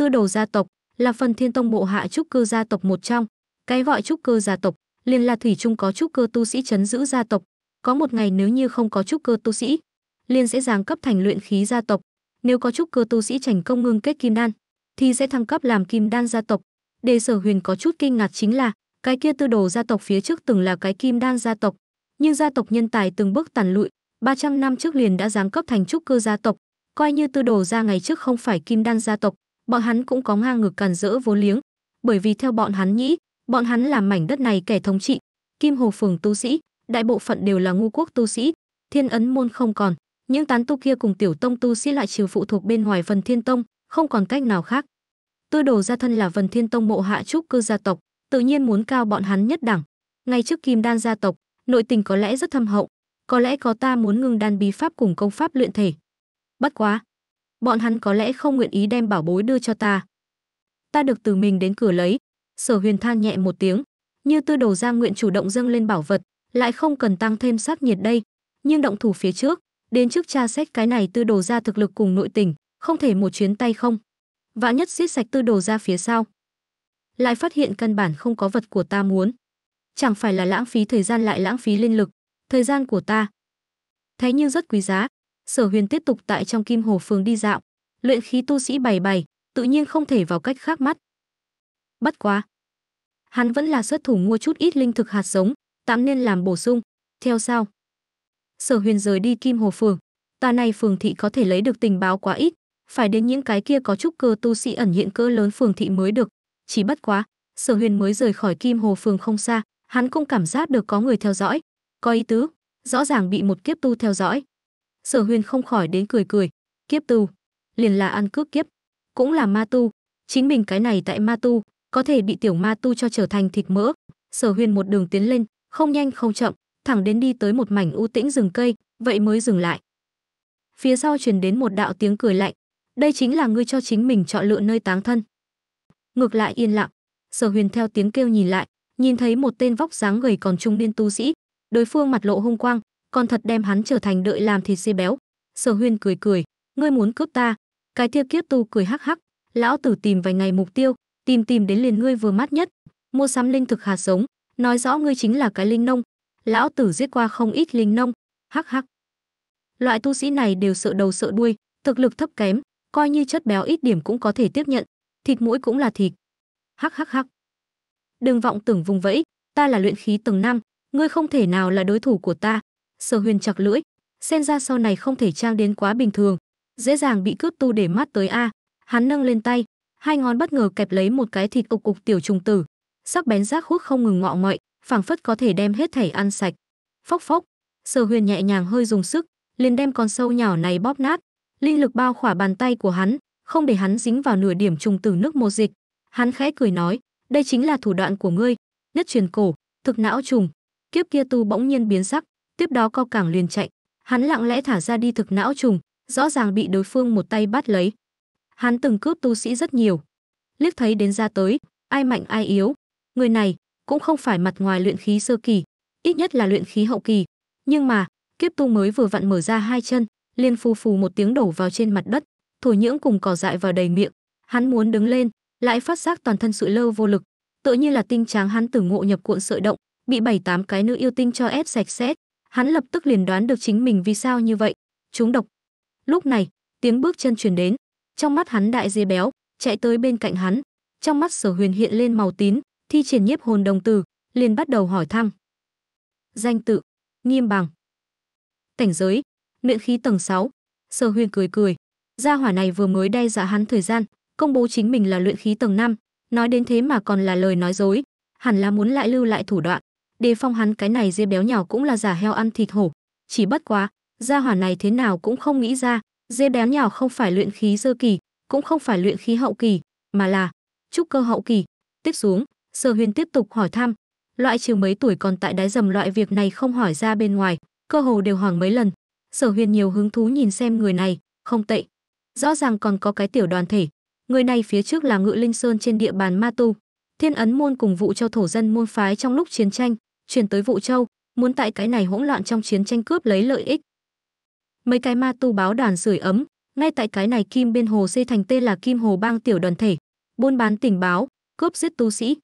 Tư đầu gia tộc là phần Thiên Tông bộ hạ trúc cơ gia tộc một trong. Cái gọi trúc cơ gia tộc liền là thủy chung có trúc cơ tu sĩ chấn giữ gia tộc. Có một ngày nếu như không có trúc cơ tu sĩ, liền sẽ giáng cấp thành luyện khí gia tộc. Nếu có trúc cơ tu sĩ thành công ngưng kết kim đan, thì sẽ thăng cấp làm kim đan gia tộc. Đề Sở Huyền có chút kinh ngạc chính là, cái kia tư đồ gia tộc phía trước từng là cái kim đan gia tộc, nhưng gia tộc nhân tài từng bước tàn lụi, 300 năm trước liền đã giáng cấp thành trúc cơ gia tộc, coi như tư đồ gia ngày trước không phải kim đan gia tộc, bọn hắn cũng có ngang ngược càn rỡ vốn liếng, bởi vì theo bọn hắn nghĩ, bọn hắn là mảnh đất này kẻ thống trị, Kim Hồ phường tu sĩ, đại bộ phận đều là ngu quốc tu sĩ, Thiên ấn môn không còn, những tán tu kia cùng tiểu tông tu sĩ lại trừ phụ thuộc bên ngoài Vần Thiên Tông, không còn cách nào khác. Tư đồ gia thân là Vần Thiên Tông mộ hạ trúc cư gia tộc, tự nhiên muốn cao bọn hắn nhất đẳng. Ngay trước Kim Đan gia tộc, nội tình có lẽ rất thâm hậu, có lẽ có ta muốn ngưng đan bí pháp cùng công pháp luyện thể. Bất quá, bọn hắn có lẽ không nguyện ý đem bảo bối đưa cho ta. Ta được từ mình đến cửa lấy, sở huyền than nhẹ một tiếng, như tư đầu ra nguyện chủ động dâng lên bảo vật, lại không cần tăng thêm sát nhiệt đây, nhưng động thủ phía trước, đến trước tra xét cái này tư đồ ra thực lực cùng nội tình, không thể một chuyến tay không. Vã nhất siết sạch tư đồ ra phía sau. Lại phát hiện căn bản không có vật của ta muốn. Chẳng phải là lãng phí thời gian lại lãng phí linh lực, thời gian của ta. Thế nhưng rất quý giá, Sở Huyền tiếp tục tại trong Kim Hồ Phường đi dạo, luyện khí tu sĩ bày bày, tự nhiên không thể vào cách khác mắt. Bất quá, hắn vẫn là xuất thủ mua chút ít linh thực hạt giống, tạm nên làm bổ sung. Theo sau, Sở Huyền rời đi Kim Hồ Phường, ta này phường thị có thể lấy được tình báo quá ít, phải đến những cái kia có chút cơ tu sĩ ẩn hiện cỡ lớn phường thị mới được. Chỉ bất quá, Sở Huyền mới rời khỏi Kim Hồ Phường không xa, hắn cũng cảm giác được có người theo dõi. Có ý tứ, rõ ràng bị một kiếp tu theo dõi. Sở Huyền không khỏi đến cười cười, kiếp tu, liền là ăn cướp kiếp, cũng là ma tu, chính mình cái này tại ma tu, có thể bị tiểu ma tu cho trở thành thịt mỡ. Sở Huyền một đường tiến lên, không nhanh không chậm, thẳng đến đi tới một mảnh u tĩnh rừng cây, vậy mới dừng lại. Phía sau truyền đến một đạo tiếng cười lạnh, đây chính là ngươi cho chính mình chọn lựa nơi táng thân. Ngược lại yên lặng, Sở Huyền theo tiếng kêu nhìn lại, nhìn thấy một tên vóc dáng gầy còn trung niên tu sĩ, đối phương mặt lộ hung quang, còn thật đem hắn trở thành đợi làm thịt si béo. Sở Huyên cười cười, ngươi muốn cướp ta? Cái tiêu kiếp tu cười hắc hắc, lão tử tìm vài ngày mục tiêu, tìm tìm đến liền ngươi vừa mắt nhất, mua sắm linh thực hạt giống, nói rõ ngươi chính là cái linh nông. Lão tử giết qua không ít linh nông, hắc hắc. Loại tu sĩ này đều sợ đầu sợ đuôi, thực lực thấp kém, coi như chất béo ít điểm cũng có thể tiếp nhận, thịt mũi cũng là thịt. Hắc hắc hắc. Đừng vọng tưởng vùng vẫy, ta là luyện khí tầng năm, ngươi không thể nào là đối thủ của ta, sở huyền chặc lưỡi sen ra sau này không thể trang đến quá bình thường dễ dàng bị cướp tu để mắt tới a hắn nâng lên tay hai ngón bất ngờ kẹp lấy một cái thịt cục cục tiểu trùng tử sắc bén rác hút không ngừng ngọ ngoại phảng phất có thể đem hết thảy ăn sạch phốc phốc sở huyền nhẹ nhàng hơi dùng sức liền đem con sâu nhỏ này bóp nát linh lực bao khỏa bàn tay của hắn không để hắn dính vào nửa điểm trùng tử nước một dịch hắn khẽ cười nói đây chính là thủ đoạn của ngươi nhất truyền cổ thực não trùng kiếp kia tu bỗng nhiên biến sắc tiếp đó co cẳng liền chạy hắn lặng lẽ thả ra đi thực não trùng rõ ràng bị đối phương một tay bắt lấy hắn từng cướp tu sĩ rất nhiều liếc thấy đến ra tới ai mạnh ai yếu người này cũng không phải mặt ngoài luyện khí sơ kỳ ít nhất là luyện khí hậu kỳ nhưng mà kiếp tu mới vừa vặn mở ra hai chân liền phù phù một tiếng đổ vào trên mặt đất thổ nhưỡng cùng cỏ dại vào đầy miệng hắn muốn đứng lên lại phát giác toàn thân sụi lơ vô lực tự như là tinh tráng hắn từ ngộ nhập cuộn sợi động bị bảy tám cái nữ yêu tinh cho ép sạch sẽ hắn lập tức liền đoán được chính mình vì sao như vậy chúng độc lúc này tiếng bước chân truyền đến trong mắt hắn đại dê béo chạy tới bên cạnh hắn trong mắt sở huyền hiện lên màu tín thi triển nhiếp hồn đồng từ liền bắt đầu hỏi thăm danh tự nghiêm bằng cảnh giới luyện khí tầng 6. sở huyền cười cười gia hỏa này vừa mới đe dọa hắn thời gian công bố chính mình là luyện khí tầng 5, nói đến thế mà còn là lời nói dối hẳn là muốn lại lưu lại thủ đoạn đề phong hắn cái này dê béo nhào cũng là giả heo ăn thịt hổ chỉ bất quá gia hỏa này thế nào cũng không nghĩ ra dê béo nhào không phải luyện khí sơ kỳ cũng không phải luyện khí hậu kỳ mà là trúc cơ hậu kỳ tiếp xuống sở huyền tiếp tục hỏi thăm loại trừ mấy tuổi còn tại đáy dầm loại việc này không hỏi ra bên ngoài cơ hồ đều hoảng mấy lần sở huyền nhiều hứng thú nhìn xem người này không tệ rõ ràng còn có cái tiểu đoàn thể người này phía trước là ngự linh sơn trên địa bàn ma tu thiên ấn môn cùng vụ cho thổ dân môn phái trong lúc chiến tranh chuyển tới Vũ Châu, muốn tại cái này hỗn loạn trong chiến tranh cướp lấy lợi ích. Mấy cái ma tu báo đoàn sưởi ấm, ngay tại cái này Kim Biên Hồ xây thành tên là Kim Hồ Bang tiểu đoàn thể, buôn bán tình báo, cướp giết tu sĩ.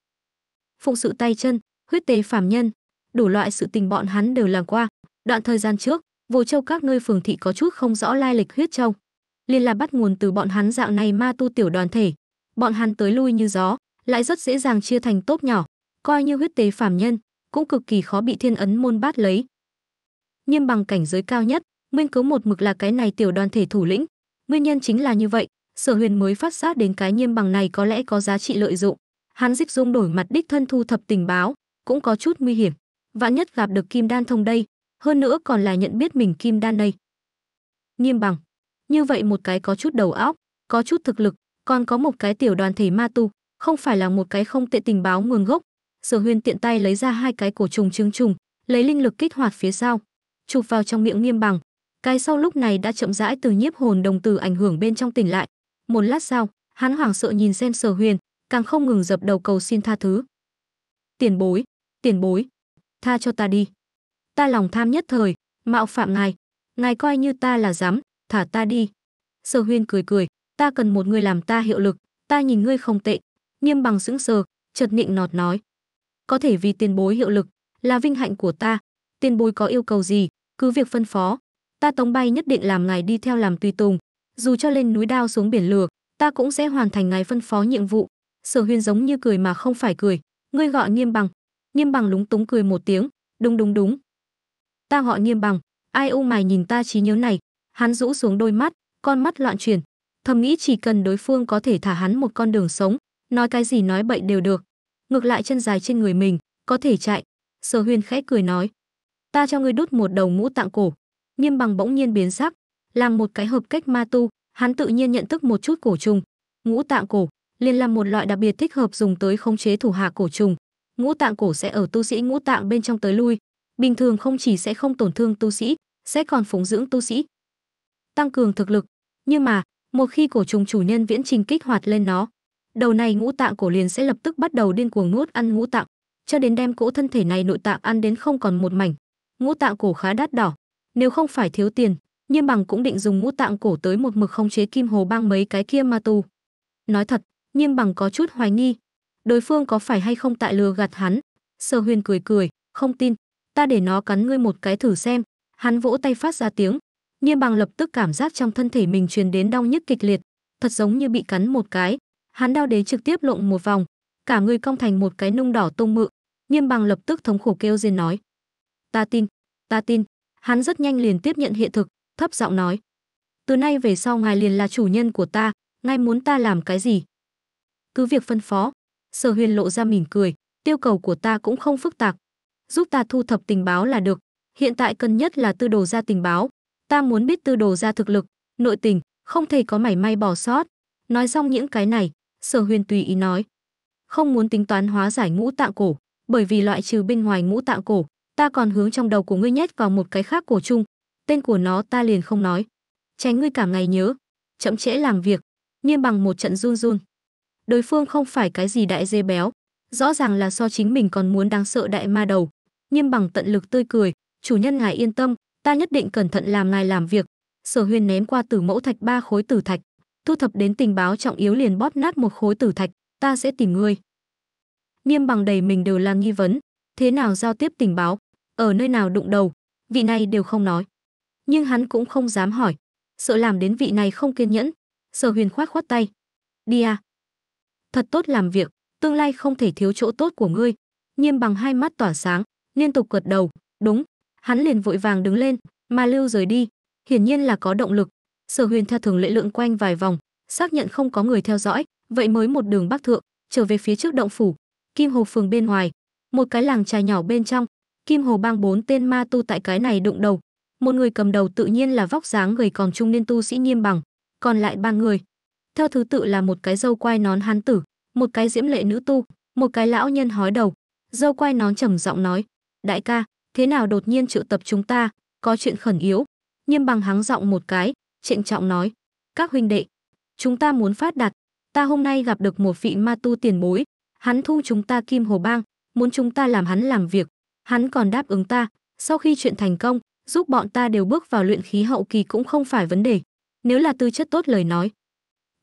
Phụng sự tay chân, huyết tế phàm nhân, đủ loại sự tình bọn hắn đều làm qua. Đoạn thời gian trước, vũ Châu các nơi phường thị có chút không rõ lai lịch huyết châu. liền là bắt nguồn từ bọn hắn dạng này ma tu tiểu đoàn thể. Bọn hắn tới lui như gió, lại rất dễ dàng chia thành tốt nhỏ, coi như huyết tế phàm nhân, cũng cực kỳ khó bị thiên ấn môn bát lấy. Nhiêm bằng cảnh giới cao nhất, nguyên cứu một mực là cái này tiểu đoàn thể thủ lĩnh. Nguyên nhân chính là như vậy, sở huyền mới phát giác đến cái nhiêm bằng này có lẽ có giá trị lợi dụng. Hắn dịch dung đổi mặt đích thân thu thập tình báo, cũng có chút nguy hiểm. Vạn nhất gặp được kim đan thông đây, hơn nữa còn là nhận biết mình kim đan đây. Nhiêm bằng, như vậy một cái có chút đầu óc, có chút thực lực, còn có một cái tiểu đoàn thể ma tu, không phải là một cái không tệ tình báo nguồn gốc, sở huyên tiện tay lấy ra hai cái cổ trùng trứng trùng lấy linh lực kích hoạt phía sau chụp vào trong miệng nghiêm bằng cái sau lúc này đã chậm rãi từ nhiếp hồn đồng từ ảnh hưởng bên trong tỉnh lại một lát sau hắn hoảng sợ nhìn xem sở huyền càng không ngừng dập đầu cầu xin tha thứ tiền bối tiền bối tha cho ta đi ta lòng tham nhất thời mạo phạm ngài ngài coi như ta là dám thả ta đi sở huyền cười cười ta cần một người làm ta hiệu lực ta nhìn ngươi không tệ nghiêm bằng sững sờ chợt nịnh nọt nói có thể vì tiền bối hiệu lực, là vinh hạnh của ta. Tiền bối có yêu cầu gì, cứ việc phân phó, ta Tống Bay nhất định làm ngài đi theo làm tùy tùng, dù cho lên núi đao xuống biển lửa, ta cũng sẽ hoàn thành ngài phân phó nhiệm vụ." Sở Huyên giống như cười mà không phải cười, "Ngươi gọi Nghiêm Bằng?" Nghiêm Bằng lúng túng cười một tiếng, "Đúng đúng đúng." "Ta họ Nghiêm Bằng." Ai u mày nhìn ta trí nhớ này, hắn rũ xuống đôi mắt, con mắt loạn chuyển, thầm nghĩ chỉ cần đối phương có thể thả hắn một con đường sống, nói cái gì nói bậy đều được, ngược lại chân dài trên người mình, có thể chạy. Sở Huyền khẽ cười nói, ta cho ngươi đút một đầu mũ tạng cổ. Nghiêm bằng bỗng nhiên biến sắc, làm một cái hợp cách ma tu, hắn tự nhiên nhận thức một chút cổ trùng. Ngũ tạng cổ liền là một loại đặc biệt thích hợp dùng tới khống chế thủ hạ cổ trùng. Ngũ tạng cổ sẽ ở tu sĩ ngũ tạng bên trong tới lui, bình thường không chỉ sẽ không tổn thương tu sĩ, sẽ còn phụng dưỡng tu sĩ, tăng cường thực lực. Nhưng mà, một khi cổ trùng chủ nhân viễn trình kích hoạt lên nó, đầu này ngũ tạng cổ liền sẽ lập tức bắt đầu điên cuồng nuốt ăn ngũ tạng, cho đến đem cỗ thân thể này nội tạng ăn đến không còn một mảnh. Ngũ tạng cổ khá đắt đỏ, nếu không phải thiếu tiền, Nhiêm Bằng cũng định dùng ngũ tạng cổ tới một mực không chế Kim Hồ Bang mấy cái kia ma tu. Nói thật, Nhiêm Bằng có chút hoài nghi, đối phương có phải hay không tại lừa gạt hắn. Sơ Huyền cười cười, không tin, ta để nó cắn ngươi một cái thử xem. Hắn vỗ tay phát ra tiếng, Nhiêm Bằng lập tức cảm giác trong thân thể mình truyền đến đau nhức kịch liệt, thật giống như bị cắn một cái, Hắn đao đế trực tiếp lộn một vòng, cả người cong thành một cái nung đỏ tung mự, Nghiêm Bằng lập tức thống khổ kêu rên nói: "Ta tin, ta tin." Hắn rất nhanh liền tiếp nhận hiện thực, thấp giọng nói: "Từ nay về sau ngài liền là chủ nhân của ta, ngài muốn ta làm cái gì?" Cứ việc phân phó, Sở Huyền lộ ra mỉm cười, tiêu cầu của ta cũng không phức tạp, giúp ta thu thập tình báo là được, hiện tại cần nhất là tư đồ ra tình báo, ta muốn biết tư đồ ra thực lực, nội tình, không thể có mảy may bỏ sót. Nói xong những cái này, Sở Huyền tùy ý nói. Không muốn tính toán hóa giải ngũ tạng cổ, bởi vì loại trừ bên ngoài ngũ tạng cổ, ta còn hướng trong đầu của ngươi nhét vào một cái khác cổ chung, tên của nó ta liền không nói. Tránh ngươi cả ngày nhớ, chậm trễ làm việc, nghiêm bằng một trận run run. Đối phương không phải cái gì đại dê béo, rõ ràng là so chính mình còn muốn đáng sợ đại ma đầu. Nghiêm bằng tận lực tươi cười, chủ nhân ngài yên tâm, ta nhất định cẩn thận làm ngài làm việc. Sở Huyền ném qua tử mẫu thạch ba khối tử thạch, thu thập đến tình báo trọng yếu liền bóp nát một khối tử thạch, ta sẽ tìm ngươi. Nghiêm bằng đầy mình đều là nghi vấn, thế nào giao tiếp tình báo, ở nơi nào đụng đầu, vị này đều không nói. Nhưng hắn cũng không dám hỏi, sợ làm đến vị này không kiên nhẫn. Sở huyền khoát khoát tay. Đi à. Thật tốt làm việc, tương lai không thể thiếu chỗ tốt của ngươi. Nghiêm bằng hai mắt tỏa sáng, liên tục gật đầu, đúng. Hắn liền vội vàng đứng lên, mà lưu rời đi. Hiển nhiên là có động lực, sở huyền theo thường lệ lượn quanh vài vòng xác nhận không có người theo dõi vậy mới một đường bắc thượng trở về phía trước động phủ kim hồ phường bên ngoài một cái làng trài nhỏ bên trong kim hồ bang bốn tên ma tu tại cái này đụng đầu một người cầm đầu tự nhiên là vóc dáng người còn trung niên tu sĩ nghiêm bằng còn lại ba người theo thứ tự là một cái dâu quai nón hán tử một cái diễm lệ nữ tu một cái lão nhân hói đầu dâu quai nón trầm giọng nói đại ca thế nào đột nhiên triệu tập chúng ta có chuyện khẩn yếu nghiêm bằng hắng giọng một cái trịnh trọng nói, các huynh đệ, chúng ta muốn phát đạt, ta hôm nay gặp được một vị ma tu tiền bối, hắn thu chúng ta kim hồ bang, muốn chúng ta làm hắn làm việc, hắn còn đáp ứng ta, sau khi chuyện thành công, giúp bọn ta đều bước vào luyện khí hậu kỳ cũng không phải vấn đề, nếu là tư chất tốt lời nói.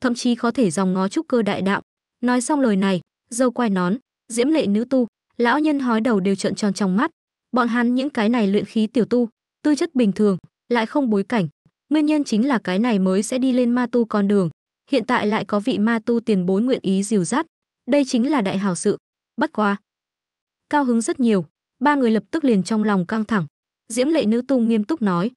Thậm chí có thể dòng ngó trúc cơ đại đạo. Nói xong lời này, dâu quay nón, diễm lệ nữ tu, lão nhân hói đầu đều trợn tròn trong mắt. Bọn hắn những cái này luyện khí tiểu tu, tư chất bình thường, lại không bối cảnh, Nguyên nhân chính là cái này mới sẽ đi lên ma tu con đường, hiện tại lại có vị ma tu tiền bối nguyện ý dìu dắt, đây chính là đại hảo sự. Bất quá, cao hứng rất nhiều, ba người lập tức liền trong lòng căng thẳng. Diễm Lệ nữ tu nghiêm túc nói: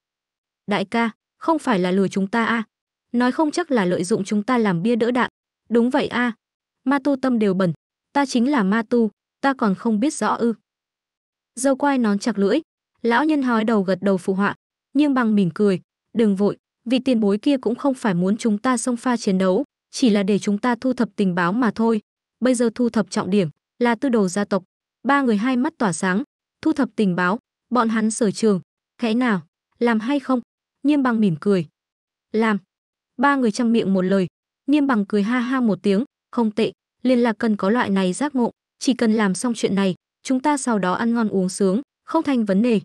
"Đại ca, không phải là lừa chúng ta a, à? nói không chắc là lợi dụng chúng ta làm bia đỡ đạn." "Đúng vậy a, à? ma tu tâm đều bẩn, ta chính là ma tu, ta còn không biết rõ ư?" Dâu quai nón chặt lưỡi, lão nhân hói đầu gật đầu phụ họa, nhưng bằng mỉm cười, đừng vội, vì tiền bối kia cũng không phải muốn chúng ta xông pha chiến đấu, chỉ là để chúng ta thu thập tình báo mà thôi. Bây giờ thu thập trọng điểm là tư đồ gia tộc. Ba người hai mắt tỏa sáng, thu thập tình báo, bọn hắn sở trường, khẽ nào, làm hay không? Nghiêm bằng mỉm cười. Làm. Ba người chăm miệng một lời, Nghiêm bằng cười ha ha một tiếng, không tệ, liên lạc cần có loại này giác ngộ, chỉ cần làm xong chuyện này, chúng ta sau đó ăn ngon uống sướng, không thành vấn đề.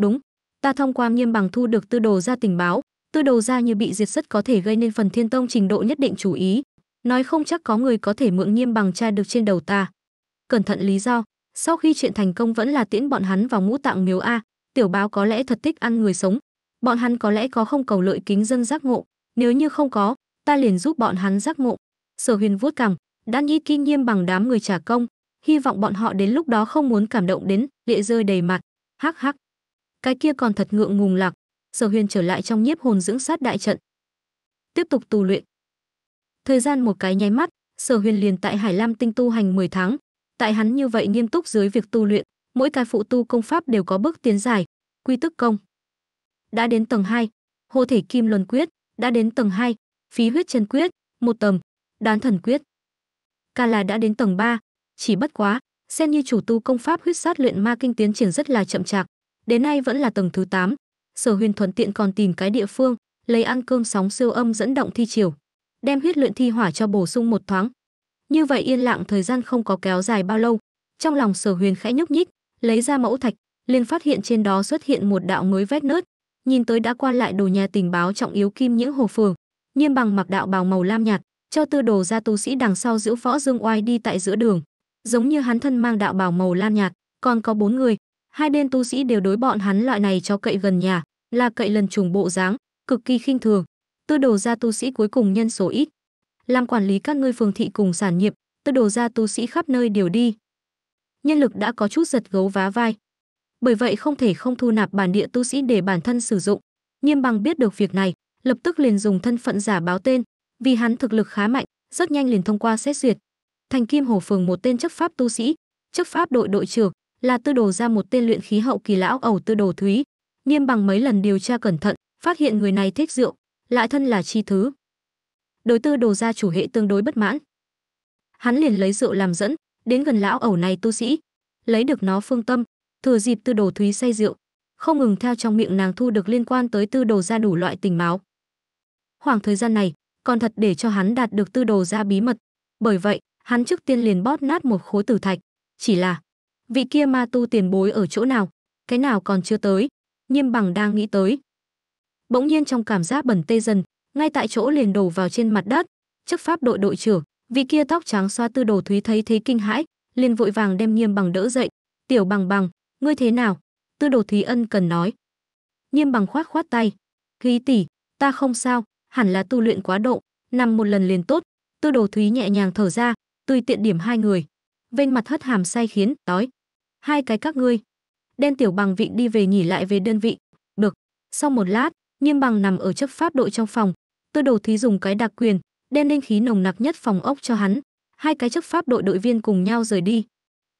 Đúng, ta thông qua nghiêm bằng thu được tư đồ ra tình báo tư đồ ra như bị diệt rất có thể gây nên phần thiên tông trình độ nhất định chú ý nói không chắc có người có thể mượn nghiêm bằng tra được trên đầu ta cẩn thận lý do sau khi chuyện thành công vẫn là tiễn bọn hắn vào ngũ tạng miếu a tiểu báo có lẽ thật thích ăn người sống bọn hắn có lẽ có không cầu lợi kính dân giác ngộ nếu như không có ta liền giúp bọn hắn giác ngộ sở huyền vuốt cằm đã nghĩ kinh nghiêm bằng đám người trả công hy vọng bọn họ đến lúc đó không muốn cảm động đến lệ rơi đầy mặt hắc hắc cái kia còn thật ngượng ngùng lạc sở huyền trở lại trong nhiếp hồn dưỡng sát đại trận tiếp tục tu luyện thời gian một cái nháy mắt sở huyền liền tại hải lam tinh tu hành 10 tháng tại hắn như vậy nghiêm túc dưới việc tu luyện mỗi cái phụ tu công pháp đều có bước tiến dài quy tức công đã đến tầng 2, hộ thể kim luân quyết đã đến tầng 2, phí huyết chân quyết một tầng đán thần quyết ca là đã đến tầng 3, chỉ bất quá xem như chủ tu công pháp huyết sát luyện ma kinh tiến triển rất là chậm chạp đến nay vẫn là tầng thứ 8. Sở Huyền thuận tiện còn tìm cái địa phương, lấy ăn cơm sóng siêu âm dẫn động thi chiều, đem huyết luyện thi hỏa cho bổ sung một thoáng. Như vậy yên lặng thời gian không có kéo dài bao lâu, trong lòng Sở Huyền khẽ nhúc nhích, lấy ra mẫu thạch, liền phát hiện trên đó xuất hiện một đạo mới vết nứt, nhìn tới đã qua lại đồ nhà tình báo trọng yếu kim những hồ phường, Nhiêm bằng mặc đạo bào màu lam nhạt, cho tư đồ ra tu sĩ đằng sau giữ võ dương oai đi tại giữa đường, giống như hắn thân mang đạo bào màu lam nhạt, còn có bốn người, hai bên tu sĩ đều đối bọn hắn loại này cho cậy gần nhà, là cậy lần trùng bộ dáng, cực kỳ khinh thường. Tư đồ gia tu sĩ cuối cùng nhân số ít. Làm quản lý các ngươi phường thị cùng sản nghiệp, tư đồ gia tu sĩ khắp nơi đều đi. Nhân lực đã có chút giật gấu vá vai. Bởi vậy không thể không thu nạp bản địa tu sĩ để bản thân sử dụng. Nghiêm bằng biết được việc này, lập tức liền dùng thân phận giả báo tên, vì hắn thực lực khá mạnh, rất nhanh liền thông qua xét duyệt. Thành Kim Hồ phường một tên chức pháp tu sĩ, chức pháp đội đội trưởng, là tư đồ ra một tên luyện khí hậu kỳ lão ẩu tư đồ thúy niêm bằng mấy lần điều tra cẩn thận phát hiện người này thích rượu lại thân là chi thứ đối tư đồ ra chủ hệ tương đối bất mãn hắn liền lấy rượu làm dẫn đến gần lão ẩu này tu sĩ lấy được nó phương tâm thừa dịp tư đồ thúy say rượu không ngừng theo trong miệng nàng thu được liên quan tới tư đồ ra đủ loại tình máu, khoảng thời gian này còn thật để cho hắn đạt được tư đồ ra bí mật bởi vậy hắn trước tiên liền bóp nát một khối tử thạch chỉ là vị kia ma tu tiền bối ở chỗ nào cái nào còn chưa tới nhiêm bằng đang nghĩ tới bỗng nhiên trong cảm giác bẩn tê dần ngay tại chỗ liền đổ vào trên mặt đất chức pháp đội đội trưởng vị kia tóc trắng xoa tư đồ thúy thấy thế kinh hãi liền vội vàng đem nhiêm bằng đỡ dậy tiểu bằng bằng ngươi thế nào tư đồ thúy ân cần nói nhiêm bằng khoát khoát tay khí tỷ ta không sao hẳn là tu luyện quá độ nằm một lần liền tốt tư đồ thúy nhẹ nhàng thở ra tùy tiện điểm hai người vênh mặt hất hàm say khiến đói hai cái các ngươi. Đen tiểu bằng vịn đi về nghỉ lại về đơn vị. Được. Sau một lát, Nghiêm bằng nằm ở chấp pháp đội trong phòng, Tư Đồ Thí dùng cái đặc quyền, đen linh khí nồng nặc nhất phòng ốc cho hắn. Hai cái chấp pháp đội đội viên cùng nhau rời đi.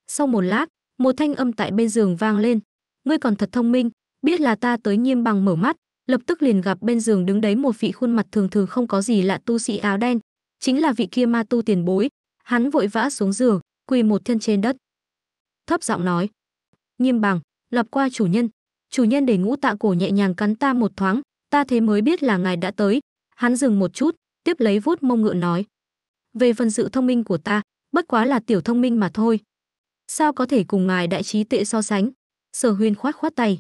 Sau một lát, một thanh âm tại bên giường vang lên. Ngươi còn thật thông minh, biết là ta tới Nghiêm bằng mở mắt, lập tức liền gặp bên giường đứng đấy một vị khuôn mặt thường thường không có gì lạ tu sĩ áo đen, chính là vị kia ma tu tiền bối. Hắn vội vã xuống giường, quỳ một thân trên đất thấp giọng nói nghiêm bằng lập qua chủ nhân chủ nhân để ngũ tạ cổ nhẹ nhàng cắn ta một thoáng ta thế mới biết là ngài đã tới hắn dừng một chút tiếp lấy vuốt mông ngựa nói về phần sự thông minh của ta bất quá là tiểu thông minh mà thôi sao có thể cùng ngài đại trí tệ so sánh sở huyên khoát khoát tay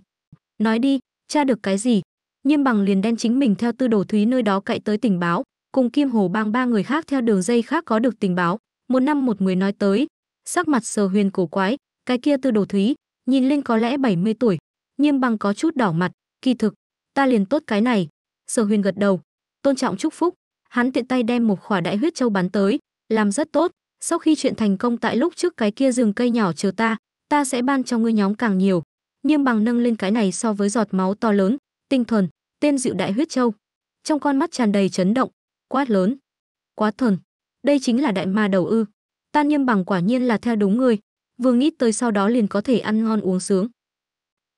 nói đi tra được cái gì nghiêm bằng liền đen chính mình theo tư đồ thúy nơi đó cậy tới tình báo cùng kim hồ bang ba người khác theo đường dây khác có được tình báo một năm một người nói tới sắc mặt sở huyền cổ quái cái kia tư đồ thúy nhìn lên có lẽ 70 tuổi nghiêm bằng có chút đỏ mặt kỳ thực ta liền tốt cái này sở huyền gật đầu tôn trọng chúc phúc hắn tiện tay đem một khỏa đại huyết châu bắn tới làm rất tốt sau khi chuyện thành công tại lúc trước cái kia rừng cây nhỏ chờ ta ta sẽ ban cho ngươi nhóm càng nhiều nghiêm bằng nâng lên cái này so với giọt máu to lớn tinh thuần tên dịu đại huyết châu trong con mắt tràn đầy chấn động quát lớn quá thần đây chính là đại ma đầu ư ta nghiêm bằng quả nhiên là theo đúng người vừa nghĩ tới sau đó liền có thể ăn ngon uống sướng.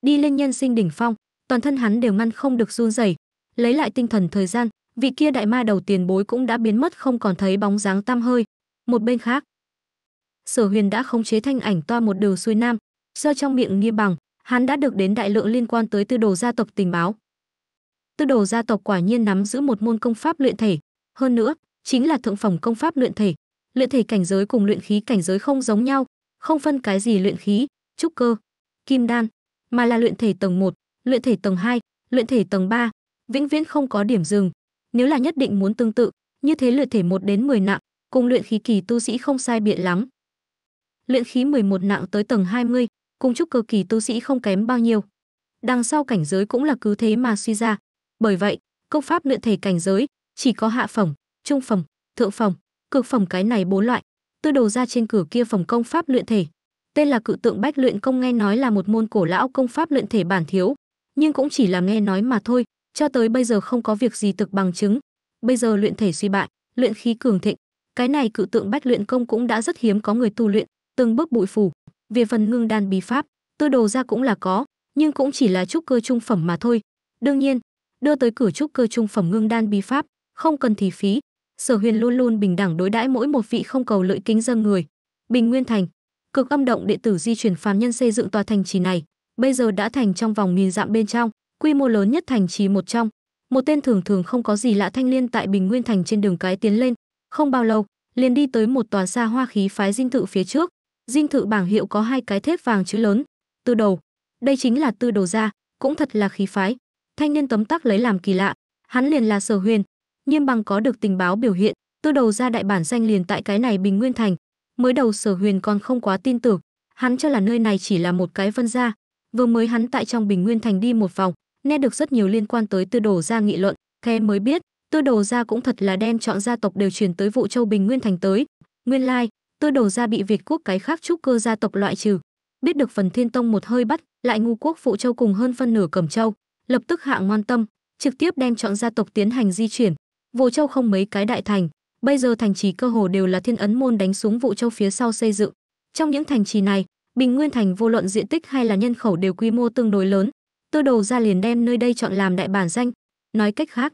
Đi lên nhân sinh đỉnh phong, toàn thân hắn đều ngăn không được run rẩy, lấy lại tinh thần thời gian, vị kia đại ma đầu tiền bối cũng đã biến mất không còn thấy bóng dáng tăm hơi. Một bên khác, Sở Huyền đã khống chế thanh ảnh toa một đường xuôi nam, do trong miệng nghi Bằng, hắn đã được đến đại lượng liên quan tới tư đồ gia tộc tình báo. Tư đồ gia tộc quả nhiên nắm giữ một môn công pháp luyện thể, hơn nữa, chính là thượng phẩm công pháp luyện thể. Luyện thể cảnh giới cùng luyện khí cảnh giới không giống nhau, không phân cái gì luyện khí, trúc cơ, kim đan, mà là luyện thể tầng 1, luyện thể tầng 2, luyện thể tầng 3, vĩnh viễn không có điểm dừng. Nếu là nhất định muốn tương tự, như thế luyện thể 1 đến 10 nặng, cùng luyện khí kỳ tu sĩ không sai biệt lắm. Luyện khí 11 nặng tới tầng 20, cùng trúc cơ kỳ tu sĩ không kém bao nhiêu. Đằng sau cảnh giới cũng là cứ thế mà suy ra. Bởi vậy, công pháp luyện thể cảnh giới chỉ có hạ phẩm, trung phẩm, thượng phẩm, cực phẩm cái này bốn loại tư đồ ra trên cửa kia phòng công pháp luyện thể tên là cự tượng bách luyện công nghe nói là một môn cổ lão công pháp luyện thể bản thiếu nhưng cũng chỉ là nghe nói mà thôi cho tới bây giờ không có việc gì thực bằng chứng bây giờ luyện thể suy bại luyện khí cường thịnh cái này cự tượng bách luyện công cũng đã rất hiếm có người tu luyện từng bước bụi phủ về phần ngưng đan bí pháp tư đồ ra cũng là có nhưng cũng chỉ là trúc cơ trung phẩm mà thôi đương nhiên đưa tới cửa trúc cơ trung phẩm ngưng đan bí pháp không cần thì phí Sở Huyền luôn luôn bình đẳng đối đãi mỗi một vị không cầu lợi kính dân người. Bình Nguyên Thành, cực âm động đệ tử di chuyển phàm nhân xây dựng tòa thành trì này, bây giờ đã thành trong vòng nghìn dặm bên trong, quy mô lớn nhất thành trì một trong. Một tên thường thường không có gì lạ thanh liên tại Bình Nguyên Thành trên đường cái tiến lên, không bao lâu, liền đi tới một tòa xa hoa khí phái dinh thự phía trước. Dinh thự bảng hiệu có hai cái thép vàng chữ lớn, Tư Đầu. Đây chính là Tư Đầu gia, cũng thật là khí phái. Thanh niên tấm tắc lấy làm kỳ lạ, hắn liền là Sở Huyền, Nghiêm Bằng có được tình báo biểu hiện, tư đầu ra đại bản danh liền tại cái này Bình Nguyên Thành. Mới đầu Sở Huyền còn không quá tin tưởng, hắn cho là nơi này chỉ là một cái vân gia. Vừa mới hắn tại trong Bình Nguyên Thành đi một vòng, nghe được rất nhiều liên quan tới tư đồ gia nghị luận, khe mới biết, tư đồ gia cũng thật là đem chọn gia tộc đều chuyển tới vụ châu Bình Nguyên Thành tới. Nguyên lai, like, tư đồ gia bị Việt quốc cái khác trúc cơ gia tộc loại trừ, biết được phần Thiên Tông một hơi bắt, lại ngu quốc phụ châu cùng hơn phân nửa Cẩm Châu, lập tức hạ ngoan tâm, trực tiếp đem chọn gia tộc tiến hành di chuyển, Vũ châu không mấy cái đại thành bây giờ thành trì cơ hồ đều là thiên ấn môn đánh xuống Vũ châu phía sau xây dựng trong những thành trì này bình nguyên thành vô luận diện tích hay là nhân khẩu đều quy mô tương đối lớn tư Đầu ra liền đem nơi đây chọn làm đại bản danh nói cách khác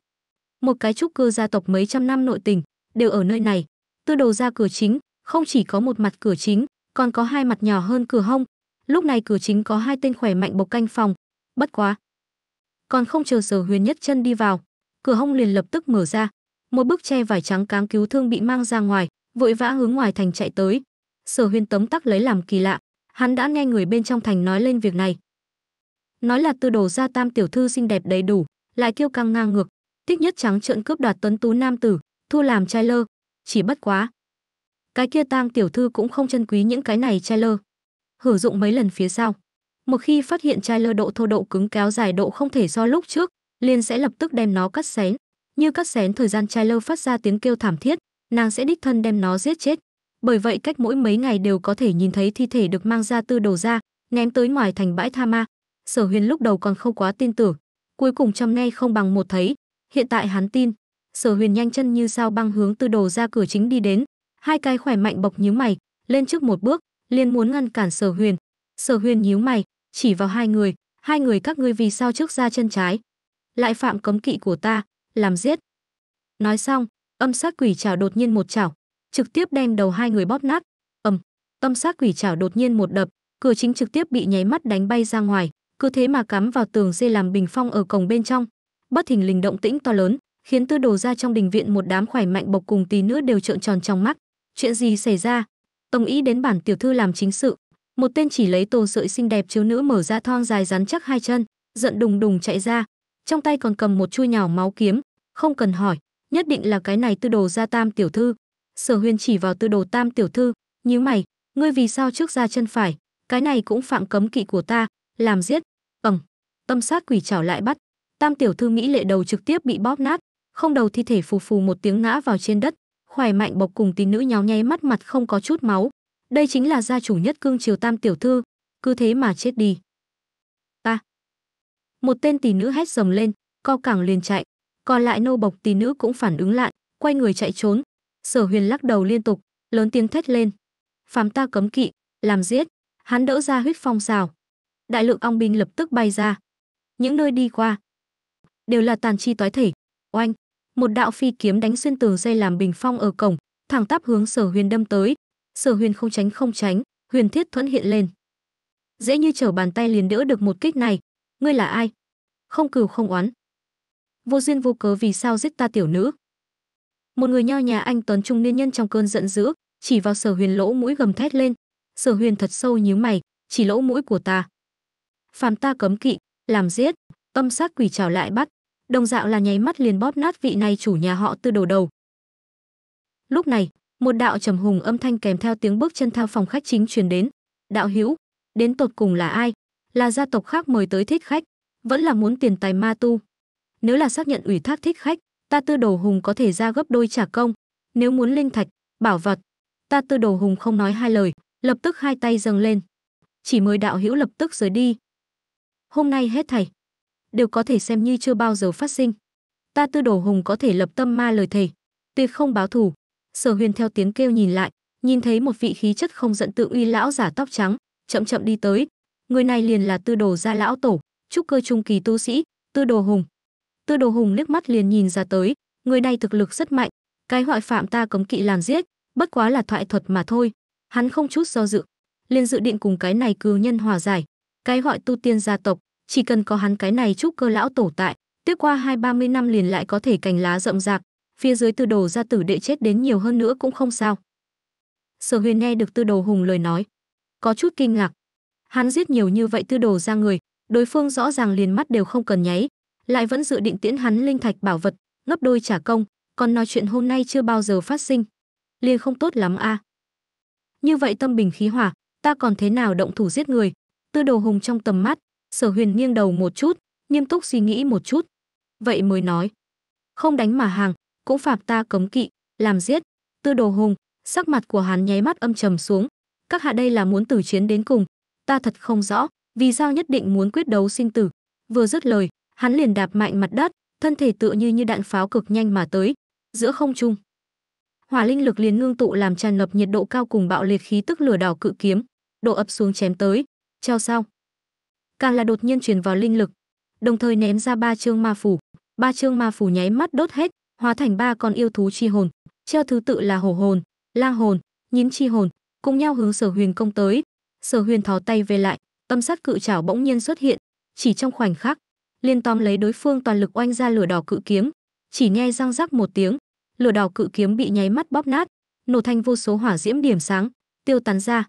một cái trúc cơ gia tộc mấy trăm năm nội tình đều ở nơi này tư Đầu ra cửa chính không chỉ có một mặt cửa chính còn có hai mặt nhỏ hơn cửa hông lúc này cửa chính có hai tên khỏe mạnh bộc canh phòng bất quá còn không chờ sở huyền nhất chân đi vào cửa hông liền lập tức mở ra một bức che vải trắng cáng cứu thương bị mang ra ngoài vội vã hướng ngoài thành chạy tới sở huyên tấm tắc lấy làm kỳ lạ hắn đã nghe người bên trong thành nói lên việc này nói là tư đồ gia tam tiểu thư xinh đẹp đầy đủ lại kiêu căng ngang ngược tích nhất trắng trợn cướp đoạt tuấn tú nam tử thu làm trai lơ chỉ bất quá cái kia tang tiểu thư cũng không chân quý những cái này trai lơ hử dụng mấy lần phía sau một khi phát hiện trai lơ độ thô độ cứng kéo dài độ không thể so lúc trước liền sẽ lập tức đem nó cắt xén như cắt xén thời gian trai lâu phát ra tiếng kêu thảm thiết nàng sẽ đích thân đem nó giết chết bởi vậy cách mỗi mấy ngày đều có thể nhìn thấy thi thể được mang ra tư đồ ra ném tới ngoài thành bãi tha ma sở huyền lúc đầu còn không quá tin tưởng cuối cùng trăm nghe không bằng một thấy hiện tại hắn tin sở huyền nhanh chân như sao băng hướng tư đồ ra cửa chính đi đến hai cái khỏe mạnh bọc nhíu mày lên trước một bước liền muốn ngăn cản sở huyền sở huyền nhíu mày chỉ vào hai người hai người các ngươi vì sao trước ra chân trái lại phạm cấm kỵ của ta, làm giết. Nói xong, âm sát quỷ chảo đột nhiên một chảo, trực tiếp đem đầu hai người bóp nát. Ầm, tâm sát quỷ chảo đột nhiên một đập, cửa chính trực tiếp bị nháy mắt đánh bay ra ngoài, cứ thế mà cắm vào tường dây làm bình phong ở cổng bên trong. Bất thình lình động tĩnh to lớn, khiến tư đồ ra trong đình viện một đám khỏe mạnh bộc cùng tí nữa đều trợn tròn trong mắt. Chuyện gì xảy ra? Tổng ý đến bản tiểu thư làm chính sự, một tên chỉ lấy tô sợi xinh đẹp chiếu nữ mở ra thon dài rắn chắc hai chân, giận đùng đùng chạy ra, trong tay còn cầm một chui nhào máu kiếm, không cần hỏi, nhất định là cái này tư đồ gia tam tiểu thư. Sở Huyền chỉ vào tư đồ tam tiểu thư, nhíu mày, ngươi vì sao trước ra chân phải, cái này cũng phạm cấm kỵ của ta, làm giết, ầm, tâm sát quỷ chảo lại bắt, tam tiểu thư mỹ lệ đầu trực tiếp bị bóp nát, không đầu thi thể phù phù một tiếng ngã vào trên đất, khỏe mạnh bộc cùng tín nữ nháo nháy mắt mặt không có chút máu. Đây chính là gia chủ nhất cương triều tam tiểu thư, cứ thế mà chết đi. Một tên tỷ nữ hét rồng lên, co cẳng liền chạy. Còn lại nô bộc tỷ nữ cũng phản ứng lại, quay người chạy trốn. Sở huyền lắc đầu liên tục, lớn tiếng thét lên. Phám ta cấm kỵ, làm giết. Hắn đỡ ra huyết phong xào. Đại lượng ong binh lập tức bay ra. Những nơi đi qua, đều là tàn chi toái thể. Oanh, một đạo phi kiếm đánh xuyên tường dây làm bình phong ở cổng, thẳng tắp hướng Sở Huyền đâm tới. Sở Huyền không tránh không tránh, Huyền Thiết Thuẫn hiện lên. Dễ như trở bàn tay liền đỡ được một kích này, ngươi là ai? Không cừu không oán. Vô duyên vô cớ vì sao giết ta tiểu nữ? Một người nho nhà anh tuấn trung niên nhân trong cơn giận dữ, chỉ vào Sở Huyền lỗ mũi gầm thét lên. Sở Huyền thật sâu nhíu mày, chỉ lỗ mũi của ta. Phàm ta cấm kỵ, làm giết, tâm sát quỷ trảo lại bắt, đồng dạo là nháy mắt liền bóp nát vị này chủ nhà họ Tư đầu đầu. Lúc này, một đạo trầm hùng âm thanh kèm theo tiếng bước chân thao phòng khách chính truyền đến. Đạo hữu, đến tột cùng là ai? là gia tộc khác mời tới thích khách, vẫn là muốn tiền tài ma tu. Nếu là xác nhận ủy thác thích khách, ta tư đồ hùng có thể ra gấp đôi trả công. Nếu muốn linh thạch, bảo vật, ta tư đồ hùng không nói hai lời, lập tức hai tay dâng lên. Chỉ mời đạo hữu lập tức rời đi. Hôm nay hết thầy đều có thể xem như chưa bao giờ phát sinh. Ta tư đồ hùng có thể lập tâm ma lời thầy tuyệt không báo thù. Sở huyền theo tiếng kêu nhìn lại, nhìn thấy một vị khí chất không giận tự uy lão giả tóc trắng, chậm chậm đi tới, người này liền là tư đồ gia lão tổ trúc cơ trung kỳ tu sĩ tư đồ hùng tư đồ hùng liếc mắt liền nhìn ra tới người này thực lực rất mạnh cái hoại phạm ta cấm kỵ làm giết bất quá là thoại thuật mà thôi hắn không chút do dự liền dự định cùng cái này cứu nhân hòa giải cái hoại tu tiên gia tộc chỉ cần có hắn cái này trúc cơ lão tổ tại tiếp qua hai ba mươi năm liền lại có thể cành lá rậm rạc phía dưới tư đồ gia tử đệ chết đến nhiều hơn nữa cũng không sao sở huyền nghe được tư đồ hùng lời nói có chút kinh ngạc hắn giết nhiều như vậy tư đồ ra người đối phương rõ ràng liền mắt đều không cần nháy lại vẫn dự định tiễn hắn linh thạch bảo vật gấp đôi trả công còn nói chuyện hôm nay chưa bao giờ phát sinh liền không tốt lắm a à. như vậy tâm bình khí hỏa ta còn thế nào động thủ giết người tư đồ hùng trong tầm mắt sở huyền nghiêng đầu một chút nghiêm túc suy nghĩ một chút vậy mới nói không đánh mà hàng cũng phạm ta cấm kỵ làm giết tư đồ hùng sắc mặt của hắn nháy mắt âm trầm xuống các hạ đây là muốn tử chiến đến cùng ta thật không rõ, vì sao nhất định muốn quyết đấu sinh tử. Vừa dứt lời, hắn liền đạp mạnh mặt đất, thân thể tựa như như đạn pháo cực nhanh mà tới, giữa không trung. Hỏa linh lực liền ngưng tụ làm tràn ngập nhiệt độ cao cùng bạo liệt khí tức lửa đảo cự kiếm, độ ập xuống chém tới, treo sau. Càng là đột nhiên truyền vào linh lực, đồng thời ném ra ba chương ma phủ, ba chương ma phủ nháy mắt đốt hết, hóa thành ba con yêu thú chi hồn, treo thứ tự là hổ hồn, lang hồn, nhím chi hồn, cùng nhau hướng Sở Huyền công tới, Sở Huyền thò tay về lại, tâm sát cự chảo bỗng nhiên xuất hiện, chỉ trong khoảnh khắc, liên tóm lấy đối phương toàn lực oanh ra lửa đỏ cự kiếm, chỉ nghe răng rắc một tiếng, lửa đỏ cự kiếm bị nháy mắt bóp nát, nổ thành vô số hỏa diễm điểm sáng, tiêu tán ra.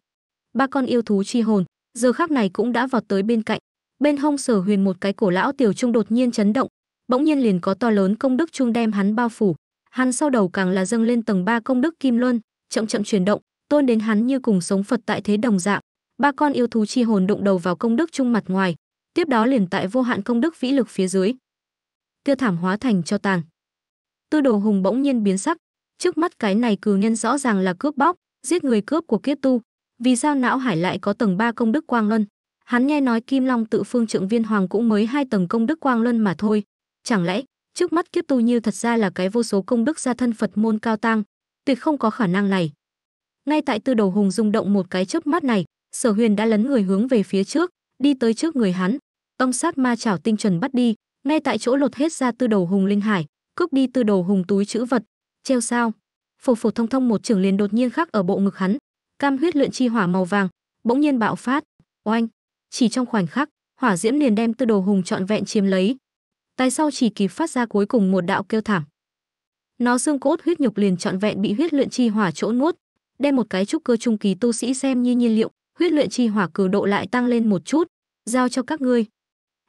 Ba con yêu thú chi hồn, giờ khắc này cũng đã vọt tới bên cạnh. Bên hông Sở Huyền một cái cổ lão tiểu trung đột nhiên chấn động, bỗng nhiên liền có to lớn công đức trung đem hắn bao phủ, hắn sau đầu càng là dâng lên tầng ba công đức kim luân, chậm chậm chuyển động, tôn đến hắn như cùng sống Phật tại thế đồng dạng ba con yêu thú chi hồn đụng đầu vào công đức trung mặt ngoài tiếp đó liền tại vô hạn công đức vĩ lực phía dưới tiêu thảm hóa thành cho tàn tư đồ hùng bỗng nhiên biến sắc trước mắt cái này cừu nhân rõ ràng là cướp bóc giết người cướp của kiếp tu vì sao não hải lại có tầng ba công đức quang luân hắn nghe nói kim long tự phương trượng viên hoàng cũng mới hai tầng công đức quang luân mà thôi chẳng lẽ trước mắt kiếp tu như thật ra là cái vô số công đức gia thân phật môn cao tăng tuyệt không có khả năng này ngay tại tư đồ hùng rung động một cái chớp mắt này sở huyền đã lấn người hướng về phía trước đi tới trước người hắn tông sát ma chảo tinh chuẩn bắt đi ngay tại chỗ lột hết ra tư đầu hùng linh hải cướp đi tư đầu hùng túi chữ vật treo sao phổ phổ thông thông một trường liền đột nhiên khắc ở bộ ngực hắn cam huyết luyện chi hỏa màu vàng bỗng nhiên bạo phát oanh chỉ trong khoảnh khắc hỏa diễm liền đem tư đồ hùng trọn vẹn chiếm lấy tay sau chỉ kịp phát ra cuối cùng một đạo kêu thảm nó xương cốt huyết nhục liền trọn vẹn bị huyết luyện chi hỏa chỗ nuốt đem một cái trúc cơ trung kỳ tu sĩ xem như nhiên liệu huyết luyện chi hỏa cử độ lại tăng lên một chút, giao cho các ngươi.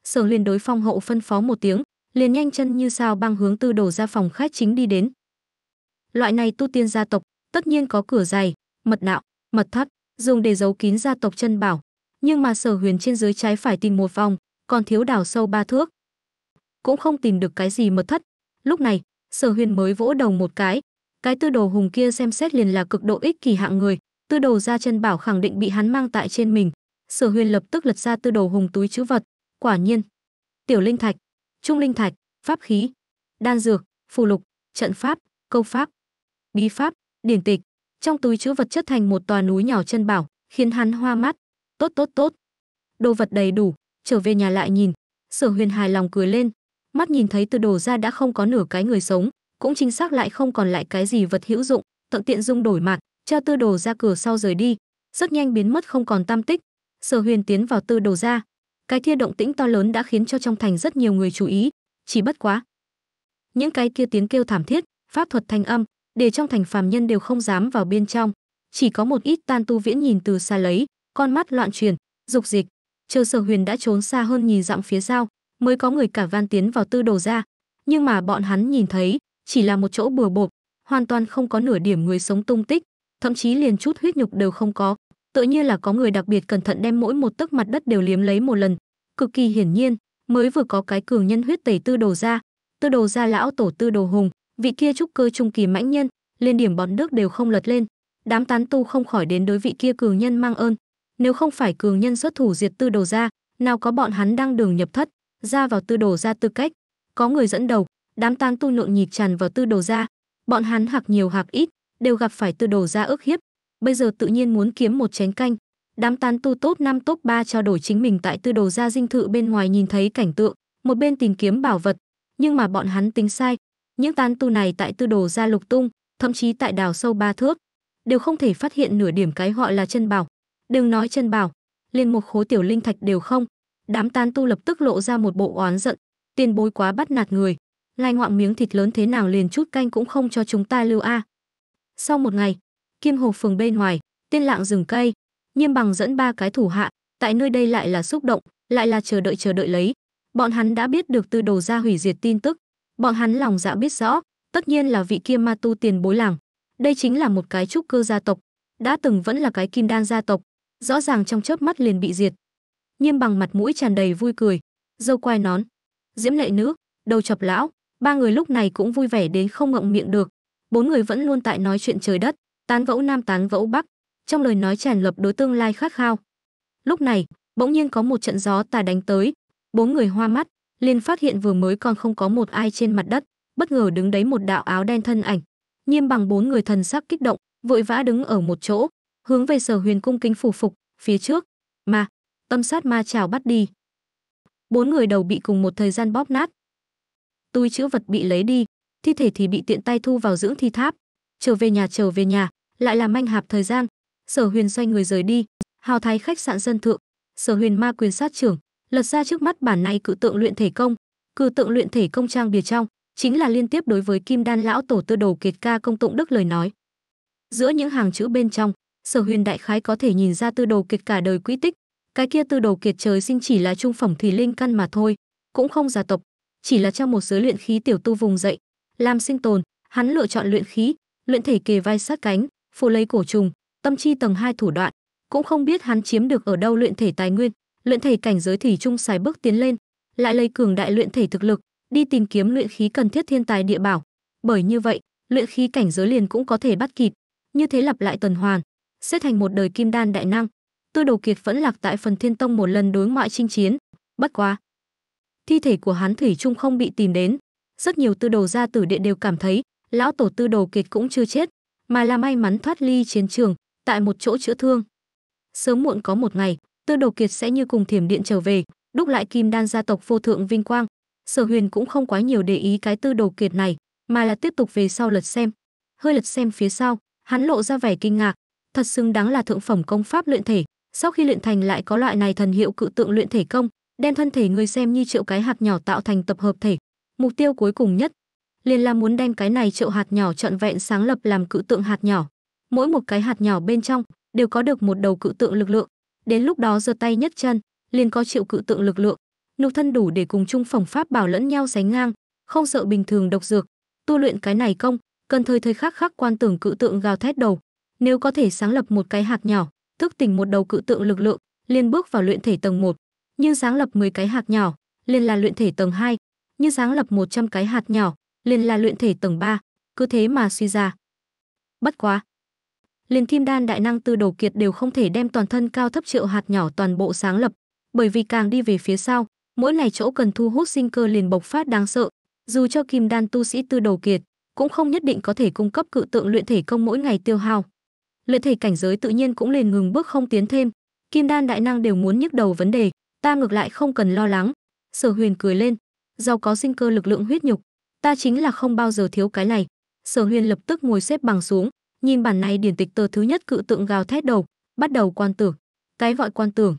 Sở Liên đối phong hậu phân phó một tiếng, liền nhanh chân như sao băng hướng tư đồ ra phòng khách chính đi đến. Loại này tu tiên gia tộc, tất nhiên có cửa dày, mật nạo, mật thắt, dùng để giấu kín gia tộc chân bảo, nhưng mà Sở Huyền trên dưới trái phải tìm một vòng, còn thiếu đào sâu ba thước. Cũng không tìm được cái gì mật thất. Lúc này, Sở Huyền mới vỗ đầu một cái, cái tư đồ hùng kia xem xét liền là cực độ ích kỳ hạng người, tư đồ ra chân bảo khẳng định bị hắn mang tại trên mình sở huyền lập tức lật ra tư đồ hùng túi chữ vật quả nhiên tiểu linh thạch trung linh thạch pháp khí đan dược phù lục trận pháp câu pháp bí pháp điển tịch trong túi chữ vật chất thành một tòa núi nhỏ chân bảo khiến hắn hoa mắt tốt tốt tốt đồ vật đầy đủ trở về nhà lại nhìn sở huyền hài lòng cười lên mắt nhìn thấy tư đồ ra đã không có nửa cái người sống cũng chính xác lại không còn lại cái gì vật hữu dụng tận tiện dung đổi mạc cho tư đồ ra cửa sau rời đi rất nhanh biến mất không còn tam tích sở huyền tiến vào tư đồ ra cái kia động tĩnh to lớn đã khiến cho trong thành rất nhiều người chú ý chỉ bất quá những cái kia tiếng kêu thảm thiết pháp thuật thanh âm để trong thành phàm nhân đều không dám vào bên trong chỉ có một ít tan tu viễn nhìn từ xa lấy con mắt loạn truyền dục dịch chờ sở huyền đã trốn xa hơn nhìn dặm phía sau mới có người cả van tiến vào tư đồ ra nhưng mà bọn hắn nhìn thấy chỉ là một chỗ bừa bộp hoàn toàn không có nửa điểm người sống tung tích thậm chí liền chút huyết nhục đều không có, tựa như là có người đặc biệt cẩn thận đem mỗi một tấc mặt đất đều liếm lấy một lần, cực kỳ hiển nhiên, mới vừa có cái cường nhân huyết tẩy tư đồ ra, tư đồ ra lão tổ tư đồ hùng, vị kia trúc cơ trung kỳ mãnh nhân, lên điểm bọn đức đều không lật lên, đám tán tu không khỏi đến đối vị kia cường nhân mang ơn, nếu không phải cường nhân xuất thủ diệt tư đồ ra, nào có bọn hắn đang đường nhập thất, ra vào tư đồ ra tư cách, có người dẫn đầu, đám tán tu nhộn nhịp tràn vào tư đồ ra, bọn hắn hạc nhiều hạc ít, đều gặp phải tư đồ ra ước hiếp, bây giờ tự nhiên muốn kiếm một chén canh. Đám tán tu top 5 top 3 trao đổi chính mình tại tư đồ gia dinh thự bên ngoài nhìn thấy cảnh tượng, một bên tìm kiếm bảo vật, nhưng mà bọn hắn tính sai, những tán tu này tại tư đồ gia lục tung, thậm chí tại đào sâu ba thước, đều không thể phát hiện nửa điểm cái họ là chân bảo. Đừng nói chân bảo, liền một khối tiểu linh thạch đều không. Đám tán tu lập tức lộ ra một bộ oán giận, tiền bối quá bắt nạt người, lai ngoạm miếng thịt lớn thế nào liền chút canh cũng không cho chúng ta lưu a. À. Sau một ngày, Kim Hồ phường bên ngoài, Tiên Lạng rừng cây, Nhiêm Bằng dẫn ba cái thủ hạ, tại nơi đây lại là xúc động, lại là chờ đợi chờ đợi lấy. Bọn hắn đã biết được từ đầu ra hủy diệt tin tức, bọn hắn lòng dạ biết rõ, tất nhiên là vị kia ma tu tiền bối làng. Đây chính là một cái trúc cơ gia tộc, đã từng vẫn là cái kim đan gia tộc, rõ ràng trong chớp mắt liền bị diệt. Nhiêm Bằng mặt mũi tràn đầy vui cười, dâu quai nón, diễm lệ nữ, đầu chọc lão, ba người lúc này cũng vui vẻ đến không ngậm miệng được, bốn người vẫn luôn tại nói chuyện trời đất tán vẫu nam tán vẫu bắc trong lời nói tràn lập đối tương lai khát khao lúc này bỗng nhiên có một trận gió tà đánh tới bốn người hoa mắt liền phát hiện vừa mới còn không có một ai trên mặt đất bất ngờ đứng đấy một đạo áo đen thân ảnh nhiêm bằng bốn người thần sắc kích động vội vã đứng ở một chỗ hướng về sở huyền cung kính phủ phục phía trước mà tâm sát ma trào bắt đi bốn người đầu bị cùng một thời gian bóp nát túi chữ vật bị lấy đi thi thể thì bị tiện tay thu vào dưỡng thi tháp. Trở về nhà trở về nhà, lại làm manh hạp thời gian. Sở Huyền xoay người rời đi, hào thái khách sạn dân thượng. Sở Huyền ma quyền sát trưởng, lật ra trước mắt bản này cự tượng luyện thể công, cự tượng luyện thể công trang bìa trong, chính là liên tiếp đối với Kim Đan lão tổ tư đầu kiệt ca công tụng đức lời nói. Giữa những hàng chữ bên trong, Sở Huyền đại khái có thể nhìn ra tư đầu kiệt cả đời quý tích, cái kia tư đầu kiệt trời sinh chỉ là trung phẩm thủy linh căn mà thôi, cũng không gia tộc, chỉ là trong một giới luyện khí tiểu tu vùng dậy, làm sinh tồn, hắn lựa chọn luyện khí, luyện thể kề vai sát cánh, phủ lấy cổ trùng, tâm chi tầng hai thủ đoạn, cũng không biết hắn chiếm được ở đâu luyện thể tài nguyên, luyện thể cảnh giới thì trung xài bước tiến lên, lại lấy cường đại luyện thể thực lực, đi tìm kiếm luyện khí cần thiết thiên tài địa bảo. Bởi như vậy, luyện khí cảnh giới liền cũng có thể bắt kịp, như thế lặp lại tuần hoàn, xếp thành một đời kim đan đại năng. Tư Đồ Kiệt vẫn lạc tại phần Thiên Tông một lần đối ngoại chinh chiến, bất quá, thi thể của hắn thủy trung không bị tìm đến, rất nhiều tư đồ gia tử đệ đều cảm thấy lão tổ tư đồ kiệt cũng chưa chết mà là may mắn thoát ly chiến trường tại một chỗ chữa thương sớm muộn có một ngày tư đồ kiệt sẽ như cùng thiểm điện trở về đúc lại kim đan gia tộc vô thượng vinh quang sở huyền cũng không quá nhiều để ý cái tư đồ kiệt này mà là tiếp tục về sau lật xem hơi lật xem phía sau hắn lộ ra vẻ kinh ngạc thật xứng đáng là thượng phẩm công pháp luyện thể sau khi luyện thành lại có loại này thần hiệu cự tượng luyện thể công đem thân thể người xem như triệu cái hạt nhỏ tạo thành tập hợp thể Mục tiêu cuối cùng nhất liền là muốn đem cái này triệu hạt nhỏ trọn vẹn sáng lập làm cự tượng hạt nhỏ. Mỗi một cái hạt nhỏ bên trong đều có được một đầu cự tượng lực lượng. Đến lúc đó giơ tay nhất chân, liền có triệu cự tượng lực lượng, nục thân đủ để cùng chung phòng pháp bảo lẫn nhau sánh ngang, không sợ bình thường độc dược. Tu luyện cái này công, cần thời thời khắc khắc quan tưởng cự tượng gào thét đầu. Nếu có thể sáng lập một cái hạt nhỏ, thức tỉnh một đầu cự tượng lực lượng, liền bước vào luyện thể tầng 1. Nhưng sáng lập 10 cái hạt nhỏ, liền là luyện thể tầng 2, như sáng lập 100 cái hạt nhỏ, liền là luyện thể tầng 3, cứ thế mà suy ra. Bất quá, liền Kim Đan đại năng tư đầu kiệt đều không thể đem toàn thân cao thấp triệu hạt nhỏ toàn bộ sáng lập, bởi vì càng đi về phía sau, mỗi ngày chỗ cần thu hút sinh cơ liền bộc phát đáng sợ, dù cho Kim Đan tu sĩ tư đầu kiệt cũng không nhất định có thể cung cấp cự tượng luyện thể công mỗi ngày tiêu hao. Luyện thể cảnh giới tự nhiên cũng liền ngừng bước không tiến thêm, Kim Đan đại năng đều muốn nhức đầu vấn đề, ta ngược lại không cần lo lắng. Sở Huyền cười lên, giàu có sinh cơ lực lượng huyết nhục, ta chính là không bao giờ thiếu cái này. Sở Huyền lập tức ngồi xếp bằng xuống, nhìn bản này điển tịch tờ thứ nhất cự tượng gào thét đầu, bắt đầu quan tưởng. Cái gọi quan tưởng,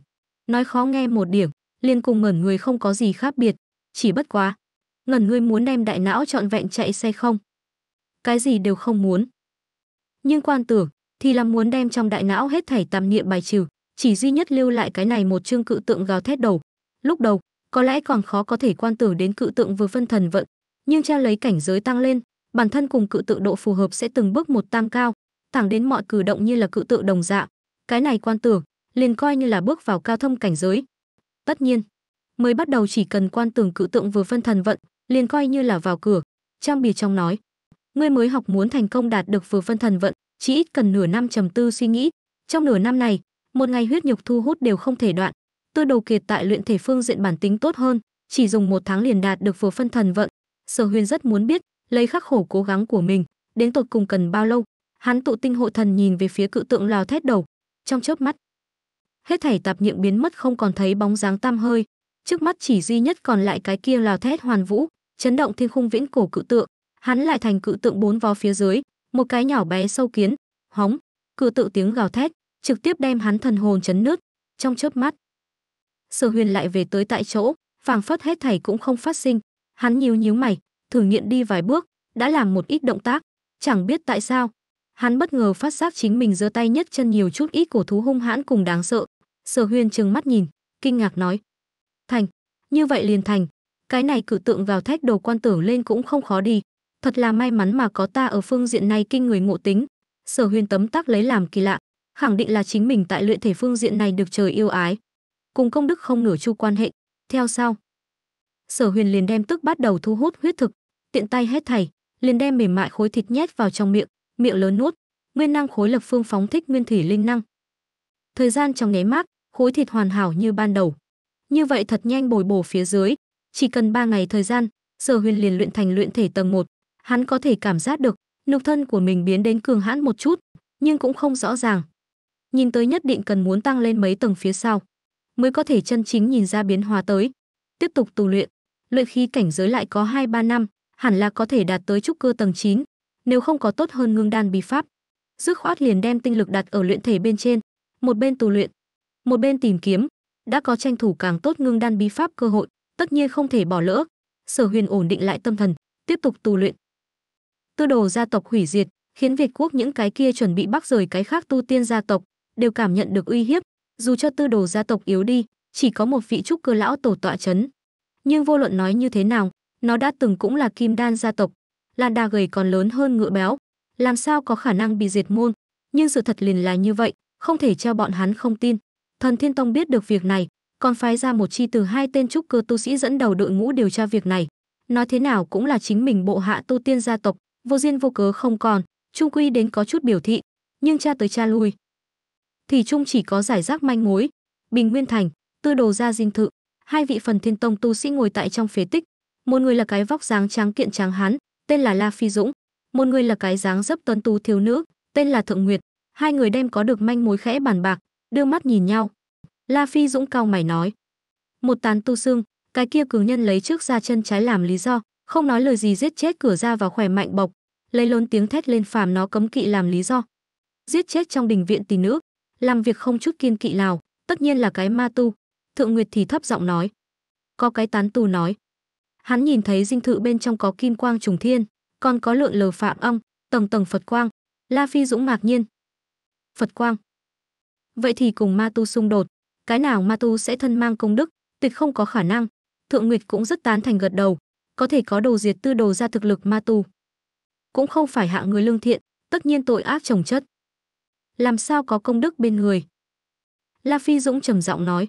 nói khó nghe một điểm, liên cùng ngẩn người không có gì khác biệt, chỉ bất quá, ngẩn người muốn đem đại não trọn vẹn chạy xe không? Cái gì đều không muốn. Nhưng quan tưởng thì là muốn đem trong đại não hết thảy tạp niệm bài trừ, chỉ duy nhất lưu lại cái này một chương cự tượng gào thét đầu. Lúc đầu, có lẽ còn khó có thể quan tưởng đến cự tượng vừa phân thần vận, nhưng treo lấy cảnh giới tăng lên, bản thân cùng cự tự độ phù hợp sẽ từng bước một tăng cao, thẳng đến mọi cử động như là cự tự đồng dạng. Cái này quan tưởng, liền coi như là bước vào cao thông cảnh giới. Tất nhiên, mới bắt đầu chỉ cần quan tưởng cự tượng vừa phân thần vận, liền coi như là vào cửa, trang bì trong nói. Ngươi mới học muốn thành công đạt được vừa phân thần vận, chỉ ít cần nửa năm trầm tư suy nghĩ. Trong nửa năm này, một ngày huyết nhục thu hút đều không thể đoạn, Tư đầu kiệt tại luyện thể phương diện bản tính tốt hơn, chỉ dùng một tháng liền đạt được vừa phân thần vận. Sở Huyền rất muốn biết, lấy khắc khổ cố gắng của mình, đến tột cùng cần bao lâu. Hắn tụ tinh hộ thần nhìn về phía cự tượng lào thét đầu, trong chớp mắt. Hết thảy tạp niệm biến mất không còn thấy bóng dáng tam hơi, trước mắt chỉ duy nhất còn lại cái kia lào thét hoàn vũ, chấn động thiên khung viễn cổ cự tượng, hắn lại thành cự tượng bốn vó phía dưới, một cái nhỏ bé sâu kiến, hóng, cự tượng tiếng gào thét, trực tiếp đem hắn thần hồn chấn nứt, trong chớp mắt sở huyền lại về tới tại chỗ phảng phất hết thảy cũng không phát sinh hắn nhíu nhíu mày thử nghiện đi vài bước đã làm một ít động tác chẳng biết tại sao hắn bất ngờ phát giác chính mình giơ tay nhất chân nhiều chút ít cổ thú hung hãn cùng đáng sợ sở huyền trừng mắt nhìn kinh ngạc nói thành như vậy liền thành cái này cử tượng gào thách đầu quan tử lên cũng không khó đi thật là may mắn mà có ta ở phương diện này kinh người ngộ tính sở huyền tấm tắc lấy làm kỳ lạ khẳng định là chính mình tại luyện thể phương diện này được trời yêu ái cùng công đức không nửa chu quan hệ theo sau sở huyền liền đem tức bắt đầu thu hút huyết thực tiện tay hết thảy liền đem mềm mại khối thịt nhét vào trong miệng miệng lớn nuốt nguyên năng khối lập phương phóng thích nguyên thủy linh năng thời gian trong nháy mắt khối thịt hoàn hảo như ban đầu như vậy thật nhanh bồi bổ phía dưới chỉ cần 3 ngày thời gian sở huyền liền luyện thành luyện thể tầng 1. hắn có thể cảm giác được nhục thân của mình biến đến cường hãn một chút nhưng cũng không rõ ràng nhìn tới nhất định cần muốn tăng lên mấy tầng phía sau mới có thể chân chính nhìn ra biến hóa tới. Tiếp tục tu luyện, luyện khí cảnh giới lại có 2-3 năm, hẳn là có thể đạt tới trúc cơ tầng 9, nếu không có tốt hơn ngưng đan bí pháp. Dứt khoát liền đem tinh lực đặt ở luyện thể bên trên, một bên tu luyện, một bên tìm kiếm, đã có tranh thủ càng tốt ngưng đan bí pháp cơ hội, tất nhiên không thể bỏ lỡ. Sở Huyền ổn định lại tâm thần, tiếp tục tu luyện. Tư đồ gia tộc hủy diệt, khiến Việt quốc những cái kia chuẩn bị bắc rời cái khác tu tiên gia tộc đều cảm nhận được uy hiếp, dù cho tư đồ gia tộc yếu đi chỉ có một vị trúc cơ lão tổ tọa chấn nhưng vô luận nói như thế nào nó đã từng cũng là kim đan gia tộc lan đa gầy còn lớn hơn ngựa béo làm sao có khả năng bị diệt môn nhưng sự thật liền là như vậy không thể cho bọn hắn không tin thần thiên tông biết được việc này còn phái ra một chi từ hai tên trúc cơ tu sĩ dẫn đầu đội ngũ điều tra việc này nói thế nào cũng là chính mình bộ hạ tu tiên gia tộc vô duyên vô cớ không còn trung quy đến có chút biểu thị nhưng cha tới cha lui thì trung chỉ có giải rác manh mối. Bình Nguyên Thành, Tư Đồ Gia Dinh Thự, hai vị phần thiên tông tu sĩ ngồi tại trong phế tích. Một người là cái vóc dáng tráng kiện tráng hán, tên là La Phi Dũng. Một người là cái dáng dấp tuấn tú thiếu nữ, tên là Thượng Nguyệt. Hai người đem có được manh mối khẽ bàn bạc, đưa mắt nhìn nhau. La Phi Dũng cao mày nói. Một tàn tu xương, cái kia cường nhân lấy trước ra chân trái làm lý do, không nói lời gì giết chết cửa ra vào khỏe mạnh bọc, lấy lớn tiếng thét lên phàm nó cấm kỵ làm lý do. Giết chết trong đình viện tỷ nữ, làm việc không chút kiên kỵ nào, tất nhiên là cái ma tu. Thượng Nguyệt thì thấp giọng nói. Có cái tán tu nói. Hắn nhìn thấy dinh thự bên trong có kim quang trùng thiên, còn có lượng lờ phạm ong, tầng tầng Phật quang. La Phi Dũng ngạc nhiên. Phật quang. Vậy thì cùng ma tu xung đột, cái nào ma tu sẽ thân mang công đức, tuyệt không có khả năng. Thượng Nguyệt cũng rất tán thành gật đầu, có thể có đồ diệt tư đồ ra thực lực ma tu. Cũng không phải hạng người lương thiện, tất nhiên tội ác trồng chất làm sao có công đức bên người. La Phi Dũng trầm giọng nói,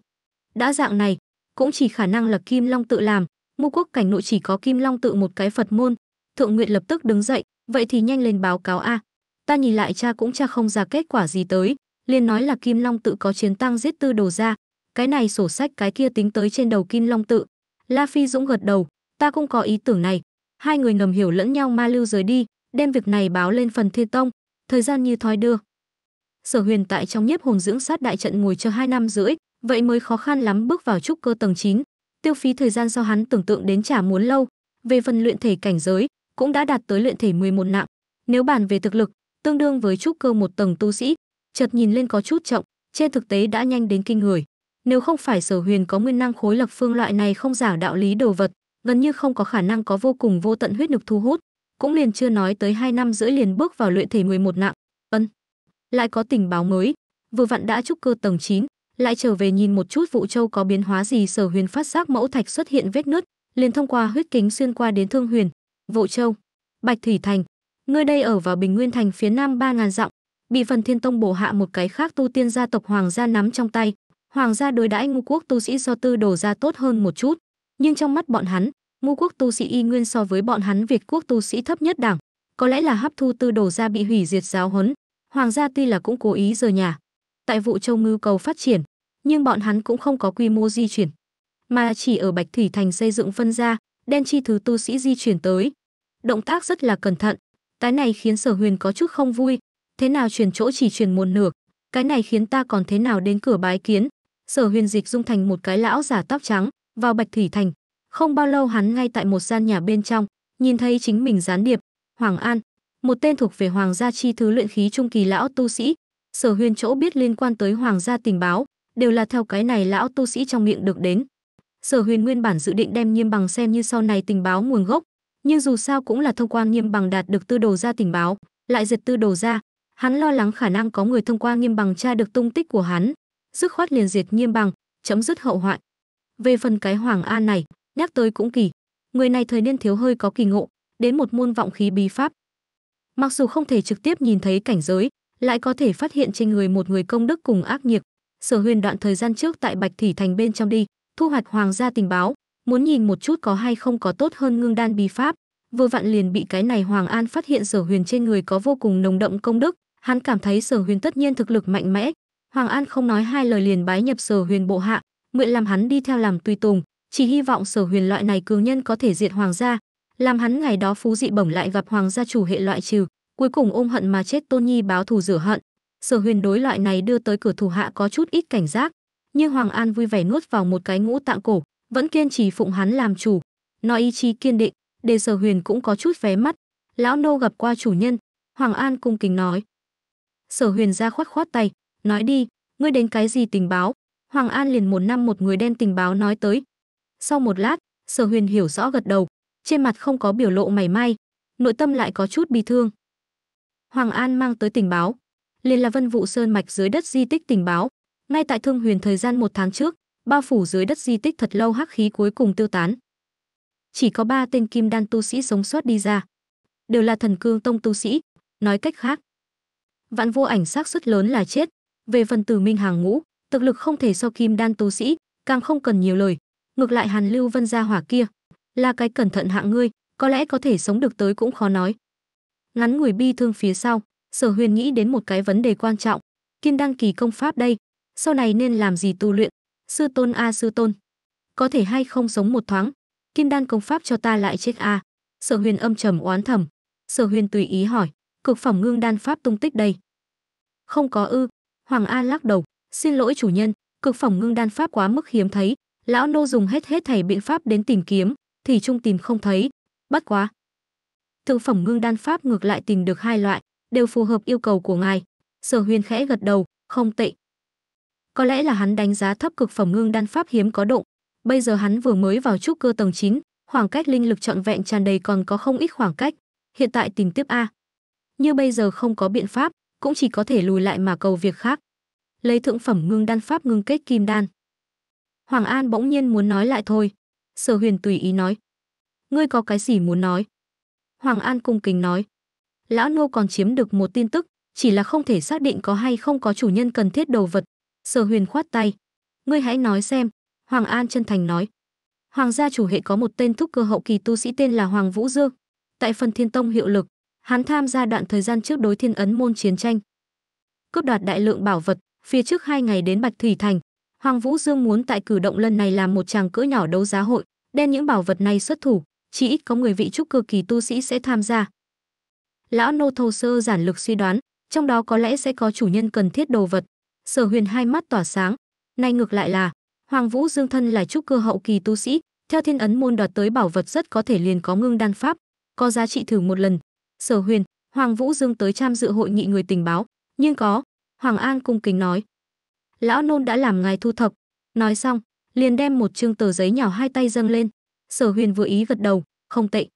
đã dạng này, cũng chỉ khả năng là Kim Long tự làm, mu quốc cảnh nội chỉ có Kim Long tự một cái Phật môn. Thượng Nguyệt lập tức đứng dậy, vậy thì nhanh lên báo cáo a, ta nhìn lại cha cũng cha không ra kết quả gì tới, liền nói là Kim Long tự có chiến tăng giết tư đồ ra, cái này sổ sách cái kia tính tới trên đầu Kim Long tự. La Phi Dũng gật đầu, ta cũng có ý tưởng này. Hai người ngầm hiểu lẫn nhau ma lưu rời đi, đem việc này báo lên phần Thiên Tông, thời gian như thói đưa sở huyền tại trong nhiếp hồn dưỡng sát đại trận ngồi chờ hai năm rưỡi vậy mới khó khăn lắm bước vào trúc cơ tầng 9. tiêu phí thời gian do hắn tưởng tượng đến chả muốn lâu về phần luyện thể cảnh giới cũng đã đạt tới luyện thể 11 nặng nếu bàn về thực lực tương đương với trúc cơ một tầng tu sĩ chợt nhìn lên có chút trọng trên thực tế đã nhanh đến kinh người nếu không phải sở huyền có nguyên năng khối lập phương loại này không giả đạo lý đồ vật gần như không có khả năng có vô cùng vô tận huyết nhục thu hút cũng liền chưa nói tới hai năm rưỡi liền bước vào luyện thể 11 nặng ân lại có tình báo mới, vừa vặn đã trúc cơ tầng 9, lại trở về nhìn một chút vụ châu có biến hóa gì sở huyền phát giác mẫu thạch xuất hiện vết nứt, liền thông qua huyết kính xuyên qua đến thương huyền, vụ châu, bạch thủy thành, ngươi đây ở vào bình nguyên thành phía nam ba ngàn dặm, bị phần thiên tông bổ hạ một cái khác tu tiên gia tộc hoàng gia nắm trong tay, hoàng gia đối đãi ngũ quốc tu sĩ do tư đồ ra tốt hơn một chút, nhưng trong mắt bọn hắn, ngũ quốc tu sĩ y nguyên so với bọn hắn Việt quốc tu sĩ thấp nhất đẳng, có lẽ là hấp thu tư đồ ra bị hủy diệt giáo huấn, Hoàng gia tuy là cũng cố ý rời nhà, tại vụ châu ngư cầu phát triển, nhưng bọn hắn cũng không có quy mô di chuyển, mà chỉ ở Bạch Thủy Thành xây dựng phân gia, đen chi thứ tu sĩ di chuyển tới. Động tác rất là cẩn thận, cái này khiến Sở Huyền có chút không vui, thế nào chuyển chỗ chỉ chuyển một nửa, cái này khiến ta còn thế nào đến cửa bái kiến. Sở Huyền dịch dung thành một cái lão giả tóc trắng, vào Bạch Thủy Thành. Không bao lâu hắn ngay tại một gian nhà bên trong, nhìn thấy chính mình gián điệp, Hoàng An, một tên thuộc về hoàng gia chi thứ luyện khí trung kỳ lão tu sĩ sở huyền chỗ biết liên quan tới hoàng gia tình báo đều là theo cái này lão tu sĩ trong miệng được đến sở huyền nguyên bản dự định đem nghiêm bằng xem như sau này tình báo nguồn gốc nhưng dù sao cũng là thông qua nghiêm bằng đạt được tư đồ ra tình báo lại diệt tư đồ ra hắn lo lắng khả năng có người thông qua nghiêm bằng tra được tung tích của hắn dứt khoát liền diệt nghiêm bằng chấm dứt hậu hoạn về phần cái hoàng a này nhắc tới cũng kỳ người này thời niên thiếu hơi có kỳ ngộ đến một môn vọng khí bí pháp Mặc dù không thể trực tiếp nhìn thấy cảnh giới, lại có thể phát hiện trên người một người công đức cùng ác nghiệp. Sở Huyền đoạn thời gian trước tại Bạch Thủy Thành bên trong đi, thu hoạch hoàng gia tình báo, muốn nhìn một chút có hay không có tốt hơn ngưng đan bí pháp. Vừa vặn liền bị cái này Hoàng An phát hiện Sở Huyền trên người có vô cùng nồng đậm công đức, hắn cảm thấy Sở Huyền tất nhiên thực lực mạnh mẽ. Hoàng An không nói hai lời liền bái nhập Sở Huyền bộ hạ, nguyện làm hắn đi theo làm tùy tùng, chỉ hy vọng Sở Huyền loại này cường nhân có thể diệt hoàng gia, làm hắn ngày đó phú dị bổng lại gặp hoàng gia chủ hệ loại trừ, cuối cùng ôm hận mà chết Tôn Nhi báo thù rửa hận. Sở Huyền đối loại này đưa tới cửa thủ hạ có chút ít cảnh giác, nhưng Hoàng An vui vẻ nuốt vào một cái ngũ tạng cổ, vẫn kiên trì phụng hắn làm chủ, nói ý chí kiên định, để Sở Huyền cũng có chút vé mắt. Lão nô gặp qua chủ nhân, Hoàng An cung kính nói. Sở Huyền ra khoát khoát tay, nói đi, ngươi đến cái gì tình báo? Hoàng An liền một năm một người đen tình báo nói tới. Sau một lát, Sở Huyền hiểu rõ gật đầu, trên mặt không có biểu lộ mảy may, nội tâm lại có chút bi thương. Hoàng An mang tới tình báo, liền là Vân Vụ Sơn mạch dưới đất di tích tình báo, ngay tại Thương Huyền thời gian một tháng trước, bao phủ dưới đất di tích thật lâu hắc khí cuối cùng tiêu tán. Chỉ có ba tên kim đan tu sĩ sống sót đi ra, đều là thần cương tông tu sĩ, nói cách khác, vạn vô ảnh xác suất lớn là chết, về phần Từ Minh hàng ngũ, thực lực không thể so kim đan tu sĩ, càng không cần nhiều lời, ngược lại Hàn Lưu Vân gia hỏa kia, là cái cẩn thận hạng ngươi có lẽ có thể sống được tới cũng khó nói ngắn ngủi bi thương phía sau sở huyền nghĩ đến một cái vấn đề quan trọng kim đăng kỳ công pháp đây sau này nên làm gì tu luyện sư tôn a sư tôn có thể hay không sống một thoáng kim đan công pháp cho ta lại chết a sở huyền âm trầm oán thầm sở huyền tùy ý hỏi cực phẩm ngưng đan pháp tung tích đây không có ư hoàng a lắc đầu xin lỗi chủ nhân cực phẩm ngưng đan pháp quá mức hiếm thấy lão nô dùng hết hết thảy biện pháp đến tìm kiếm thì trung tìm không thấy, bất quá. Thượng phẩm ngưng đan pháp ngược lại tìm được hai loại, đều phù hợp yêu cầu của ngài. Sở Huyền khẽ gật đầu, không tệ. Có lẽ là hắn đánh giá thấp cực phẩm ngưng đan pháp hiếm có động. Bây giờ hắn vừa mới vào trúc cơ tầng 9, khoảng cách linh lực trọn vẹn tràn đầy còn có không ít khoảng cách. Hiện tại tìm tiếp a. Như bây giờ không có biện pháp, cũng chỉ có thể lùi lại mà cầu việc khác. Lấy thượng phẩm ngưng đan pháp ngưng kết kim đan. Hoàng An bỗng nhiên muốn nói lại thôi, Sở huyền tùy ý nói. Ngươi có cái gì muốn nói? Hoàng An cung kính nói. Lão Nô còn chiếm được một tin tức, chỉ là không thể xác định có hay không có chủ nhân cần thiết đồ vật. Sở huyền khoát tay. Ngươi hãy nói xem. Hoàng An chân thành nói. Hoàng gia chủ hệ có một tên thúc cơ hậu kỳ tu sĩ tên là Hoàng Vũ Dương. Tại phần thiên tông hiệu lực, hắn tham gia đoạn thời gian trước đối thiên ấn môn chiến tranh. Cướp đoạt đại lượng bảo vật, phía trước hai ngày đến Bạch Thủy Thành, Hoàng Vũ Dương muốn tại cử động lần này làm một chàng cỡ nhỏ đấu giá hội, đem những bảo vật này xuất thủ, chỉ ít có người vị trúc cơ kỳ tu sĩ sẽ tham gia. Lão nô thô sơ giản lực suy đoán, trong đó có lẽ sẽ có chủ nhân cần thiết đồ vật. Sở Huyền hai mắt tỏa sáng, nay ngược lại là Hoàng Vũ Dương thân là trúc cơ hậu kỳ tu sĩ, theo thiên ấn môn đoạt tới bảo vật rất có thể liền có ngưng đan pháp, có giá trị thử một lần. Sở Huyền, Hoàng Vũ Dương tới tham dự hội nghị người tình báo, nhưng có, Hoàng An cung kính nói, lão nôn đã làm ngài thu thập nói xong liền đem một chương tờ giấy nhỏ hai tay dâng lên sở huyền vừa ý gật đầu không tệ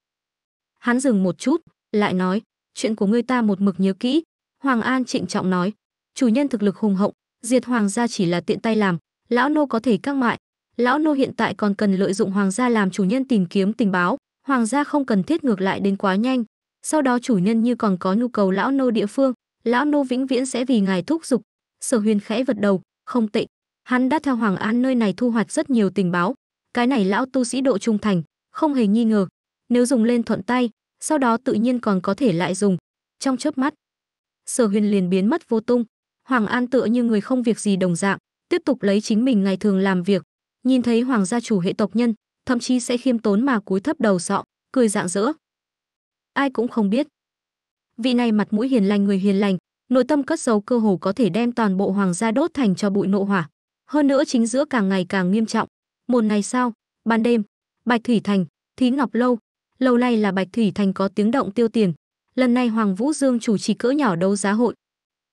hắn dừng một chút lại nói chuyện của ngươi ta một mực nhớ kỹ hoàng an trịnh trọng nói chủ nhân thực lực hùng hậu diệt hoàng gia chỉ là tiện tay làm lão nô có thể các mại lão nô hiện tại còn cần lợi dụng hoàng gia làm chủ nhân tìm kiếm tình báo hoàng gia không cần thiết ngược lại đến quá nhanh sau đó chủ nhân như còn có nhu cầu lão nô địa phương lão nô vĩnh viễn sẽ vì ngài thúc giục sở huyền khẽ vật đầu không tệ. Hắn đã theo Hoàng An nơi này thu hoạch rất nhiều tình báo. Cái này lão tu sĩ độ trung thành, không hề nghi ngờ. Nếu dùng lên thuận tay, sau đó tự nhiên còn có thể lại dùng. Trong chớp mắt, Sở Huyền liền biến mất vô tung. Hoàng An tựa như người không việc gì đồng dạng, tiếp tục lấy chính mình ngày thường làm việc. Nhìn thấy hoàng gia chủ hệ tộc nhân, thậm chí sẽ khiêm tốn mà cúi thấp đầu sọ, cười dạng dỡ. Ai cũng không biết. Vị này mặt mũi hiền lành người hiền lành, nội tâm cất giấu cơ hồ có thể đem toàn bộ hoàng gia đốt thành cho bụi nộ hỏa. Hơn nữa chính giữa càng ngày càng nghiêm trọng. Một ngày sau, ban đêm, Bạch Thủy Thành, Thí Ngọc Lâu, lâu nay là Bạch Thủy Thành có tiếng động tiêu tiền. Lần này Hoàng Vũ Dương chủ trì cỡ nhỏ đấu giá hội.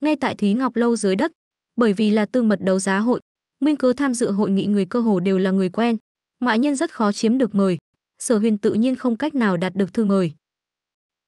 Ngay tại Thí Ngọc Lâu dưới đất, bởi vì là tư mật đấu giá hội, nguyên Cớ tham dự hội nghị người cơ hồ đều là người quen, ngoại nhân rất khó chiếm được mời. Sở Huyền tự nhiên không cách nào đạt được thư mời.